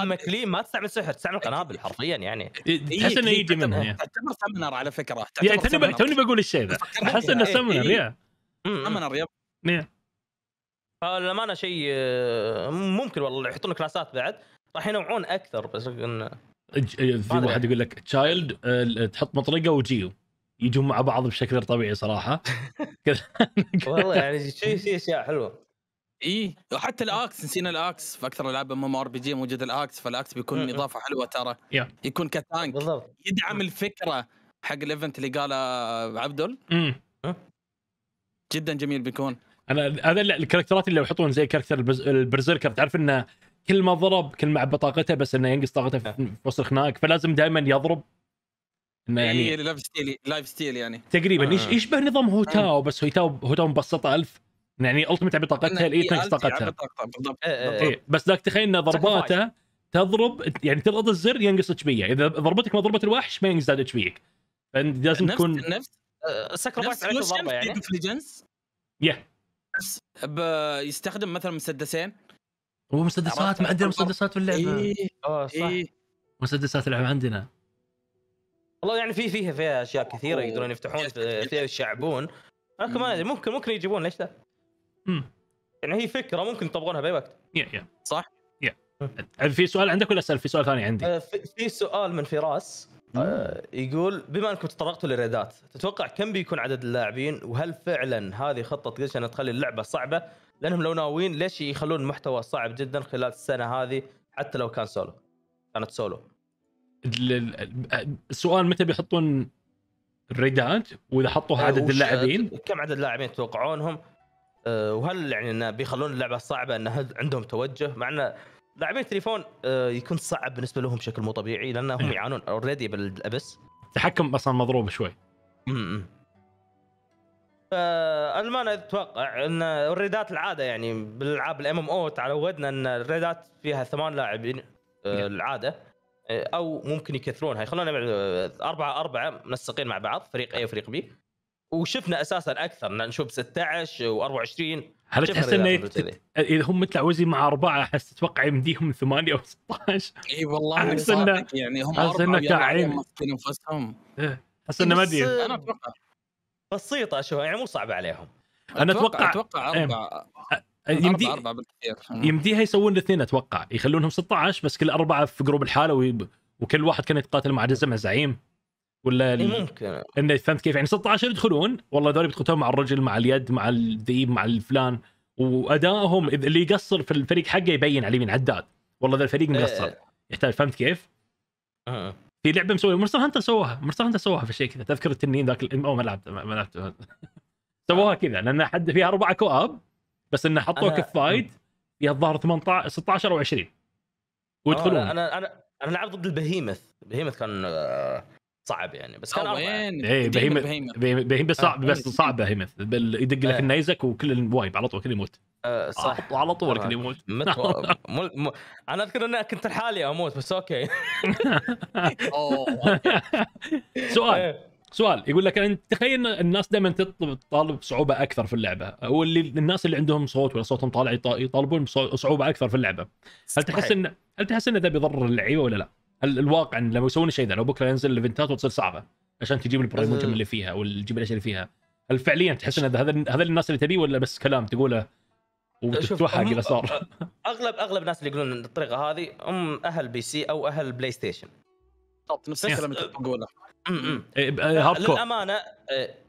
B: اما كليم ما تستعمل سحر تستعمل قنابل حرفيا يعني إيه، إيه، تحس انه إيه، يجي منها يعني. تعتبر سمنر على فكره يعني توني توني
A: بقول الشيء ذا احس انه سمنر يا سمنر يب
B: فالامانه شيء آه، ممكن والله يحطون كلاسات بعد راح ينوعون اكثر بس انه
A: في واحد يقول لك تشايلد تحط مطرقه وجيو يجون مع بعض بشكل غير طبيعي صراحه <laughs> والله يعني
B: شيء شيء اشياء حلوه
C: اي وحتى الاكس نسينا الاكس في اكثر العاب ام ام ار بي جي موجود الاكس فالاكس بيكون اضافه حلوه ترى يكون كتانك بالضبط يدعم الفكره حق الايفنت اللي قاله عبدل جدا جميل بيكون
A: انا هذا الكاركترات اللي يحطون زي كاركتر البرزيركر تعرف انه كل ما ضرب كل ما بطاقته بس انه ينقص طاقته في وسط الخناق فلازم دائما يضرب
C: انه إيه، يعني لايف ستيل لايف ستيل يعني تقريبا آه.
A: يشبه نظام هوتاو بس هوتاو هوتاو مبسطه الف يعني التمت عبي طاقتها الاي إيه، تنقص طاقتها إيه، بس ذاك تخيل ان ضرباته تضرب يعني تضغط الزر ينقص اتش بي يعني اذا ضربتك ما ضربت الوحش ما ينزاد اتش بيك فانت لازم تكون نفس
C: سكرفايس آه، عليك الضربه يعني يا يستخدم مثلا مسدسين
A: هو مسدسات ما عندنا مسدسات في اللعبه اي اه صح مسدسات اللعبه عندنا
B: والله يعني في فيها فيها اشياء كثيره يقدرون يفتحون فيها يشعبون لكن ما ادري ممكن ممكن يجيبون ليش لا؟ امم يعني هي فكره ممكن يطبقونها باي وقت يا يا صح؟ يا
A: في سؤال عندك ولا اسال في سؤال ثاني عندي؟
B: آه، في سؤال من فراس آه، يقول بما انكم تطرقتوا للريدات تتوقع كم بيكون عدد اللاعبين وهل فعلا هذه خطه جيش انها تخلي اللعبه صعبه لانهم لو ناويين ليش يخلون المحتوى صعب جدا خلال السنه هذه حتى لو كان سولو كانت سولو
A: السؤال متى بيحطون الريدات واذا حطوا آه، عدد اللاعبين
B: كم عدد اللاعبين تتوقعونهم آه، وهل يعني انه بيخلون اللعبه صعبه ان هل عندهم توجه مع ان لاعبين تليفون آه، يكون صعب بالنسبه لهم بشكل مو طبيعي لانهم نعم. يعانون اوريدي بالابس التحكم اصلا مضروب
A: شوي امم
B: اتوقع ان الريدات العاده يعني بالالعاب الام ام او تعودنا ان الريدات فيها ثمان لاعبين نعم. العاده آه، او ممكن يكثرونها يخلونها يعني آه، اربعه اربعه منسقين مع بعض فريق اي وفريق بي وشفنا اساسا اكثر نشوف 16 و24
A: هل تحس انه اذا هم متعوزين مع اربعه احس اتوقع يمديهم ثمانيه او 16 اي والله احس انه يعني هم احس انه قاعدين انفسهم إيه، احس انه ما ادري انا
B: اتوقع بسيطه شوي يعني مو صعبه عليهم انا اتوقع اتوقع إيه.
A: اربعه يمدي أربعة بالكثير يمديها يسوون الاثنين اتوقع يخلونهم 16 بس كل اربعه في جروب الحاله وي... وكل واحد كان يتقاتل مع جزء مع زعيم ولا ممكن انه فهمت كيف يعني 16 يدخلون والله هذول بيتقاتلون مع الرجل مع اليد مع الذئيب مع الفلان وادائهم اللي يقصر في الفريق حقه يبين عليه من عداد والله ذا الفريق مقصر يحتاج فهمت كيف؟ أه. في لعبه مسويها مرسل هانتر سووها مرسل هانتر سووها في شيء كذا تذكر التنين ذاك او ما لعبت ما لعبت <laughs> سووها كذا لان حد فيها اربعه كواب بس انه حطوك في فايد يا الظاهر 18 16 او 20 ويدخلون انا
B: انا انا لعبت ضد البهيمث البهيمث كان آه، صعب يعني بس كان وين اي بهيمث بهيمث آه، صعب بس صعب
A: بهيمث يدق لك آه. النيزك وكل الوايب على طول كل يموت
B: صح على طول كل يموت <laughs> انا اذكر اني كنت لحالي اموت بس اوكي <laughs>
A: <laughs> سؤال سؤال يقول لك انت تخيل الناس دائما تطالب صعوبه اكثر في اللعبه او اللي الناس اللي عندهم صوت ولا صوتهم طالع يطالبون صعوبه اكثر في اللعبه هل تحس ان هل تحس ان ذا بيضر اللعيبه ولا لا؟ هل الواقع ان لو يسوون شيء ذا لو بكره ينزل الايفنتات وتصير صعبه عشان تجيب البريموجم اللي فيها وتجيب الاشياء اللي فيها هل فعليا تحس ان هذا هذا الناس اللي تبيه ولا بس كلام تقوله وتتوحق اذا صار
B: <laughs> اغلب اغلب الناس اللي يقولون الطريقه هذه هم اهل بي سي او اهل بلاي ستيشن بالضبط نفس الكلام اللي هارد إيه، إيه، كور إيه، للامانه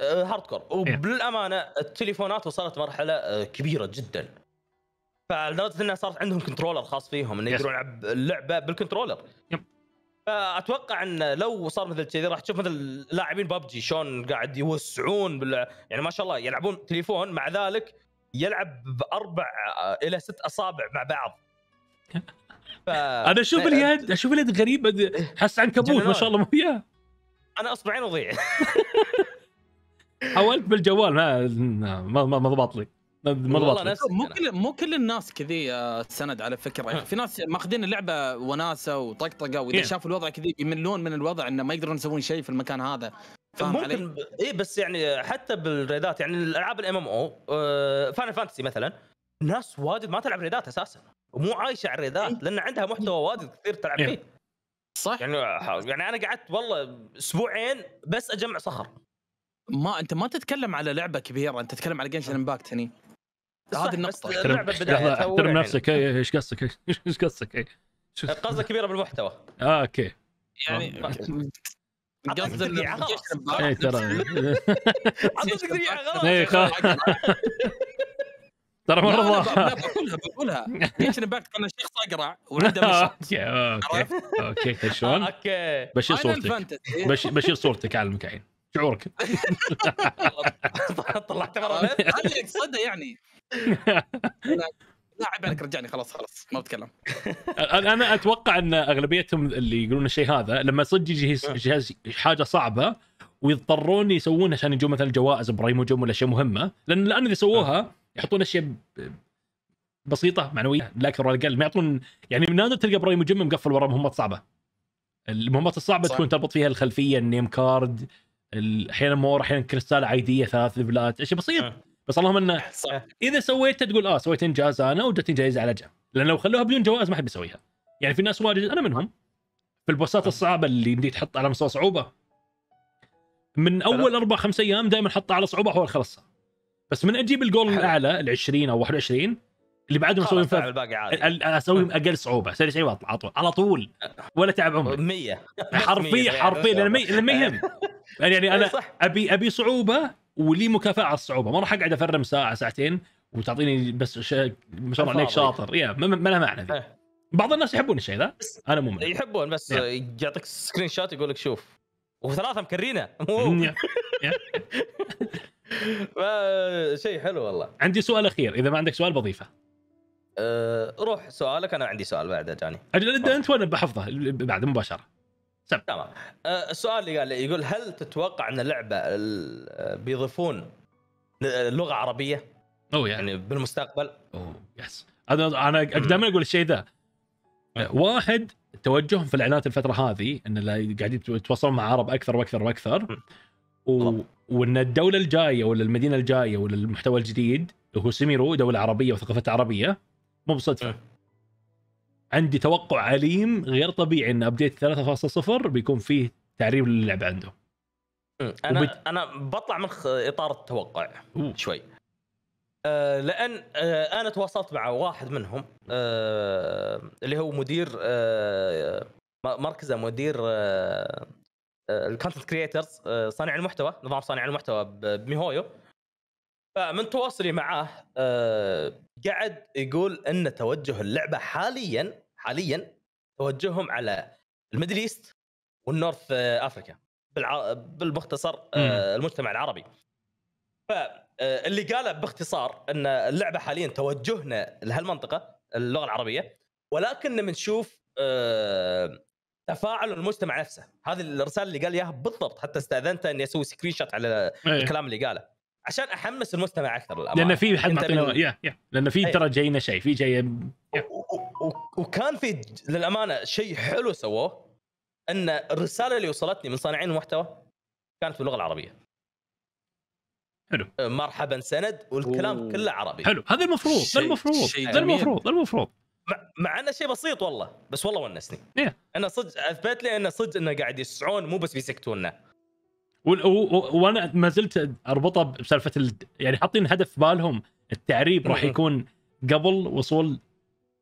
B: هارد كور وبالامانه التليفونات وصلت مرحله كبيره جدا فلدرجه انها صارت عندهم كنترولر خاص فيهم انه يقدرون يلعب اللعبه بالكنترولر فاتوقع ان لو صار مثل كذي راح تشوف مثل لاعبين ببجي شلون قاعد يوسعون بال... يعني ما شاء الله يلعبون تليفون مع ذلك يلعب باربع الى ست اصابع مع بعض ف... انا اشوف
A: اليد اشوف اليد غريبه حس عنكبوت ما شاء الله مو فيها انا اصبعين اضيع <laughs> حاولت بالجوال ما ما ما ضبط لي ما ضبط
C: مو كل مو كل الناس كذي آه، سند على فكره يعني في ناس ماخذين اللعبه وناسه وطقطقه واذا yeah. إيه. شافوا الوضع كذي يملون من الوضع انه ما يقدرون يسوون شيء في المكان هذا ممكن علي؟
B: ايه اي بس يعني حتى بالريدات يعني الالعاب الام ام او فان فانتسي مثلا ناس واجد ما تلعب ريدات اساسا ومو عايشه على الريدات إيه. لان عندها محتوى واجد كثير تلعب إيه. فيه صح يعني يعني انا قعدت والله اسبوعين بس اجمع
C: صخر ما انت ما تتكلم على لعبه كبيره انت تتكلم على جنشن امباكت هني
B: هذه النقطه
A: اللعبه بدايه احترم نفسك إيه، إيه، ايش قصدك <laughs> ايش قصدك إيه.
B: قصدك كبيره بالمحتوى
A: اه اوكي يعني آه،
B: قصد اي ترى غلط <laughs> <laughs>
A: ترى مره لا بقولها
C: بقولها ايش امباكت كان شخص
A: اقرع وعنده اوكي اوكي اوكي شلون؟ آه، اوكي بشيل صورتك <laughs> بشيل صورتك اعلمك الحين شعورك
C: <laughs> طلعت هذا هل اقصده يعني لا عيب عليك رجعني خلاص خلاص ما بتكلم
A: انا اتوقع ان اغلبيتهم اللي يقولون الشيء هذا لما صدق يجي آه. جهاز حاجه صعبه ويضطرون يسوونها عشان يجون مثلا جوائز برايم وجوم ولا شيء مهمه لان الان اذا سووها آه. يحطون اشياء بسيطه معنويه لا اكثر ولا اقل ما يعطون يعني من نادر تلقى براي مجمم مقفل وراء مهمات صعبه المهمات الصعبه صح. تكون تربط فيها الخلفيه النيم كارد احيانا مور احيانا كريستال عاديه ثلاث ليفلات اشياء بسيط أه. بس اللهم انه اذا سويتها تقول اه سويت انجاز انا وجتني جائزه على جنب لان لو خلوها بدون جوائز ما حد بيسويها يعني في ناس واجد انا منهم في البوسات آه. الصعبه اللي بدي تحط على مستوى صعوبه من اول اربع خمس ايام دائما حطها على صعوبه حول خلصها بس من اجيب الجول حلو. الاعلى ال 20 او 21 اللي بعدهم اسويهم فاف اسويهم اقل صعوبه اسوي شيء على طول على طول ولا تعب عمري 100 <laughs> حرفيا حرفيا لان ما يهم <laughs> يعني انا ابي ابي صعوبه ولي مكافاه على الصعوبه ما راح اقعد افرم ساعه ساعتين وتعطيني بس شا... ما شاء الله عليك شاطر يا ما, ما لها معنى ذي إيه. بعض الناس يحبون الشيء ذا انا مو منه.
B: يحبون بس نعم. يعطيك سكرين شوت يقول لك شوف وثلاثه مكرينه
A: مو <laughs> <laughs> شيء حلو والله عندي سؤال اخير اذا ما عندك سؤال بضيفه
B: أه روح سؤالك
A: انا عندي سؤال بعد جاني اجل انت انت وانا بحفظه بعد مباشره
B: سب. تمام أه السؤال اللي قال لي يقول هل تتوقع ان اللعبه بيضيفون لغه عربيه؟ اوه يعني, يعني بالمستقبل اوه يس
A: انا انا دائما اقول الشيء ذا واحد توجههم في الاعلانات الفتره هذه ان قاعدين يتواصلون مع عرب اكثر واكثر واكثر و... وان الدوله الجايه ولا المدينه الجايه ولا المحتوى الجديد هو سميرو دوله عربيه وثقافه عربيه مو بصدفه إيه. عندي توقع عليم غير طبيعي ان ابديت 3.0 بيكون فيه تعريب للعبه عنده إيه.
B: انا وبت... انا بطلع من اطار التوقع أوه. شوي آه لان آه انا تواصلت مع واحد منهم آه اللي هو مدير آه، مركزه مدير آه، آه، الكونتنت كريترز آه، صانع المحتوى نظام صانع المحتوى بميهويو فمن تواصلي معاه آه، قاعد يقول ان توجه اللعبه حاليا حاليا توجههم على الميدل ايست والنورث افريكا بالمختصر المجتمع العربي فاللي قاله باختصار ان اللعبه حاليا توجهنا لهالمنطقه اللغه العربيه ولكن بنشوف تفاعل المجتمع نفسه هذه الرساله اللي قال اياها بالضبط حتى استاذنته اني اسوي سكرين شوت على أيه. الكلام اللي قاله عشان احمس المجتمع اكثر للامانه لان في حد معطينا من... يا يا لان في إيه. ترى
A: جاينا شيء في جاي
B: وكان في للامانه شيء حلو سووه ان الرساله اللي وصلتني من صانعين المحتوى كانت باللغه العربيه حلو مرحبا سند والكلام أوه. كله عربي حلو هذا المفروض ده المفروض ده المفروض ده المفروض مع انه شيء بسيط والله بس والله ونسني إيه؟ انا صدق اثبت لي انه صدق انه قاعد يسعون مو بس بيسكتونا
A: وانا ما زلت اربطها بسالفه ال... يعني حاطين هدف في بالهم التعريب راح يكون قبل وصول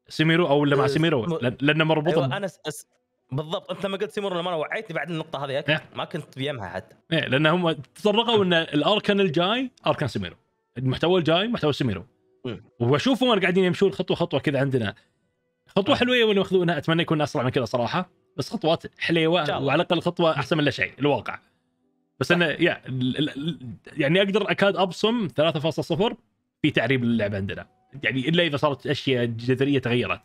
A: سيميرو او ولا مع إيه، سيميرو لانه مربوط أيوة انا س...
B: بالضبط انت لما قلت سيميرو لما وعيتني بعد النقطه هذه إيه؟ ما كنت بيمها حتى
A: ايه لان هم تطرقوا ان الاركان الجاي اركان سيميرو المحتوى الجاي محتوى سيميرو واشوفهم قاعدين يمشون خطوه خطوه كذا عندنا خطوه آه. حلوه ولا ماخذونها اتمنى يكون اسرع من كذا صراحه بس خطوات حليوه وعلى الاقل خطوه احسن من لا شيء الواقع بس انه يا يعني اقدر اكاد ابصم 3.0 في تعريب للعبه عندنا يعني الا اذا صارت اشياء جذريه تغيرت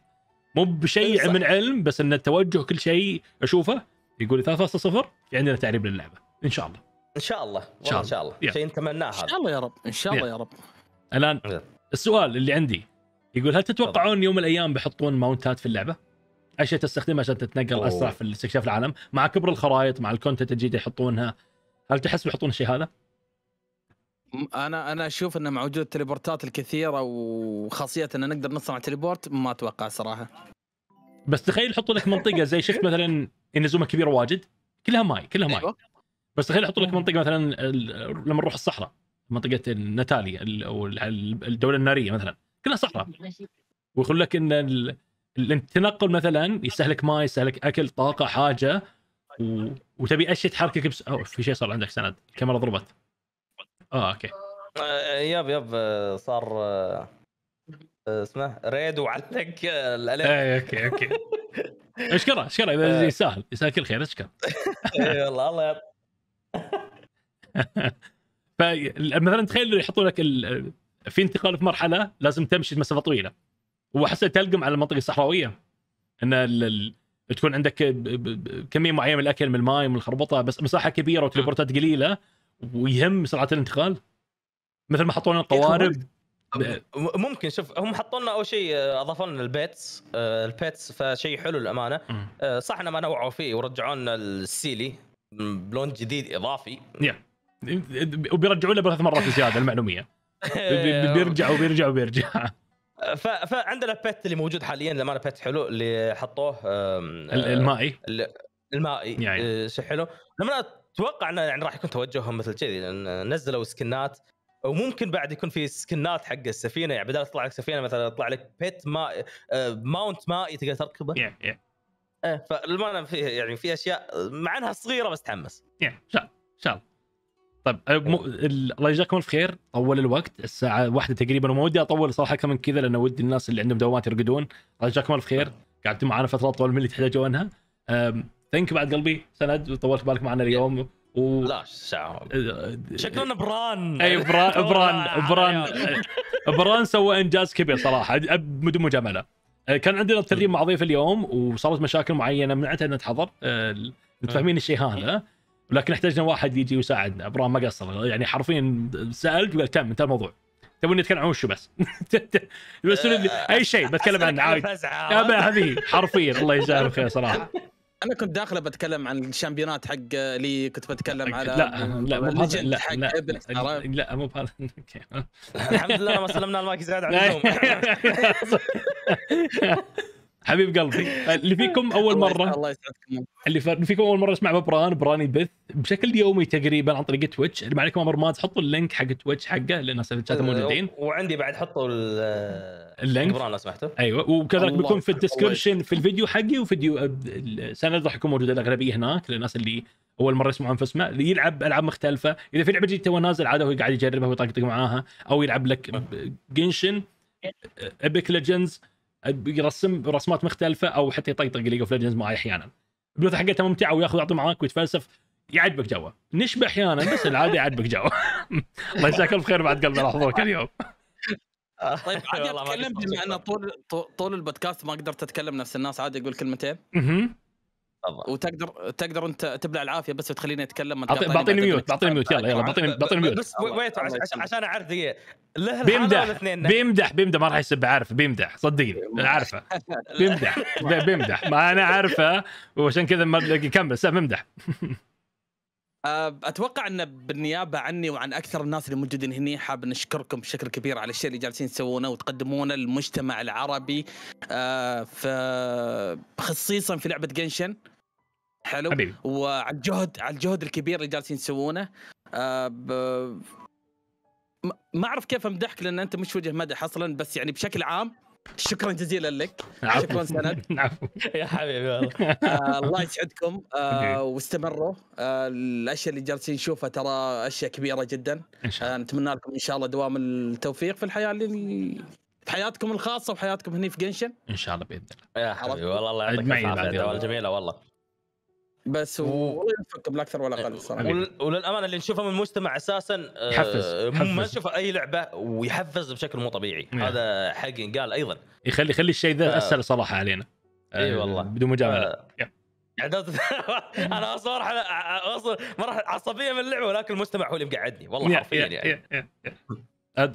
A: مو بشيء إيه، من علم بس ان التوجه كل شيء اشوفه يقول 3.0 في عندنا تعريب للعبه ان شاء الله ان شاء الله ان
B: شاء الله, شاء الله. شيء
A: نتمناه ان شاء الله يا رب ان شاء الله يا رب الان السؤال اللي عندي يقول هل تتوقعون يوم من الايام بيحطون ماونتات في اللعبه؟ اشياء تستخدمها عشان تتنقل اسرع في استكشاف العالم مع كبر الخرائط مع الكونتنت الجديد يحطونها هل تحس بيحطون الشيء هذا؟
C: انا انا اشوف انه مع وجود التليبورتات الكثيره
A: وخاصيه ان نقدر نصنع تليبورت ما اتوقع صراحه بس تخيل يحطوا لك منطقه زي شفت مثلا ينزومه كبيره واجد كلها ماي كلها ماي أيوه. بس تخيل يحطوا لك منطقه مثلا لما نروح الصحراء منطقه نتاليا او الدوله الناريه مثلا كلها صحراء <laughs> ويقول لك ان التنقل مثلا يستهلك ماء يستهلك اكل طاقه حاجه و... وتبي اشياء تحركك بس أوه في شيء صار عندك سند الكاميرا ضربت اه اوكي
B: آه، يب يب آه، صار آه، اسمه ريد وعلق الالم اي اوكي اوكي
A: <laughs> اشكره اشكره اذا يستاهل كل خير اشكر <laughs>
B: اي والله الله
A: فمثلا تخيل يحطوا لك ال... في انتقال في مرحله لازم تمشي مسافه طويله وحتى تلقم على المنطقه الصحراويه ان تكون عندك كميه معينه من الاكل من الماي من الخربطه بس مساحه كبيره نعم. وتليبورتات قليله ويهم سرعه الانتقال مثل ما حطوا لنا القوارب
B: إيه، ممكن شوف هم حطوا لنا اول شيء آه، اضافوا لنا البيتس آه، البيتس فشيء حلو للامانه آه، صح انهم نوعوا فيه ورجعوا لنا السيلي بلون جديد اضافي
A: يا وبيرجعوا له ثلاث مرات زياده المعلوميه <laughs> بيرجع وبيرجع وبيرجع
B: <laughs> فعندنا بيت اللي موجود حاليا لما بيت حلو اللي حطوه آه، المائي المائي يعني. آه، شيء حلو لما اتوقع انه يعني راح يكون توجههم مثل كذي نزلوا سكنات وممكن بعد يكون في سكنات حق السفينه يعني بدل تطلع لك سفينه مثلا يطلع لك بيت ما ماونت آه، مائي تقدر تركبه yeah, yeah. ايه فالمعنى في يعني في اشياء مع انها صغيره بس تحمس yeah. ان شاء الله
A: طيب أه، الله يجزاكم الف خير طول الوقت الساعه واحدة تقريبا وما ودي اطول صراحه اكثر من كذا لان ودي الناس اللي عندهم دوامات يرقدون الله يجزاكم الف خير قعدتوا معنا فتره اطول من اللي تحتاجونها ثانك بعد قلبي سند وطولت بالك معنا اليوم و... لا ساعة أه، شكلنا بران اي <laughs> بران بران بران أه، بران سوى انجاز كبير صراحه بدون مجامله كان عندنا تدريب مع ضيف اليوم وصارت مشاكل معينه منعتها انها تحضر متفاهمين الشيء هذا ولكن احتاجنا واحد يجي ويساعدنا ابراهيم ما قصر يعني حرفيا سالت وقال تم انتهى الموضوع تبوني نتكلم عن وشو بس <laughs> بس آه، اي شيء بتكلم عن عادي آه، هذه حرفيا الله يجزاه الخير صراحه
C: <laughs> انا كنت داخله بتكلم عن الشامبيونات حق لي كنت بتكلم على لا لا مو بهذا لا
A: لا, لا, لا مو بهذا <laughs>
B: الحمد لله ما سلمنا المايك زياده عن
A: حبيب قلبي <laughs> اللي فيكم اول مره الله يسعدكم اللي فيكم اول مره اسمع بران براني بث بشكل يومي تقريبا عن طريق تويتش اللي ما عليكم امر ما حطوا اللينك حق تويتش حقه للناس اللي أه، موجودين
B: وعندي بعد حطوا اللينك بران لو سمحتوا ايوه وكذلك بيكون في الديسكربشن
A: في الفيديو حقي وفيديو سند راح يكون موجود الاغلبيه هناك للناس اللي اول مره يسمعون فاسمه يلعب العاب مختلفه اذا في لعبه جديده تو نازل عاده هو قاعد يجربها ويطقطق معاها او يلعب لك جنشن ايبك ليجندز يرسم رسمات مختلفه او حتى يطقطق ليج اوف ليجندز معي احيانا البلوثه حقتها ممتعه وياخذ يعطي معاك ويتفلسف يعجبك جوه نشبه احيانا بس العاده يعجبك جوه <laughs> الله يجزاك الف خير بعد قلبنا حضورك اليوم
C: <laughs> طيب عادي اتكلم بما ان طول طول البودكاست ما قدرت اتكلم نفس الناس عادي اقول كلمتين تفضل وتقدر تقدر انت تبلع العافيه بس تخليني اتكلم بعطيني ميوت بعطيني ميوت
A: يلا يلا بعطيني بعطيني ميوت بس ويت عشان
B: اعرف دقيقه بيمدح
A: بيمدح بيمدح ما راح يسب عارف بيمدح صدقني <laughs> انا عارفه بيمدح بيمدح ما انا عارفه وعشان كذا كمل كمل بيمدح <laughs>
C: آه، اتوقع ان بالنيابه عني وعن اكثر الناس اللي موجودين هنا حاب نشكركم بشكل كبير على الشيء اللي جالسين تسوونه وتقدمونه للمجتمع العربي آه، خصيصا في لعبه جنشن حلو حبيبي. وعلى الجهد على الجهد الكبير اللي جالسين تسوونه آه ب... ما اعرف كيف امدحك لان انت مش وجه مدح اصلا بس يعني بشكل عام شكرا جزيلا لك شكرا سند <laughs> يا حبيبي والله آه الله يسعدكم آه واستمروا آه الاشياء اللي جالسين نشوفها ترى اشياء كبيره جدا آه نتمنى لكم ان شاء الله دوام التوفيق في الحياه اللي في حياتكم الخاصه وحياتكم هنا في جنشن ان شاء الله باذن الله يا حبيبي والله الله يعطيك العافيه جميله والله بس و... والله يفك بالاكثر ولا اقل صراحه ول...
B: وللامانه اللي نشوفه من المجتمع اساسا يحفز آه ما نشوف اي لعبه ويحفز بشكل مو طبيعي نعم. هذا حق قال ايضا
A: يخلي يخلي الشيء ذا اسهل صراحه علينا اي أيوة والله بدون مجامله آه.
B: <laughs> انا اصلا على اصور ما راح عصبيه من اللعبه ولكن المجتمع هو اللي مقعدني والله حرفيا يعني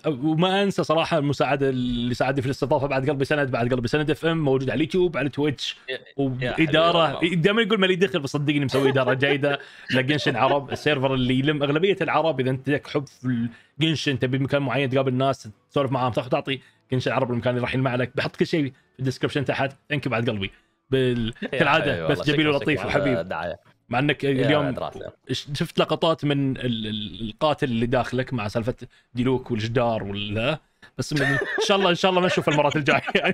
A: وما انسى صراحه المساعده اللي ساعدني في الاستضافه بعد قلبي سند بعد قلبي سند اف ام موجود على اليوتيوب على تويتش واداره دائما يقول ما لي دخل بس صدقني مسوي اداره جيده <laughs> لجنشن عرب السيرفر اللي يلم اغلبيه العرب اذا انت لك حب في الجنشن تبي مكان معين تقابل الناس تسولف معاهم تاخذ تعطي جنشن عرب المكان اللي راح يلمع لك بحط كل شيء في الديسكربشن تحت ثانك بعد قلبي بال... كالعاده بس جميل ولطيف وحبيب دعايه مع انك اليوم شفت لقطات من القاتل اللي داخلك مع سالفه ديلوك والجدار ولا بس ان شاء الله ان شاء الله ما نشوف المرات الجايه <laughs>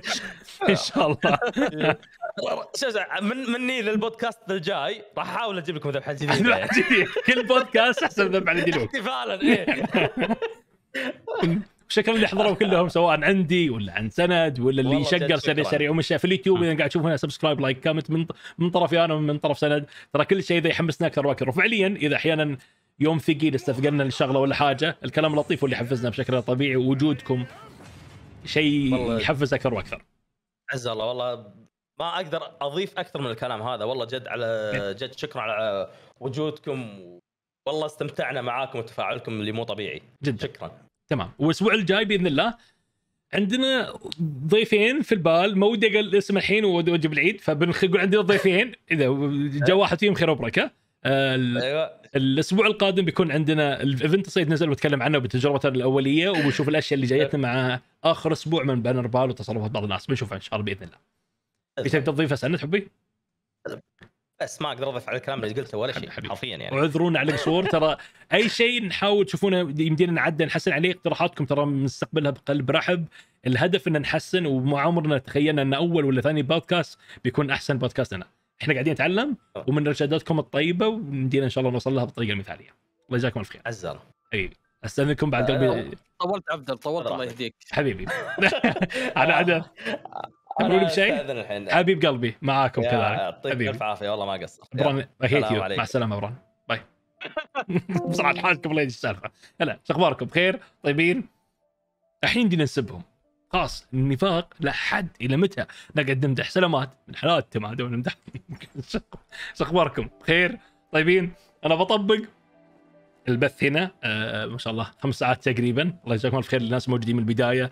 A: ان شاء الله
B: <laughs> من مني للبودكاست الجاي راح
A: احاول اجيب لكم ذبحه جديده كل بودكاست احسن ذبحه ديلوك احتفالا <laughs> ايه شكرا اللي حضروا كلهم سواء عندي ولا عند سند ولا اللي شقر سريع سريع ومشى في اليوتيوب آه. اذا قاعد تشوف هنا سبسكرايب لايك كومنت من من طرفي انا ومن طرف سند ترى كل شيء ذا يحمسنا اكثر واكثر وفعليا اذا احيانا يوم ثقيل استثقلنا الشغله ولا حاجه الكلام لطيف واللي يحفزنا بشكل طبيعي وجودكم شيء يحفز اكثر واكثر
B: عز الله والله ما اقدر اضيف اكثر من الكلام هذا والله جد على إيه. جد شكرا على وجودكم والله استمتعنا معاكم وتفاعلكم اللي مو طبيعي جدا شكرا
A: تمام والاسبوع الجاي باذن الله عندنا ضيفين في البال ما ودي اقول اسم الحين واجيب العيد فبنقول عندنا ضيفين اذا جاء أيوة. واحد فيهم خير وبركه ايوه الاسبوع القادم بيكون عندنا الايفنت الصيد نزل واتكلم عنه بتجربته الاوليه وبنشوف الاشياء اللي جايتنا أيوة. مع اخر اسبوع من بانر بال وتصرفات بعض الناس بنشوفها ان شاء الله باذن الله. تبي تضيف اسئله حبي؟
B: بس ما اقدر اضيف على الكلام اللي قلته ولا شيء حرفيا يعني
A: وعذرونا على القصور ترى اي شيء نحاول تشوفونه يمدينا نعدل نحسن عليه اقتراحاتكم ترى بنستقبلها بقلب رحب الهدف ان نحسن وما عمرنا تخيلنا ان اول ولا ثاني بودكاست بيكون احسن بودكاست لنا احنا قاعدين نتعلم ومن ارشاداتكم الطيبه ومدينا ان شاء الله نوصل لها بالطريقه المثاليه الله يجزاكم الف خير عزر حبيبي استاذنكم بعد قلبي
C: طولت عبد طولت الله يهديك
A: حبيبي انا <laughs> انا <laughs>
B: اقول لك
A: حبيب قلبي معاكم كذلك يعطيك
B: الف عافيه والله ما قصر بران مع
A: السلامه بران باي <laughs> بسرعه حالكم ليش السالفه هلا شو اخباركم بخير طيبين الحين بدنا نسبهم خلاص النفاق لحد حد الى متى نقعد نمدح سلامات من حالات تمادى ونمدح شو <laughs> اخباركم بخير طيبين انا بطبق البث هنا آه ما شاء الله خمس ساعات تقريبا الله يجزاكم الف خير للناس موجودين من البدايه